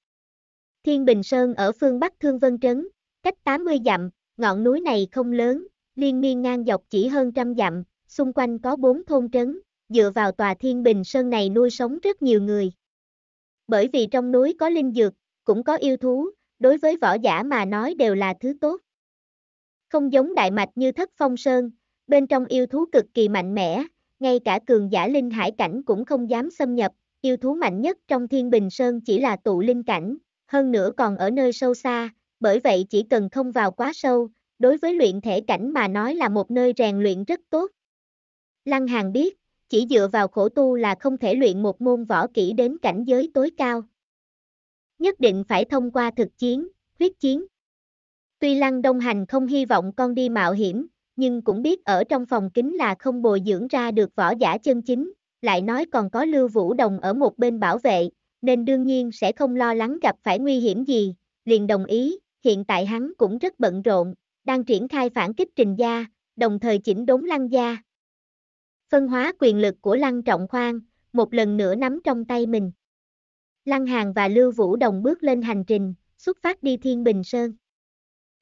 Thiên Bình Sơn ở phương Bắc Thương Vân Trấn, cách 80 dặm, ngọn núi này không lớn, liên miên ngang dọc chỉ hơn trăm dặm, xung quanh có bốn thôn trấn, dựa vào tòa thiên bình sơn này nuôi sống rất nhiều người. Bởi vì trong núi có linh dược, cũng có yêu thú, đối với võ giả mà nói đều là thứ tốt. Không giống Đại Mạch như Thất Phong Sơn, bên trong yêu thú cực kỳ mạnh mẽ, ngay cả cường giả linh hải cảnh cũng không dám xâm nhập, yêu thú mạnh nhất trong thiên bình sơn chỉ là tụ linh cảnh, hơn nữa còn ở nơi sâu xa, bởi vậy chỉ cần không vào quá sâu, đối với luyện thể cảnh mà nói là một nơi rèn luyện rất tốt. Lăng Hàng biết, chỉ dựa vào khổ tu là không thể luyện một môn võ kỹ đến cảnh giới tối cao. Nhất định phải thông qua thực chiến, huyết chiến. Tuy Lăng Đông Hành không hy vọng con đi mạo hiểm, nhưng cũng biết ở trong phòng kính là không bồi dưỡng ra được võ giả chân chính, lại nói còn có Lưu Vũ Đồng ở một bên bảo vệ, nên đương nhiên sẽ không lo lắng gặp phải nguy hiểm gì, liền đồng ý, hiện tại hắn cũng rất bận rộn, đang triển khai phản kích trình gia, đồng thời chỉnh đốn lăng gia phân hóa quyền lực của Lăng Trọng Khoan, một lần nữa nắm trong tay mình. Lăng Hàng và Lưu Vũ Đồng bước lên hành trình, xuất phát đi Thiên Bình Sơn.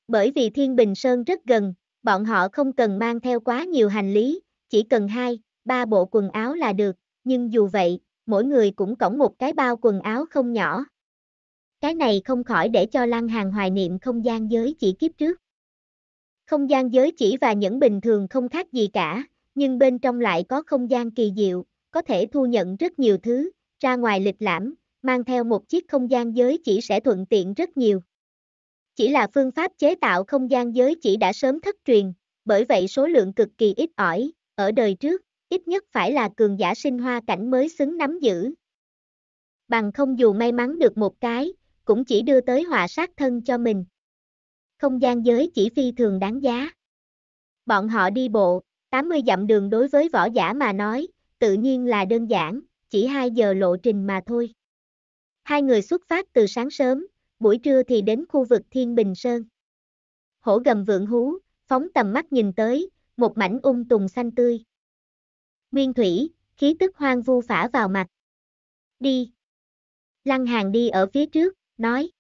Bởi vì Thiên Bình Sơn rất gần, bọn họ không cần mang theo quá nhiều hành lý, chỉ cần hai, ba bộ quần áo là được, nhưng dù vậy, mỗi người cũng cõng một cái bao quần áo không nhỏ. Cái này không khỏi để cho Lăng Hàng hoài niệm không gian giới chỉ kiếp trước. Không gian giới chỉ và những bình thường không khác gì cả, nhưng bên trong lại có không gian kỳ diệu, có thể thu nhận rất nhiều thứ, ra ngoài lịch lãm, mang theo một chiếc không gian giới chỉ sẽ thuận tiện rất nhiều. Chỉ là phương pháp chế tạo không gian giới chỉ đã sớm thất truyền, bởi vậy số lượng cực kỳ ít ỏi, ở đời trước, ít nhất phải là cường giả sinh hoa cảnh mới xứng nắm giữ. Bằng không dù may mắn được một cái, cũng chỉ đưa tới họa sát thân cho mình. Không gian giới chỉ phi thường đáng giá. Bọn họ đi bộ, 80 dặm đường đối với võ giả mà nói, tự nhiên là đơn giản, chỉ 2 giờ lộ trình mà thôi. Hai người xuất phát từ sáng sớm, buổi trưa thì đến khu vực Thiên Bình Sơn. Hổ gầm vượng hú, phóng tầm mắt nhìn tới, một mảnh ung um tùng xanh tươi. Nguyên thủy, khí tức hoang vu phả vào mặt. Đi. Lăng hàng đi ở phía trước, nói.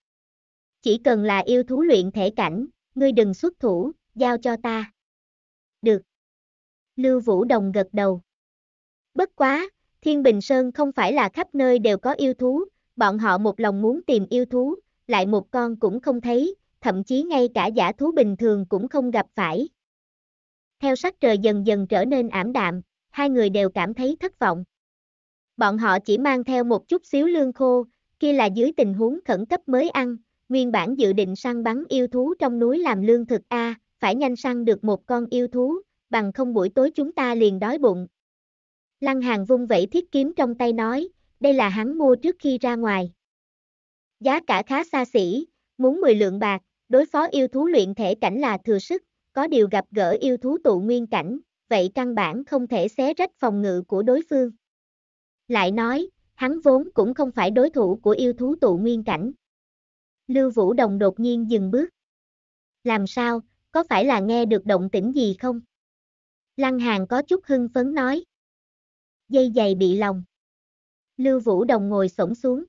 Chỉ cần là yêu thú luyện thể cảnh, ngươi đừng xuất thủ, giao cho ta. Được. Lưu Vũ Đồng gật đầu. Bất quá, Thiên Bình Sơn không phải là khắp nơi đều có yêu thú, bọn họ một lòng muốn tìm yêu thú, lại một con cũng không thấy, thậm chí ngay cả giả thú bình thường cũng không gặp phải. Theo sắc trời dần dần trở nên ảm đạm, hai người đều cảm thấy thất vọng. Bọn họ chỉ mang theo một chút xíu lương khô, kia là dưới tình huống khẩn cấp mới ăn, nguyên bản dự định săn bắn yêu thú trong núi làm lương thực A, phải nhanh săn được một con yêu thú, bằng không buổi tối chúng ta liền đói bụng. Lăng Hàng vung vẩy thiết kiếm trong tay nói, đây là hắn mua trước khi ra ngoài. Giá cả khá xa xỉ, muốn 10 lượng bạc, đối phó yêu thú luyện thể cảnh là thừa sức, có điều gặp gỡ yêu thú tụ nguyên cảnh, vậy căn bản không thể xé rách phòng ngự của đối phương. Lại nói, hắn vốn cũng không phải đối thủ của yêu thú tụ nguyên cảnh. Lưu Vũ Đồng đột nhiên dừng bước. Làm sao, có phải là nghe được động tĩnh gì không? Lăng Hàng có chút hưng phấn nói. Dây dày bị lòng. Lưu Vũ Đồng ngồi sổng xuống.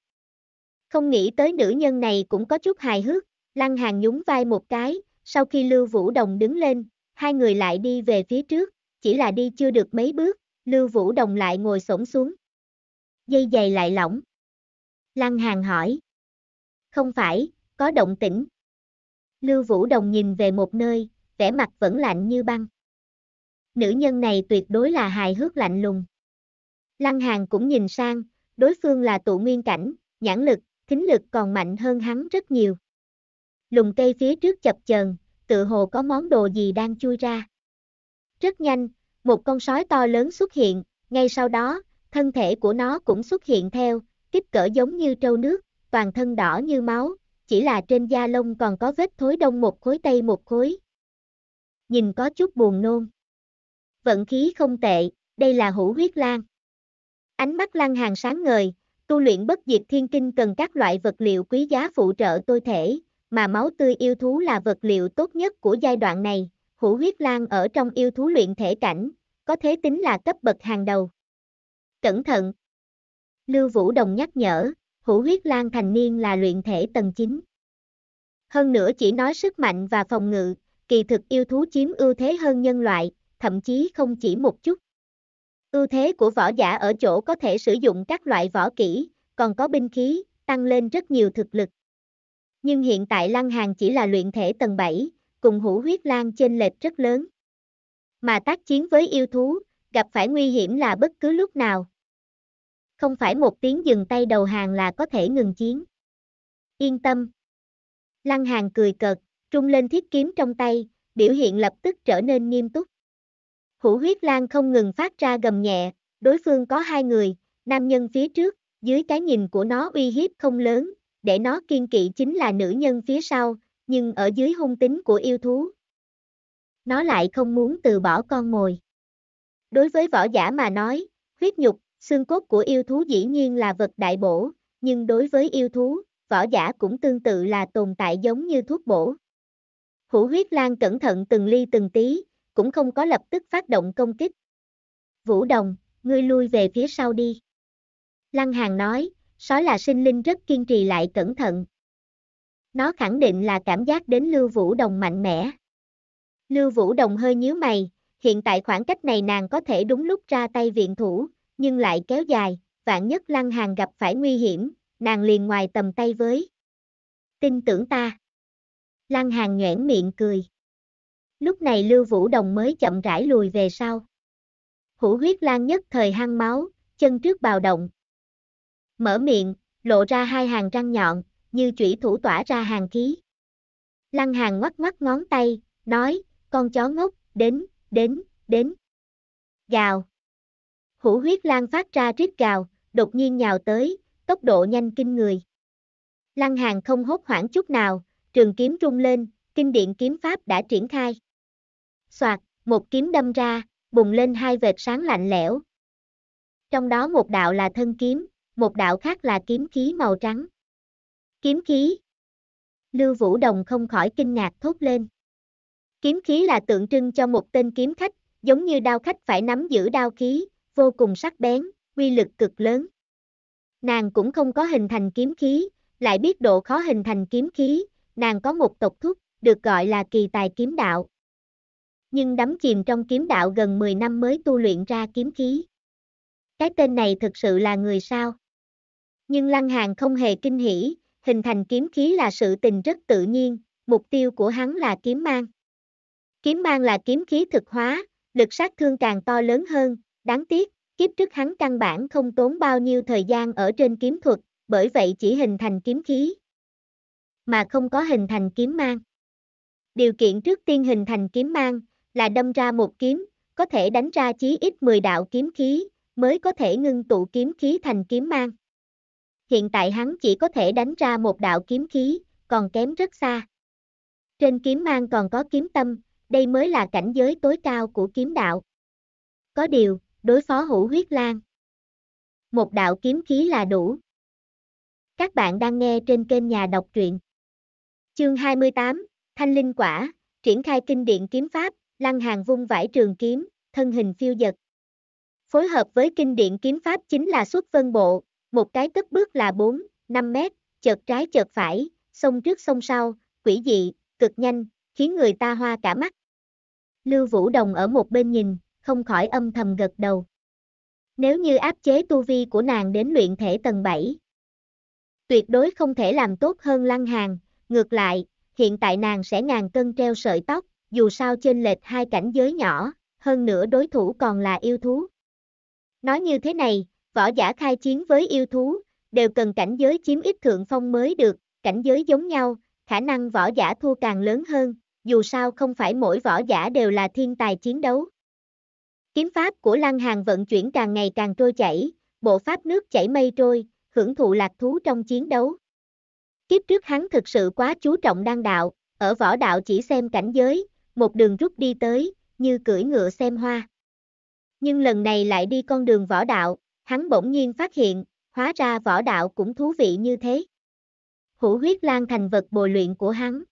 Không nghĩ tới nữ nhân này cũng có chút hài hước, Lăng Hàng nhún vai một cái, sau khi Lưu Vũ Đồng đứng lên, hai người lại đi về phía trước, chỉ là đi chưa được mấy bước, Lưu Vũ Đồng lại ngồi sổng xuống. Dây giày lại lỏng. Lăng Hàng hỏi. Không phải, có động tĩnh. Lưu Vũ Đồng nhìn về một nơi, vẻ mặt vẫn lạnh như băng nữ nhân này tuyệt đối là hài hước lạnh lùng. Lăng Hàn cũng nhìn sang, đối phương là tụ nguyên cảnh, nhãn lực, thính lực còn mạnh hơn hắn rất nhiều. Lùng cây phía trước chập chờn, tự hồ có món đồ gì đang chui ra. Rất nhanh, một con sói to lớn xuất hiện, ngay sau đó, thân thể của nó cũng xuất hiện theo, kích cỡ giống như trâu nước, toàn thân đỏ như máu, chỉ là trên da lông còn có vết thối đông một khối tây một khối. Nhìn có chút buồn nôn vận khí không tệ, đây là hữu huyết lan. Ánh mắt lăng hàng sáng ngời, tu luyện bất diệt thiên kinh cần các loại vật liệu quý giá phụ trợ tôi thể, mà máu tươi yêu thú là vật liệu tốt nhất của giai đoạn này, hữu huyết lan ở trong yêu thú luyện thể cảnh, có thế tính là cấp bậc hàng đầu. Cẩn thận! Lưu Vũ Đồng nhắc nhở, hữu huyết lan thành niên là luyện thể tầng 9. Hơn nữa chỉ nói sức mạnh và phòng ngự, kỳ thực yêu thú chiếm ưu thế hơn nhân loại, thậm chí không chỉ một chút. Ưu thế của võ giả ở chỗ có thể sử dụng các loại võ kỹ, còn có binh khí, tăng lên rất nhiều thực lực. Nhưng hiện tại Lăng Hàng chỉ là luyện thể tầng 7, cùng hữu huyết lan trên lệch rất lớn. Mà tác chiến với yêu thú, gặp phải nguy hiểm là bất cứ lúc nào. Không phải một tiếng dừng tay đầu hàng là có thể ngừng chiến. Yên tâm. Lăng Hàng cười cợt, trung lên thiết kiếm trong tay, biểu hiện lập tức trở nên nghiêm túc. Hủ huyết lang không ngừng phát ra gầm nhẹ, đối phương có hai người, nam nhân phía trước, dưới cái nhìn của nó uy hiếp không lớn, để nó kiên kỵ chính là nữ nhân phía sau, nhưng ở dưới hung tính của yêu thú. Nó lại không muốn từ bỏ con mồi. Đối với võ giả mà nói, huyết nhục, xương cốt của yêu thú dĩ nhiên là vật đại bổ, nhưng đối với yêu thú, võ giả cũng tương tự là tồn tại giống như thuốc bổ. Hủ huyết lang cẩn thận từng ly từng tí, cũng không có lập tức phát động công kích. Vũ Đồng, ngươi lui về phía sau đi. Lăng Hàng nói, sói là sinh linh rất kiên trì lại cẩn thận. Nó khẳng định là cảm giác đến Lưu Vũ Đồng mạnh mẽ. Lưu Vũ Đồng hơi nhíu mày, hiện tại khoảng cách này nàng có thể đúng lúc ra tay viện thủ, nhưng lại kéo dài, vạn nhất Lăng Hàng gặp phải nguy hiểm, nàng liền ngoài tầm tay với. Tin tưởng ta. Lăng Hàng nhoẻn miệng cười. Lúc này Lưu Vũ Đồng mới chậm rãi lùi về sau. Hủ huyết lan nhất thời hăng máu, chân trước bào động. Mở miệng, lộ ra hai hàng răng nhọn, như chủy thủ tỏa ra hàng khí. Lăng hàng ngoắt ngoắt ngón tay, nói, con chó ngốc, đến, đến, đến. Gào. Hủ huyết lan phát ra rít gào, đột nhiên nhào tới, tốc độ nhanh kinh người. Lăng hàng không hốt hoảng chút nào, trường kiếm rung lên, kinh điện kiếm pháp đã triển khai soạt, một kiếm đâm ra, bùng lên hai vệt sáng lạnh lẽo. Trong đó một đạo là thân kiếm, một đạo khác là kiếm khí màu trắng. Kiếm khí. Lưu Vũ Đồng không khỏi kinh ngạc thốt lên. Kiếm khí là tượng trưng cho một tên kiếm khách, giống như đao khách phải nắm giữ đao khí, vô cùng sắc bén, uy lực cực lớn. Nàng cũng không có hình thành kiếm khí, lại biết độ khó hình thành kiếm khí, nàng có một tộc thuốc, được gọi là kỳ tài kiếm đạo nhưng đắm chìm trong kiếm đạo gần 10 năm mới tu luyện ra kiếm khí. Cái tên này thực sự là người sao? Nhưng Lăng hàn không hề kinh hỉ, hình thành kiếm khí là sự tình rất tự nhiên, mục tiêu của hắn là kiếm mang. Kiếm mang là kiếm khí thực hóa, lực sát thương càng to lớn hơn, đáng tiếc, kiếp trước hắn căn bản không tốn bao nhiêu thời gian ở trên kiếm thuật, bởi vậy chỉ hình thành kiếm khí, mà không có hình thành kiếm mang. Điều kiện trước tiên hình thành kiếm mang, là đâm ra một kiếm, có thể đánh ra chí ít 10 đạo kiếm khí, mới có thể ngưng tụ kiếm khí thành kiếm mang. Hiện tại hắn chỉ có thể đánh ra một đạo kiếm khí, còn kém rất xa. Trên kiếm mang còn có kiếm tâm, đây mới là cảnh giới tối cao của kiếm đạo. Có điều, đối phó hữu huyết lan. Một đạo kiếm khí là đủ. Các bạn đang nghe trên kênh nhà đọc truyện. Chương 28, Thanh Linh Quả, triển khai kinh điện kiếm pháp, Lăng Hàng vung vải trường kiếm, thân hình phiêu dật. Phối hợp với kinh điển kiếm pháp chính là xuất vân bộ, một cái cất bước là 4, 5 mét, chợt trái chợt phải, sông trước sông sau, quỷ dị, cực nhanh, khiến người ta hoa cả mắt. Lưu Vũ Đồng ở một bên nhìn, không khỏi âm thầm gật đầu. Nếu như áp chế tu vi của nàng đến luyện thể tầng 7, tuyệt đối không thể làm tốt hơn lăng hàng, ngược lại, hiện tại nàng sẽ ngàn cân treo sợi tóc, dù sao chênh lệch hai cảnh giới nhỏ, hơn nữa đối thủ còn là yêu thú. Nói như thế này, võ giả khai chiến với yêu thú, đều cần cảnh giới chiếm ít thượng phong mới được, cảnh giới giống nhau, khả năng võ giả thua càng lớn hơn, dù sao không phải mỗi võ giả đều là thiên tài chiến đấu. Kiếm pháp của Lăng Hàng vận chuyển càng ngày càng trôi chảy, bộ pháp nước chảy mây trôi, hưởng thụ lạc thú trong chiến đấu. Kiếp trước hắn thực sự quá chú trọng đan đạo, ở võ đạo chỉ xem cảnh giới, một đường rút đi tới, như cưỡi ngựa xem hoa. Nhưng lần này lại đi con đường võ đạo, hắn bỗng nhiên phát hiện, hóa ra võ đạo cũng thú vị như thế. Hữu huyết lan thành vật bồi luyện của hắn.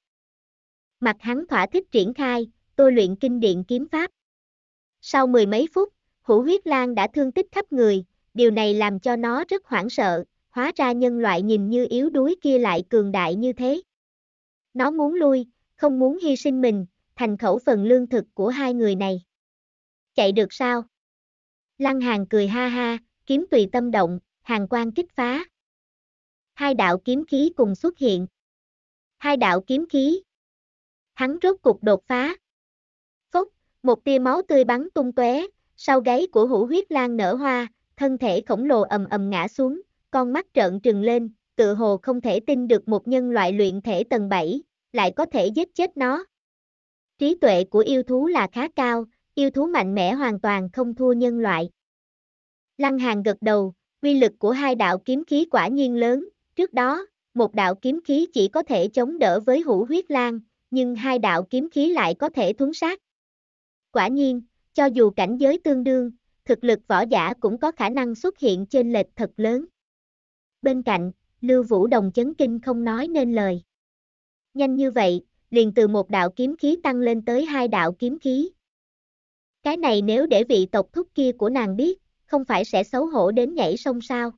Mặt hắn thỏa thích triển khai, tôi luyện kinh điện kiếm pháp. Sau mười mấy phút, hữu huyết lan đã thương tích khắp người, điều này làm cho nó rất hoảng sợ, hóa ra nhân loại nhìn như yếu đuối kia lại cường đại như thế. Nó muốn lui, không muốn hy sinh mình, thành khẩu phần lương thực của hai người này. Chạy được sao? Lăng Hàn cười ha ha, kiếm tùy tâm động, hàng quang kích phá. Hai đạo kiếm khí cùng xuất hiện. Hai đạo kiếm khí. Hắn rốt cục đột phá. Phốc, một tia máu tươi bắn tung tóe, sau gáy của hữu huyết lan nở hoa, thân thể khổng lồ ầm ầm ngã xuống, con mắt trợn trừng lên, tự hồ không thể tin được một nhân loại luyện thể tầng 7, lại có thể giết chết nó. Trí tuệ của yêu thú là khá cao, yêu thú mạnh mẽ hoàn toàn không thua nhân loại. Lăng Hàng gật đầu, uy lực của hai đạo kiếm khí quả nhiên lớn, trước đó, một đạo kiếm khí chỉ có thể chống đỡ với hữu huyết lan, nhưng hai đạo kiếm khí lại có thể thuấn sát. Quả nhiên, cho dù cảnh giới tương đương, thực lực võ giả cũng có khả năng xuất hiện trên lệch thật lớn. Bên cạnh, Lưu Vũ Đồng chấn kinh không nói nên lời. Nhanh như vậy, liền từ một đạo kiếm khí tăng lên tới hai đạo kiếm khí. Cái này nếu để vị tộc thúc kia của nàng biết, không phải sẽ xấu hổ đến nhảy sông sao.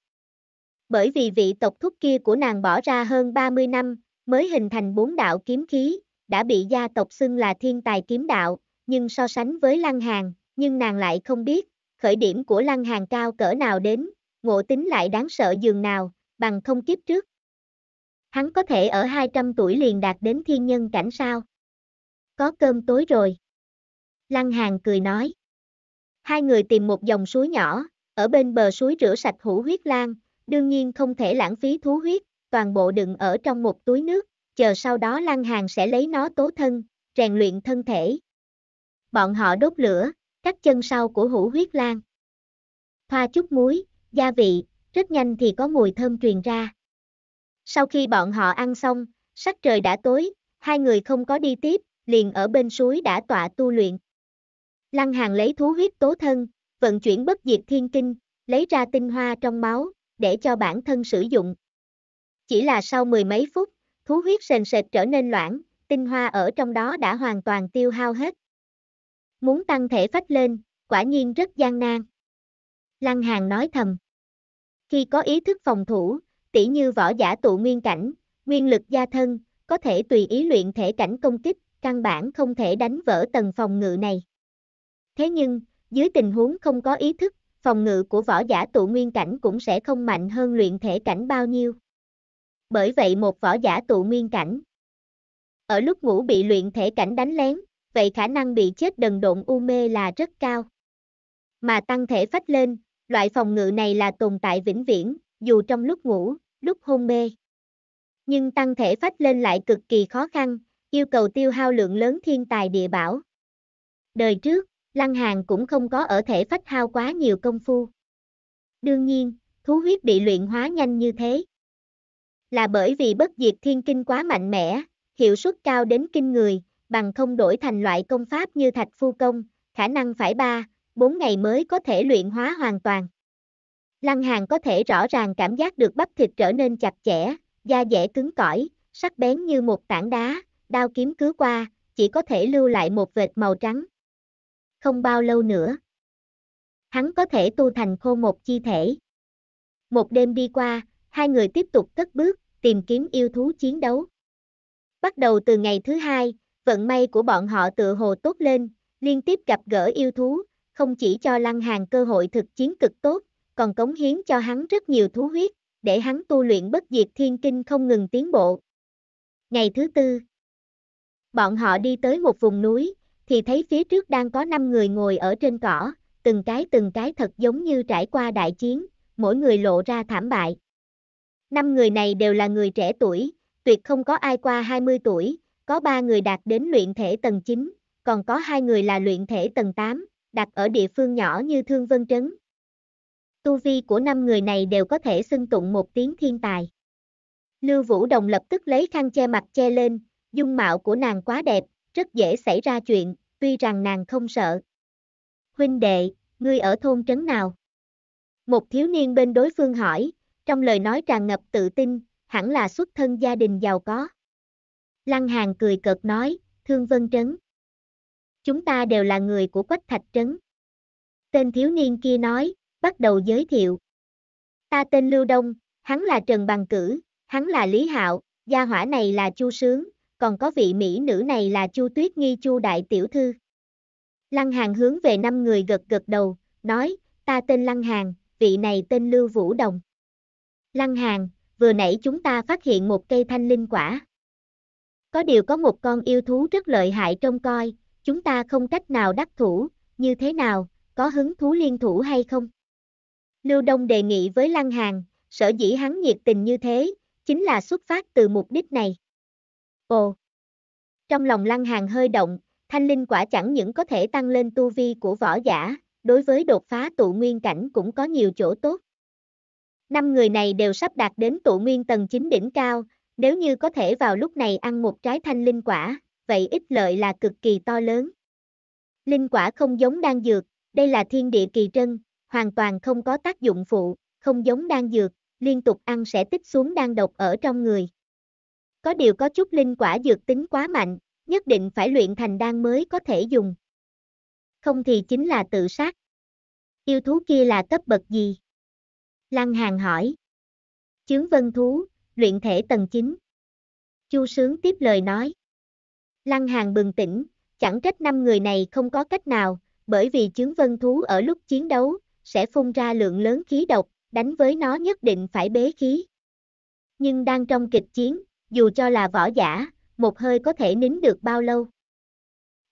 Bởi vì vị tộc thúc kia của nàng bỏ ra hơn 30 năm, mới hình thành bốn đạo kiếm khí, đã bị gia tộc xưng là thiên tài kiếm đạo, nhưng so sánh với Lăng Hàng, nhưng nàng lại không biết, khởi điểm của Lăng Hàng cao cỡ nào đến, ngộ tính lại đáng sợ dường nào, bằng không kiếp trước, Hắn có thể ở 200 tuổi liền đạt đến thiên nhân cảnh sao? Có cơm tối rồi. Lăng Hàng cười nói. Hai người tìm một dòng suối nhỏ, ở bên bờ suối rửa sạch hũ huyết lan, đương nhiên không thể lãng phí thú huyết, toàn bộ đựng ở trong một túi nước, chờ sau đó Lăng Hàng sẽ lấy nó tố thân, rèn luyện thân thể. Bọn họ đốt lửa, cắt chân sau của hũ huyết lan. Thoa chút muối, gia vị, rất nhanh thì có mùi thơm truyền ra. Sau khi bọn họ ăn xong, sắc trời đã tối, hai người không có đi tiếp, liền ở bên suối đã tọa tu luyện. Lăng Hàng lấy thú huyết tố thân, vận chuyển bất diệt thiên kinh, lấy ra tinh hoa trong máu, để cho bản thân sử dụng. Chỉ là sau mười mấy phút, thú huyết sền sệt trở nên loãng, tinh hoa ở trong đó đã hoàn toàn tiêu hao hết. Muốn tăng thể phách lên, quả nhiên rất gian nan. Lăng Hàng nói thầm. Khi có ý thức phòng thủ, tỷ như võ giả tụ nguyên cảnh, nguyên lực gia thân, có thể tùy ý luyện thể cảnh công kích, căn bản không thể đánh vỡ tầng phòng ngự này. Thế nhưng, dưới tình huống không có ý thức, phòng ngự của võ giả tụ nguyên cảnh cũng sẽ không mạnh hơn luyện thể cảnh bao nhiêu. Bởi vậy một võ giả tụ nguyên cảnh, ở lúc ngủ bị luyện thể cảnh đánh lén, vậy khả năng bị chết đần độn u mê là rất cao. Mà tăng thể phách lên, loại phòng ngự này là tồn tại vĩnh viễn, dù trong lúc ngủ, lúc hôn mê. Nhưng tăng thể phách lên lại cực kỳ khó khăn, yêu cầu tiêu hao lượng lớn thiên tài địa bảo. Đời trước, Lăng Hàn cũng không có ở thể phách hao quá nhiều công phu. Đương nhiên, thú huyết bị luyện hóa nhanh như thế. Là bởi vì bất diệt thiên kinh quá mạnh mẽ, hiệu suất cao đến kinh người, bằng không đổi thành loại công pháp như thạch phu công, khả năng phải 3, 4 ngày mới có thể luyện hóa hoàn toàn. Lăng Hàn có thể rõ ràng cảm giác được bắp thịt trở nên chặt chẽ, da dẻ cứng cỏi, sắc bén như một tảng đá, đao kiếm cứ qua, chỉ có thể lưu lại một vệt màu trắng. Không bao lâu nữa, hắn có thể tu thành khô một chi thể. Một đêm đi qua, hai người tiếp tục cất bước, tìm kiếm yêu thú chiến đấu. Bắt đầu từ ngày thứ hai, vận may của bọn họ tự hồ tốt lên, liên tiếp gặp gỡ yêu thú, không chỉ cho Lăng Hàn cơ hội thực chiến cực tốt, còn cống hiến cho hắn rất nhiều thú huyết, để hắn tu luyện bất diệt thiên kinh không ngừng tiến bộ. Ngày thứ tư, bọn họ đi tới một vùng núi, thì thấy phía trước đang có 5 người ngồi ở trên cỏ, từng cái từng cái thật giống như trải qua đại chiến, mỗi người lộ ra thảm bại. Năm người này đều là người trẻ tuổi, tuyệt không có ai qua 20 tuổi, có 3 người đạt đến luyện thể tầng 9, còn có 2 người là luyện thể tầng 8, đặt ở địa phương nhỏ như Thương Vân Trấn, Tu vi của năm người này đều có thể xưng tụng một tiếng thiên tài. Lưu Vũ Đồng lập tức lấy khăn che mặt che lên, dung mạo của nàng quá đẹp, rất dễ xảy ra chuyện, tuy rằng nàng không sợ. Huynh đệ, ngươi ở thôn trấn nào? Một thiếu niên bên đối phương hỏi, trong lời nói tràn ngập tự tin, hẳn là xuất thân gia đình giàu có. Lăng Hàng cười cợt nói, Thương Vân Trấn. Chúng ta đều là người của Quách Thạch Trấn. Tên thiếu niên kia nói, bắt đầu giới thiệu. Ta tên Lưu Đông, hắn là Trần Bằng Cử, hắn là Lý Hạo, gia hỏa này là Chu Sướng, còn có vị mỹ nữ này là Chu Tuyết Nghi Chu Đại Tiểu Thư. Lăng Hàng hướng về năm người gật gật đầu, nói, ta tên Lăng Hàng, vị này tên Lưu Vũ Đồng. Lăng Hàng, vừa nãy chúng ta phát hiện một cây thanh linh quả. Có điều có một con yêu thú rất lợi hại trông coi, chúng ta không cách nào đắc thủ, như thế nào, có hứng thú liên thủ hay không? Lưu Đông đề nghị với Lăng Hàn, sở dĩ hắn nhiệt tình như thế, chính là xuất phát từ mục đích này. Ồ! Trong lòng Lăng Hàn hơi động, thanh linh quả chẳng những có thể tăng lên tu vi của võ giả, đối với đột phá tụ nguyên cảnh cũng có nhiều chỗ tốt. Năm người này đều sắp đạt đến tụ nguyên tầng 9 đỉnh cao, nếu như có thể vào lúc này ăn một trái thanh linh quả, vậy ích lợi là cực kỳ to lớn. Linh quả không giống đan dược, đây là thiên địa kỳ trân, hoàn toàn không có tác dụng phụ, không giống đan dược, liên tục ăn sẽ tích xuống đan độc ở trong người. Có điều có chút linh quả dược tính quá mạnh, nhất định phải luyện thành đan mới có thể dùng. Không thì chính là tự sát. Yêu thú kia là cấp bậc gì? Lăng Hàng hỏi. Chướng vân thú, luyện thể tầng 9. Chu Sướng tiếp lời nói. Lăng Hàng bừng tỉnh, chẳng trách năm người này không có cách nào, bởi vì chướng vân thú ở lúc chiến đấu, sẽ phun ra lượng lớn khí độc, đánh với nó nhất định phải bế khí. Nhưng đang trong kịch chiến, dù cho là võ giả, một hơi có thể nín được bao lâu.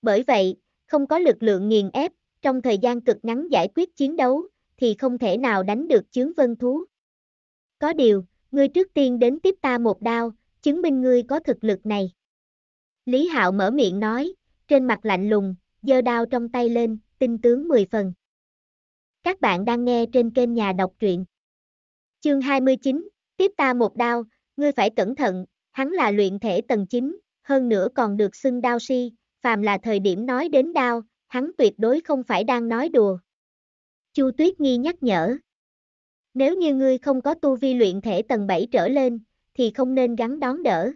Bởi vậy, không có lực lượng nghiền ép, trong thời gian cực ngắn giải quyết chiến đấu, thì không thể nào đánh được chướng vân thú. Có điều, ngươi trước tiên đến tiếp ta một đao, chứng minh ngươi có thực lực này. Lý Hạo mở miệng nói, trên mặt lạnh lùng, giơ đao trong tay lên, tinh tướng mười phần. Các bạn đang nghe trên kênh Nhà đọc truyện. Chương 29, tiếp ta một đao, ngươi phải cẩn thận, hắn là luyện thể tầng 9, hơn nữa còn được xưng đao si, phàm là thời điểm nói đến đao, hắn tuyệt đối không phải đang nói đùa. Chu Tuyết Nghi nhắc nhở. Nếu như ngươi không có tu vi luyện thể tầng 7 trở lên, thì không nên gắn đón đỡ.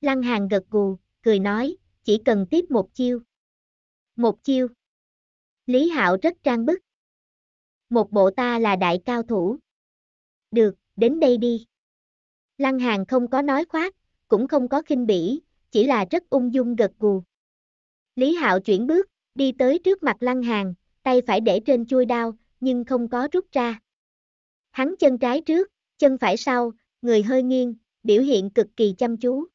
Lăng Hàn gật gù, cười nói, chỉ cần tiếp một chiêu. Một chiêu. Lý Hạo rất trang bức một bộ ta là đại cao thủ. Được, đến đây đi. Lăng Hàng không có nói khoác, cũng không có khinh bỉ, chỉ là rất ung dung gật gù. Lý Hạo chuyển bước, đi tới trước mặt Lăng Hàng, tay phải để trên chui đao, nhưng không có rút ra. Hắn chân trái trước, chân phải sau, người hơi nghiêng, biểu hiện cực kỳ chăm chú.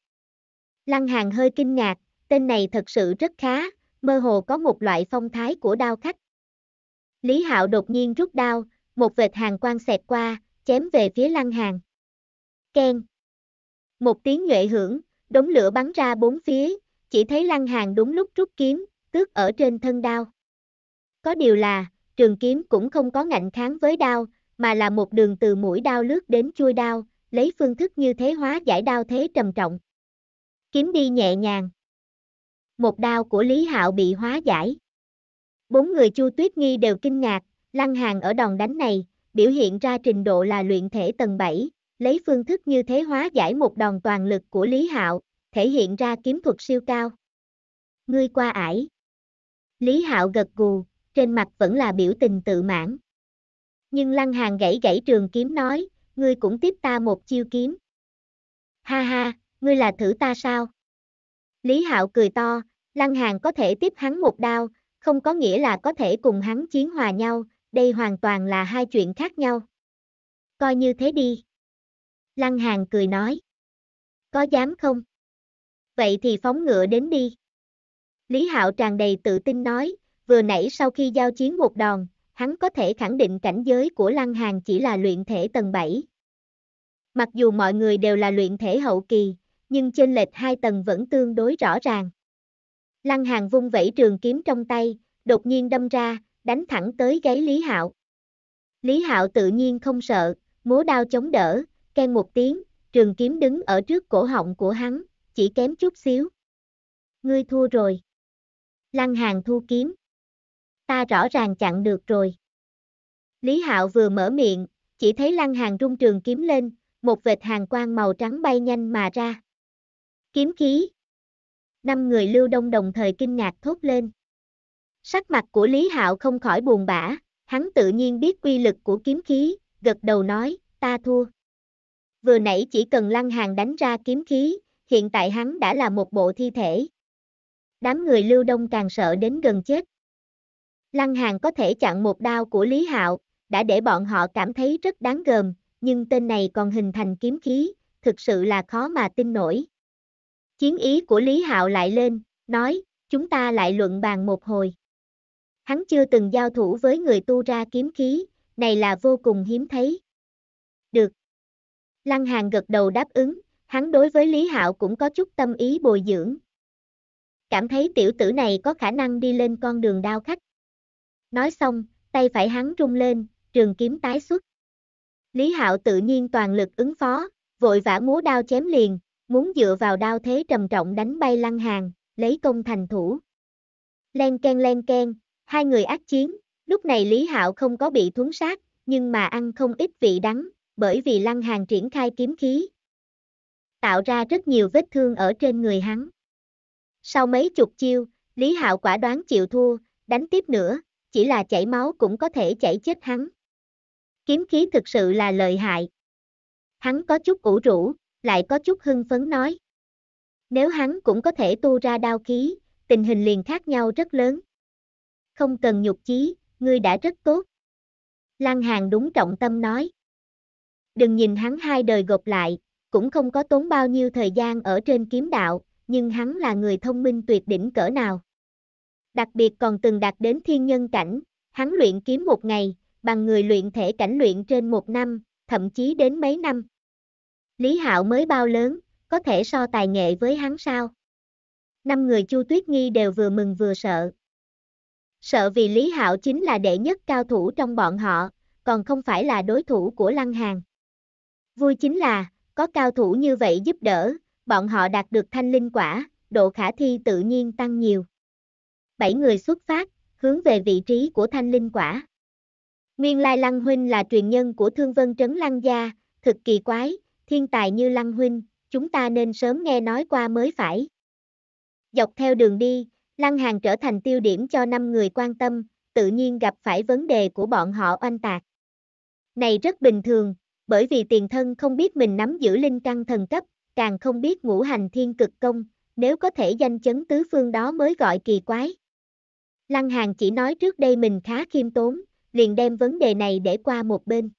Lăng Hàng hơi kinh ngạc, tên này thật sự rất khá, mơ hồ có một loại phong thái của đao khách. Lý Hạo đột nhiên rút đao, một vệt hàng quang xẹt qua, chém về phía Lăng hàng. Ken. Một tiếng nhuệ hưởng, đống lửa bắn ra bốn phía, chỉ thấy Lăng hàng đúng lúc rút kiếm, tước ở trên thân đao. Có điều là, trường kiếm cũng không có ngạnh kháng với đao, mà là một đường từ mũi đao lướt đến chui đao, lấy phương thức như thế hóa giải đao thế trầm trọng. Kiếm đi nhẹ nhàng. Một đao của Lý Hạo bị hóa giải. Bốn người Chu Tuyết Nghi đều kinh ngạc, Lăng Hàng ở đòn đánh này, biểu hiện ra trình độ là luyện thể tầng 7, lấy phương thức như thế hóa giải một đòn toàn lực của Lý Hạo, thể hiện ra kiếm thuật siêu cao. Ngươi qua ải. Lý Hạo gật gù, trên mặt vẫn là biểu tình tự mãn. Nhưng Lăng Hàng gãy gãy trường kiếm nói, ngươi cũng tiếp ta một chiêu kiếm. Ha ha, ngươi là thử ta sao? Lý Hạo cười to, Lăng Hàng có thể tiếp hắn một đao, không có nghĩa là có thể cùng hắn chiến hòa nhau, đây hoàn toàn là hai chuyện khác nhau. Coi như thế đi. Lăng Hàn cười nói. Có dám không? Vậy thì phóng ngựa đến đi. Lý Hạo tràn đầy tự tin nói, vừa nãy sau khi giao chiến một đòn, hắn có thể khẳng định cảnh giới của Lăng Hàn chỉ là luyện thể tầng 7. Mặc dù mọi người đều là luyện thể hậu kỳ, nhưng trên lệch hai tầng vẫn tương đối rõ ràng. Lăng Hàng vung vẩy trường kiếm trong tay, đột nhiên đâm ra, đánh thẳng tới gáy Lý Hạo. Lý Hạo tự nhiên không sợ, múa đao chống đỡ, ken một tiếng, trường kiếm đứng ở trước cổ họng của hắn, chỉ kém chút xíu. Ngươi thua rồi. Lăng Hàng thu kiếm. Ta rõ ràng chặn được rồi. Lý Hạo vừa mở miệng, chỉ thấy Lăng Hàng rung trường kiếm lên, một vệt hàng quang màu trắng bay nhanh mà ra. Kiếm khí, năm người lưu đông đồng thời kinh ngạc thốt lên. Sắc mặt của Lý Hạo không khỏi buồn bã, hắn tự nhiên biết quy lực của kiếm khí, gật đầu nói, ta thua. Vừa nãy chỉ cần lăng hàng đánh ra kiếm khí, hiện tại hắn đã là một bộ thi thể. Đám người lưu đông càng sợ đến gần chết. Lăng hàng có thể chặn một đao của Lý Hạo, đã để bọn họ cảm thấy rất đáng gờm, nhưng tên này còn hình thành kiếm khí, thực sự là khó mà tin nổi. Chiến ý của Lý Hạo lại lên, nói, chúng ta lại luận bàn một hồi. Hắn chưa từng giao thủ với người tu ra kiếm khí, này là vô cùng hiếm thấy. Được. Lăng Hàng gật đầu đáp ứng, hắn đối với Lý Hạo cũng có chút tâm ý bồi dưỡng. Cảm thấy tiểu tử này có khả năng đi lên con đường đao khách. Nói xong, tay phải hắn rung lên, trường kiếm tái xuất. Lý Hạo tự nhiên toàn lực ứng phó, vội vã múa đao chém liền, muốn dựa vào đao thế trầm trọng đánh bay lăng hàng, lấy công thành thủ. Len ken len ken, hai người ác chiến, lúc này Lý Hạo không có bị thuấn sát, nhưng mà ăn không ít vị đắng, bởi vì lăng hàng triển khai kiếm khí. Tạo ra rất nhiều vết thương ở trên người hắn. Sau mấy chục chiêu, Lý Hạo quả đoán chịu thua, đánh tiếp nữa, chỉ là chảy máu cũng có thể chảy chết hắn. Kiếm khí thực sự là lợi hại. Hắn có chút ủ rũ, lại có chút hưng phấn nói. Nếu hắn cũng có thể tu ra đao khí, tình hình liền khác nhau rất lớn. Không cần nhục chí, ngươi đã rất tốt. Lan Hàng đúng trọng tâm nói. Đừng nhìn hắn hai đời gộp lại, cũng không có tốn bao nhiêu thời gian ở trên kiếm đạo, nhưng hắn là người thông minh tuyệt đỉnh cỡ nào. Đặc biệt còn từng đạt đến thiên nhân cảnh, hắn luyện kiếm một ngày, bằng người luyện thể cảnh luyện trên một năm, thậm chí đến mấy năm. Lý Hạo mới bao lớn, có thể so tài nghệ với hắn sao? Năm người Chu Tuyết Nghi đều vừa mừng vừa sợ. Sợ vì Lý Hạo chính là đệ nhất cao thủ trong bọn họ, còn không phải là đối thủ của Lăng Hàn. Vui chính là, có cao thủ như vậy giúp đỡ, bọn họ đạt được thanh linh quả, độ khả thi tự nhiên tăng nhiều. Bảy người xuất phát, hướng về vị trí của thanh linh quả. Nguyên lai Lăng Huynh là truyền nhân của Thương Vân Trấn Lăng Gia, thực kỳ quái, thiên tài như Lăng Huynh, chúng ta nên sớm nghe nói qua mới phải. Dọc theo đường đi, Lăng Hàng trở thành tiêu điểm cho năm người quan tâm, tự nhiên gặp phải vấn đề của bọn họ oanh tạc. Này rất bình thường, bởi vì tiền thân không biết mình nắm giữ linh căn thần cấp, càng không biết ngũ hành thiên cực công, nếu có thể danh chấn tứ phương đó mới gọi kỳ quái. Lăng Hàng chỉ nói trước đây mình khá khiêm tốn, liền đem vấn đề này để qua một bên.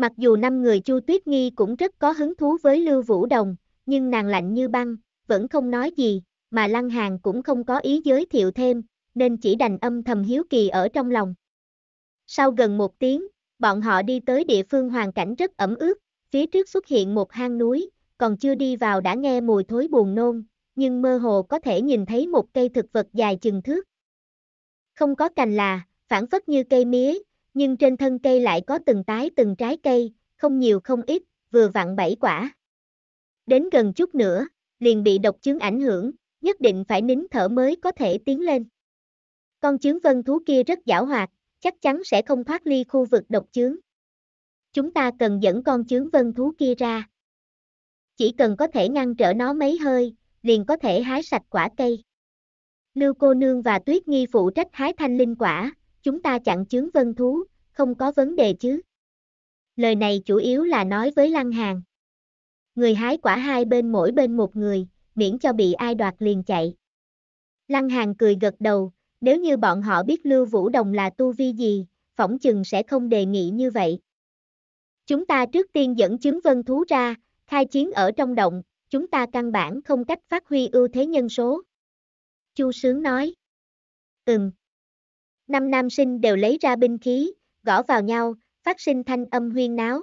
Mặc dù năm người Chu Tuyết Nghi cũng rất có hứng thú với Lưu Vũ Đồng, nhưng nàng lạnh như băng, vẫn không nói gì, mà Lăng Hàng cũng không có ý giới thiệu thêm, nên chỉ đành âm thầm hiếu kỳ ở trong lòng. Sau gần một tiếng, bọn họ đi tới địa phương hoàn cảnh rất ẩm ướt, phía trước xuất hiện một hang núi, còn chưa đi vào đã nghe mùi thối buồn nôn, nhưng mơ hồ có thể nhìn thấy một cây thực vật dài chừng thước. Không có cành là, phản phất như cây mía, nhưng trên thân cây lại có từng tái từng trái cây, không nhiều không ít, vừa vặn bảy quả. Đến gần chút nữa, liền bị độc chứng ảnh hưởng, nhất định phải nín thở mới có thể tiến lên. Con chướng vân thú kia rất giảo hoạt, chắc chắn sẽ không thoát ly khu vực độc chứng. Chúng ta cần dẫn con chướng vân thú kia ra. Chỉ cần có thể ngăn trở nó mấy hơi, liền có thể hái sạch quả cây. Lưu cô nương và tuyết nghi phụ trách hái thanh linh quả, chúng ta chặn chướng vân thú, không có vấn đề chứ. Lời này chủ yếu là nói với Lăng hàn. Người hái quả hai bên mỗi bên một người, miễn cho bị ai đoạt liền chạy. Lăng hàn cười gật đầu, nếu như bọn họ biết Lưu Vũ Đồng là tu vi gì, phỏng chừng sẽ không đề nghị như vậy. Chúng ta trước tiên dẫn chứng vân thú ra, khai chiến ở trong động, chúng ta căn bản không cách phát huy ưu thế nhân số. Chu Sướng nói. Ừm, năm nam sinh đều lấy ra binh khí, gõ vào nhau, phát sinh thanh âm huyên náo.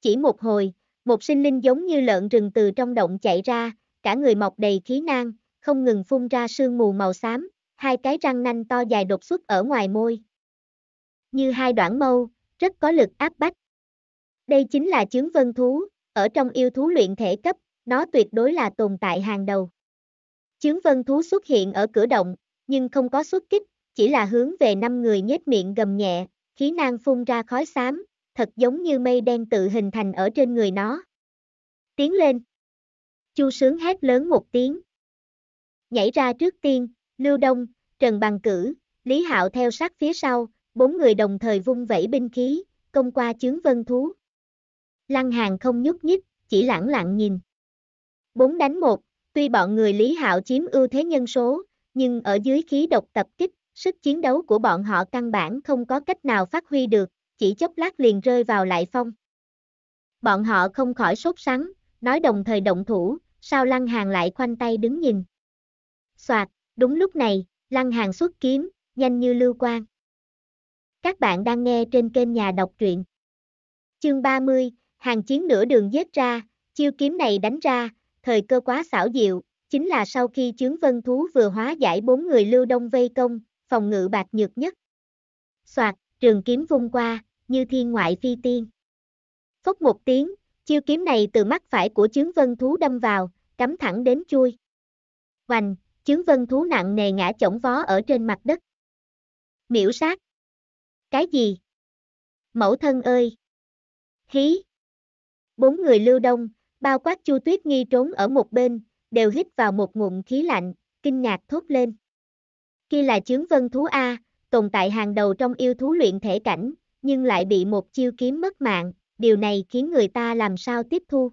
Chỉ một hồi, một sinh linh giống như lợn rừng từ trong động chạy ra, cả người mọc đầy khí nang, không ngừng phun ra sương mù màu xám, hai cái răng nanh to dài đột xuất ở ngoài môi. Như hai đoạn mâu, rất có lực áp bách. Đây chính là chướng vân thú, ở trong yêu thú luyện thể cấp, nó tuyệt đối là tồn tại hàng đầu. Chướng vân thú xuất hiện ở cửa động, nhưng không có xuất kích, chỉ là hướng về năm người nhếch miệng gầm nhẹ, khí nang phun ra khói xám, thật giống như mây đen tự hình thành ở trên người nó. Tiến lên. Chu sướng hét lớn một tiếng. Nhảy ra trước tiên, Lưu Đông, Trần Bằng Cử, Lý Hạo theo sát phía sau, bốn người đồng thời vung vẩy binh khí, công qua chướng vân thú. Lăng Hàng không nhúc nhích, chỉ lẳng lặng nhìn. Bốn đánh một, tuy bọn người Lý Hạo chiếm ưu thế nhân số, nhưng ở dưới khí độc tập kích, Sức chiến đấu của bọn họ căn bản không có cách nào phát huy được, chỉ chốc lát liền rơi vào lại phong. Bọn họ không khỏi sốt sắng, nói đồng thời động thủ, sao Lăng Hàng lại khoanh tay đứng nhìn. Soạt, đúng lúc này, Lăng Hàng xuất kiếm, nhanh như lưu quang. Các bạn đang nghe trên kênh nhà đọc truyện. Chương 30, hàng chiến nửa đường giết ra, chiêu kiếm này đánh ra, thời cơ quá xảo diệu, chính là sau khi chướng vân thú vừa hóa giải bốn người lưu đông vây công, phòng ngự bạc nhược nhất. Soạt, trường kiếm vung qua, như thiên ngoại phi tiên. Phốc một tiếng, chiêu kiếm này từ mắt phải của chướng vân thú đâm vào, cắm thẳng đến chui. Hoành, chướng vân thú nặng nề ngã chổng vó ở trên mặt đất. Miễu sát. Cái gì? Mẫu thân ơi! Hí! Bốn người lưu đông, bao quát chu tuyết nghi trốn ở một bên, đều hít vào một ngụm khí lạnh, kinh ngạc thốt lên. Kia là chướng vân thú A, tồn tại hàng đầu trong yêu thú luyện thể cảnh, nhưng lại bị một chiêu kiếm mất mạng, điều này khiến người ta làm sao tiếp thu.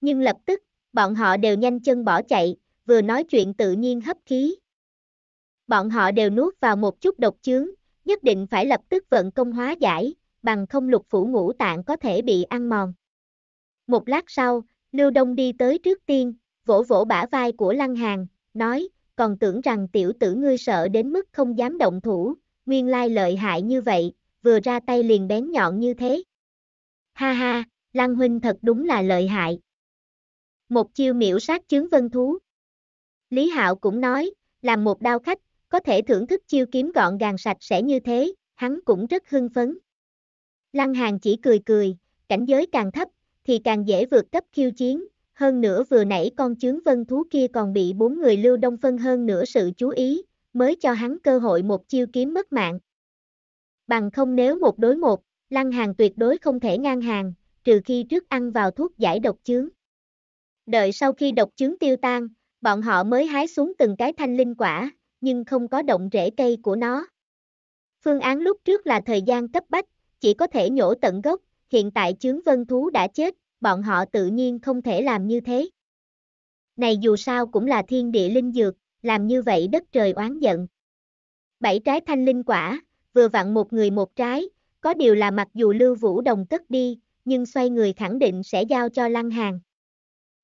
Nhưng lập tức, bọn họ đều nhanh chân bỏ chạy, vừa nói chuyện tự nhiên hấp khí. Bọn họ đều nuốt vào một chút độc chướng, nhất định phải lập tức vận công hóa giải, bằng không lục phủ ngũ tạng có thể bị ăn mòn. Một lát sau, Lưu Đông đi tới trước tiên, vỗ vỗ bả vai của Lăng Hàng, nói, còn tưởng rằng tiểu tử ngươi sợ đến mức không dám động thủ, nguyên lai lợi hại như vậy, vừa ra tay liền bén nhọn như thế. Ha ha, Lăng Huynh thật đúng là lợi hại. Một chiêu miễu sát chướng vân thú. Lý Hạo cũng nói, làm một đao khách, có thể thưởng thức chiêu kiếm gọn gàng sạch sẽ như thế, hắn cũng rất hưng phấn. Lăng Hàng chỉ cười cười, cảnh giới càng thấp, thì càng dễ vượt cấp khiêu chiến, hơn nữa vừa nãy con chướng vân thú kia còn bị bốn người lưu đông phân hơn nữa sự chú ý, mới cho hắn cơ hội một chiêu kiếm mất mạng. Bằng không nếu một đối một, lăng hàng tuyệt đối không thể ngang hàng, trừ khi trước ăn vào thuốc giải độc chướng. Đợi sau khi độc chướng tiêu tan, bọn họ mới hái xuống từng cái thanh linh quả, nhưng không có động rễ cây của nó. Phương án lúc trước là thời gian cấp bách, chỉ có thể nhổ tận gốc, hiện tại chướng vân thú đã chết, bọn họ tự nhiên không thể làm như thế. Này dù sao cũng là thiên địa linh dược, làm như vậy đất trời oán giận. Bảy trái thanh linh quả, vừa vặn một người một trái, có điều là mặc dù Lưu Vũ Đồng cất đi, nhưng xoay người khẳng định sẽ giao cho Lăng hàn.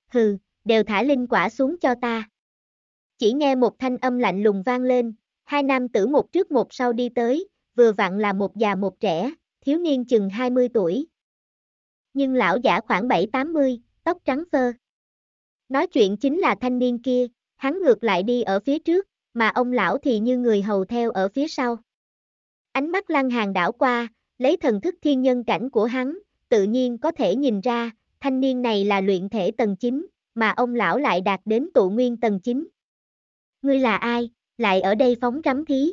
Hừ, đều thả linh quả xuống cho ta. Chỉ nghe một thanh âm lạnh lùng vang lên, hai nam tử một trước một sau đi tới, vừa vặn là một già một trẻ, thiếu niên chừng 20 tuổi, nhưng lão giả khoảng 7-80, tóc trắng phơ. Nói chuyện chính là thanh niên kia, hắn ngược lại đi ở phía trước, mà ông lão thì như người hầu theo ở phía sau. Ánh mắt lăng hàng đảo qua, lấy thần thức thiên nhân cảnh của hắn, tự nhiên có thể nhìn ra, thanh niên này là luyện thể tầng 9, mà ông lão lại đạt đến tụ nguyên tầng 9. Ngươi là ai, lại ở đây phóng rắm thí?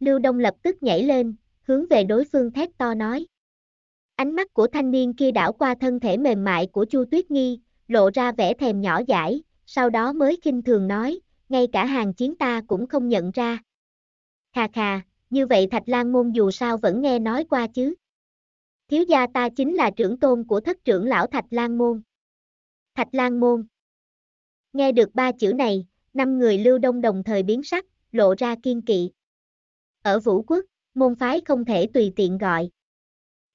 Lưu Đông lập tức nhảy lên, hướng về đối phương thét to nói. Ánh mắt của thanh niên kia đảo qua thân thể mềm mại của Chu Tuyết Nghi, lộ ra vẻ thèm nhỏ dãi, sau đó mới khinh thường nói, ngay cả hàng chiến ta cũng không nhận ra. Khà khà, như vậy Thạch Lan Môn dù sao vẫn nghe nói qua chứ. Thiếu gia ta chính là trưởng tôn của thất trưởng lão Thạch Lan Môn. Thạch Lan Môn. Nghe được ba chữ này, năm người lưu đông đồng thời biến sắc, lộ ra kiên kỵ. Ở Vũ Quốc, môn phái không thể tùy tiện gọi.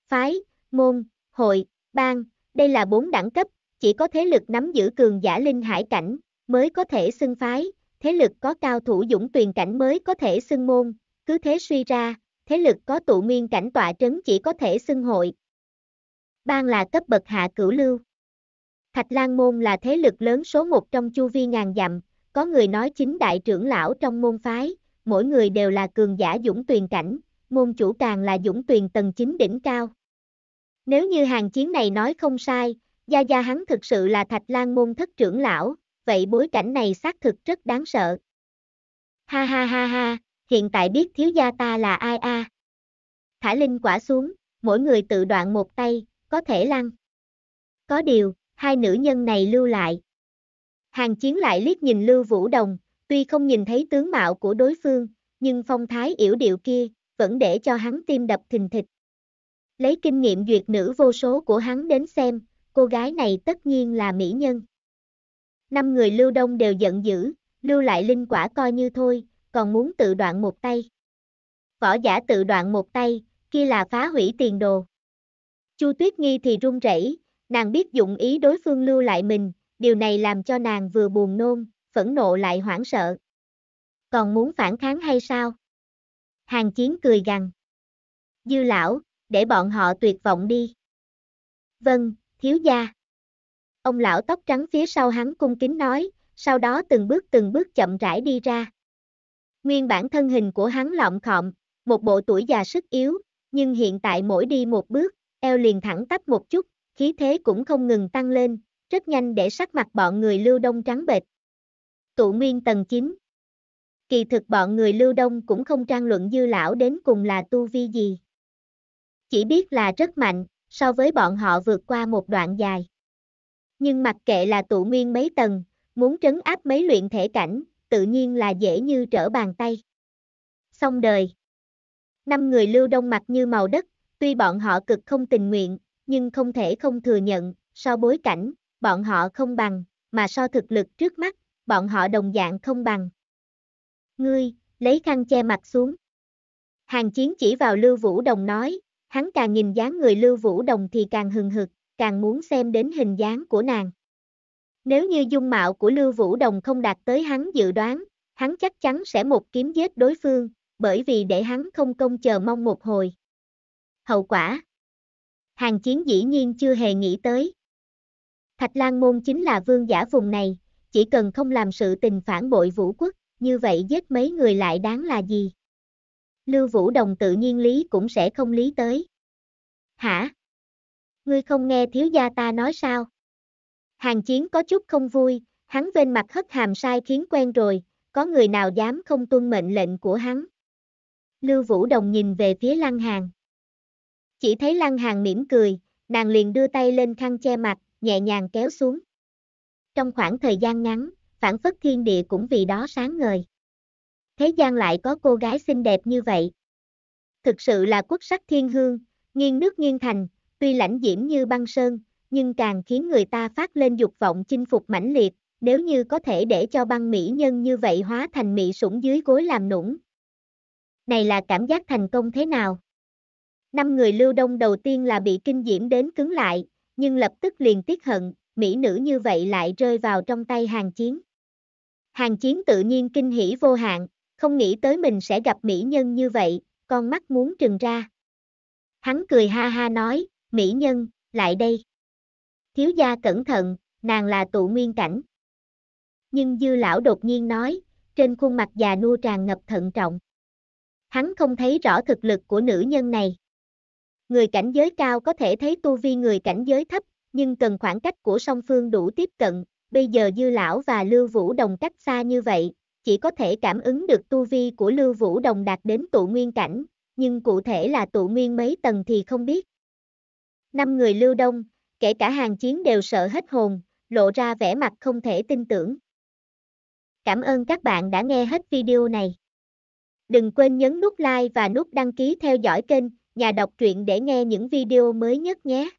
Phái, môn, hội, bang, đây là bốn đẳng cấp, chỉ có thế lực nắm giữ cường giả linh hải cảnh, mới có thể xưng phái, thế lực có cao thủ dũng tuyền cảnh mới có thể xưng môn, cứ thế suy ra, thế lực có tụ nguyên cảnh tọa trấn chỉ có thể xưng hội. Bang là cấp bậc hạ cửu lưu. Thạch Lan Môn là thế lực lớn số một trong chu vi ngàn dặm, có người nói chính đại trưởng lão trong môn phái, mỗi người đều là cường giả dũng tuyền cảnh, môn chủ càng là dũng tuyền tầng chính đỉnh cao. Nếu như hàng chiến này nói không sai, gia gia hắn thực sự là thạch lan môn thất trưởng lão, vậy bối cảnh này xác thực rất đáng sợ. Ha ha ha ha, hiện tại biết thiếu gia ta là ai a? Thả linh quả xuống, mỗi người tự đoạn một tay, có thể lăn. Có điều, hai nữ nhân này lưu lại. Hàng chiến lại liếc nhìn Lưu Vũ Đồng, tuy không nhìn thấy tướng mạo của đối phương, nhưng phong thái yểu điệu kia, vẫn để cho hắn tim đập thình thịch lấy kinh nghiệm duyệt nữ vô số của hắn đến xem, cô gái này tất nhiên là mỹ nhân. Năm người lưu đông đều giận dữ, lưu lại linh quả coi như thôi, còn muốn tự đoạn một tay. Võ giả tự đoạn một tay, kia là phá hủy tiền đồ. Chu Tuyết Nghi thì run rẩy, nàng biết dụng ý đối phương lưu lại mình, điều này làm cho nàng vừa buồn nôn, phẫn nộ lại hoảng sợ. Còn muốn phản kháng hay sao? Hàng Chiến cười gằn. Dư lão, để bọn họ tuyệt vọng đi. Vâng, thiếu gia. Ông lão tóc trắng phía sau hắn cung kính nói, sau đó từng bước từng bước chậm rãi đi ra. Nguyên bản thân hình của hắn lọm khọm, một bộ tuổi già sức yếu, nhưng hiện tại mỗi đi một bước, eo liền thẳng tắp một chút, khí thế cũng không ngừng tăng lên, rất nhanh để sắc mặt bọn người lưu đông trắng bệch. Tụ nguyên tầng 9 Kỳ thực bọn người lưu đông cũng không trang luận dư lão đến cùng là tu vi gì chỉ biết là rất mạnh, so với bọn họ vượt qua một đoạn dài. Nhưng mặc kệ là tụ nguyên mấy tầng, muốn trấn áp mấy luyện thể cảnh, tự nhiên là dễ như trở bàn tay. Xong đời. Năm người lưu đông mặt như màu đất, tuy bọn họ cực không tình nguyện, nhưng không thể không thừa nhận, so bối cảnh, bọn họ không bằng, mà so thực lực trước mắt, bọn họ đồng dạng không bằng. Ngươi, lấy khăn che mặt xuống. Hàng chiến chỉ vào Lưu Vũ Đồng nói, Hắn càng nhìn dáng người Lưu Vũ Đồng thì càng hừng hực, càng muốn xem đến hình dáng của nàng. Nếu như dung mạo của Lưu Vũ Đồng không đạt tới hắn dự đoán, hắn chắc chắn sẽ một kiếm giết đối phương, bởi vì để hắn không công chờ mong một hồi. Hậu quả Hàng chiến dĩ nhiên chưa hề nghĩ tới. Thạch Lan Môn chính là vương giả vùng này, chỉ cần không làm sự tình phản bội vũ quốc, như vậy giết mấy người lại đáng là gì? Lưu Vũ Đồng tự nhiên lý cũng sẽ không lý tới. Hả? Ngươi không nghe thiếu gia ta nói sao? Hàng chiến có chút không vui, hắn bên mặt hất hàm sai khiến quen rồi, có người nào dám không tuân mệnh lệnh của hắn. Lưu Vũ Đồng nhìn về phía Lăng Hàng. Chỉ thấy Lăng Hàng mỉm cười, nàng liền đưa tay lên khăn che mặt, nhẹ nhàng kéo xuống. Trong khoảng thời gian ngắn, phản phất thiên địa cũng vì đó sáng ngời thế gian lại có cô gái xinh đẹp như vậy. Thực sự là quốc sắc thiên hương, nghiêng nước nghiêng thành, tuy lãnh diễm như băng sơn, nhưng càng khiến người ta phát lên dục vọng chinh phục mãnh liệt, nếu như có thể để cho băng mỹ nhân như vậy hóa thành mỹ sủng dưới gối làm nũng. Này là cảm giác thành công thế nào? Năm người lưu đông đầu tiên là bị kinh diễm đến cứng lại, nhưng lập tức liền tiếc hận, mỹ nữ như vậy lại rơi vào trong tay hàng chiến. Hàng chiến tự nhiên kinh hỉ vô hạn, không nghĩ tới mình sẽ gặp mỹ nhân như vậy, con mắt muốn trừng ra. Hắn cười ha ha nói, mỹ nhân, lại đây. Thiếu gia cẩn thận, nàng là tụ nguyên cảnh. Nhưng dư lão đột nhiên nói, trên khuôn mặt già nua tràn ngập thận trọng. Hắn không thấy rõ thực lực của nữ nhân này. Người cảnh giới cao có thể thấy tu vi người cảnh giới thấp, nhưng cần khoảng cách của song phương đủ tiếp cận, bây giờ dư lão và lưu vũ đồng cách xa như vậy, chỉ có thể cảm ứng được tu vi của Lưu Vũ Đồng đạt đến tụ nguyên cảnh, nhưng cụ thể là tụ nguyên mấy tầng thì không biết. Năm người Lưu Đông, kể cả hàng chiến đều sợ hết hồn, lộ ra vẻ mặt không thể tin tưởng. Cảm ơn các bạn đã nghe hết video này. Đừng quên nhấn nút like và nút đăng ký theo dõi kênh, nhà đọc truyện để nghe những video mới nhất nhé.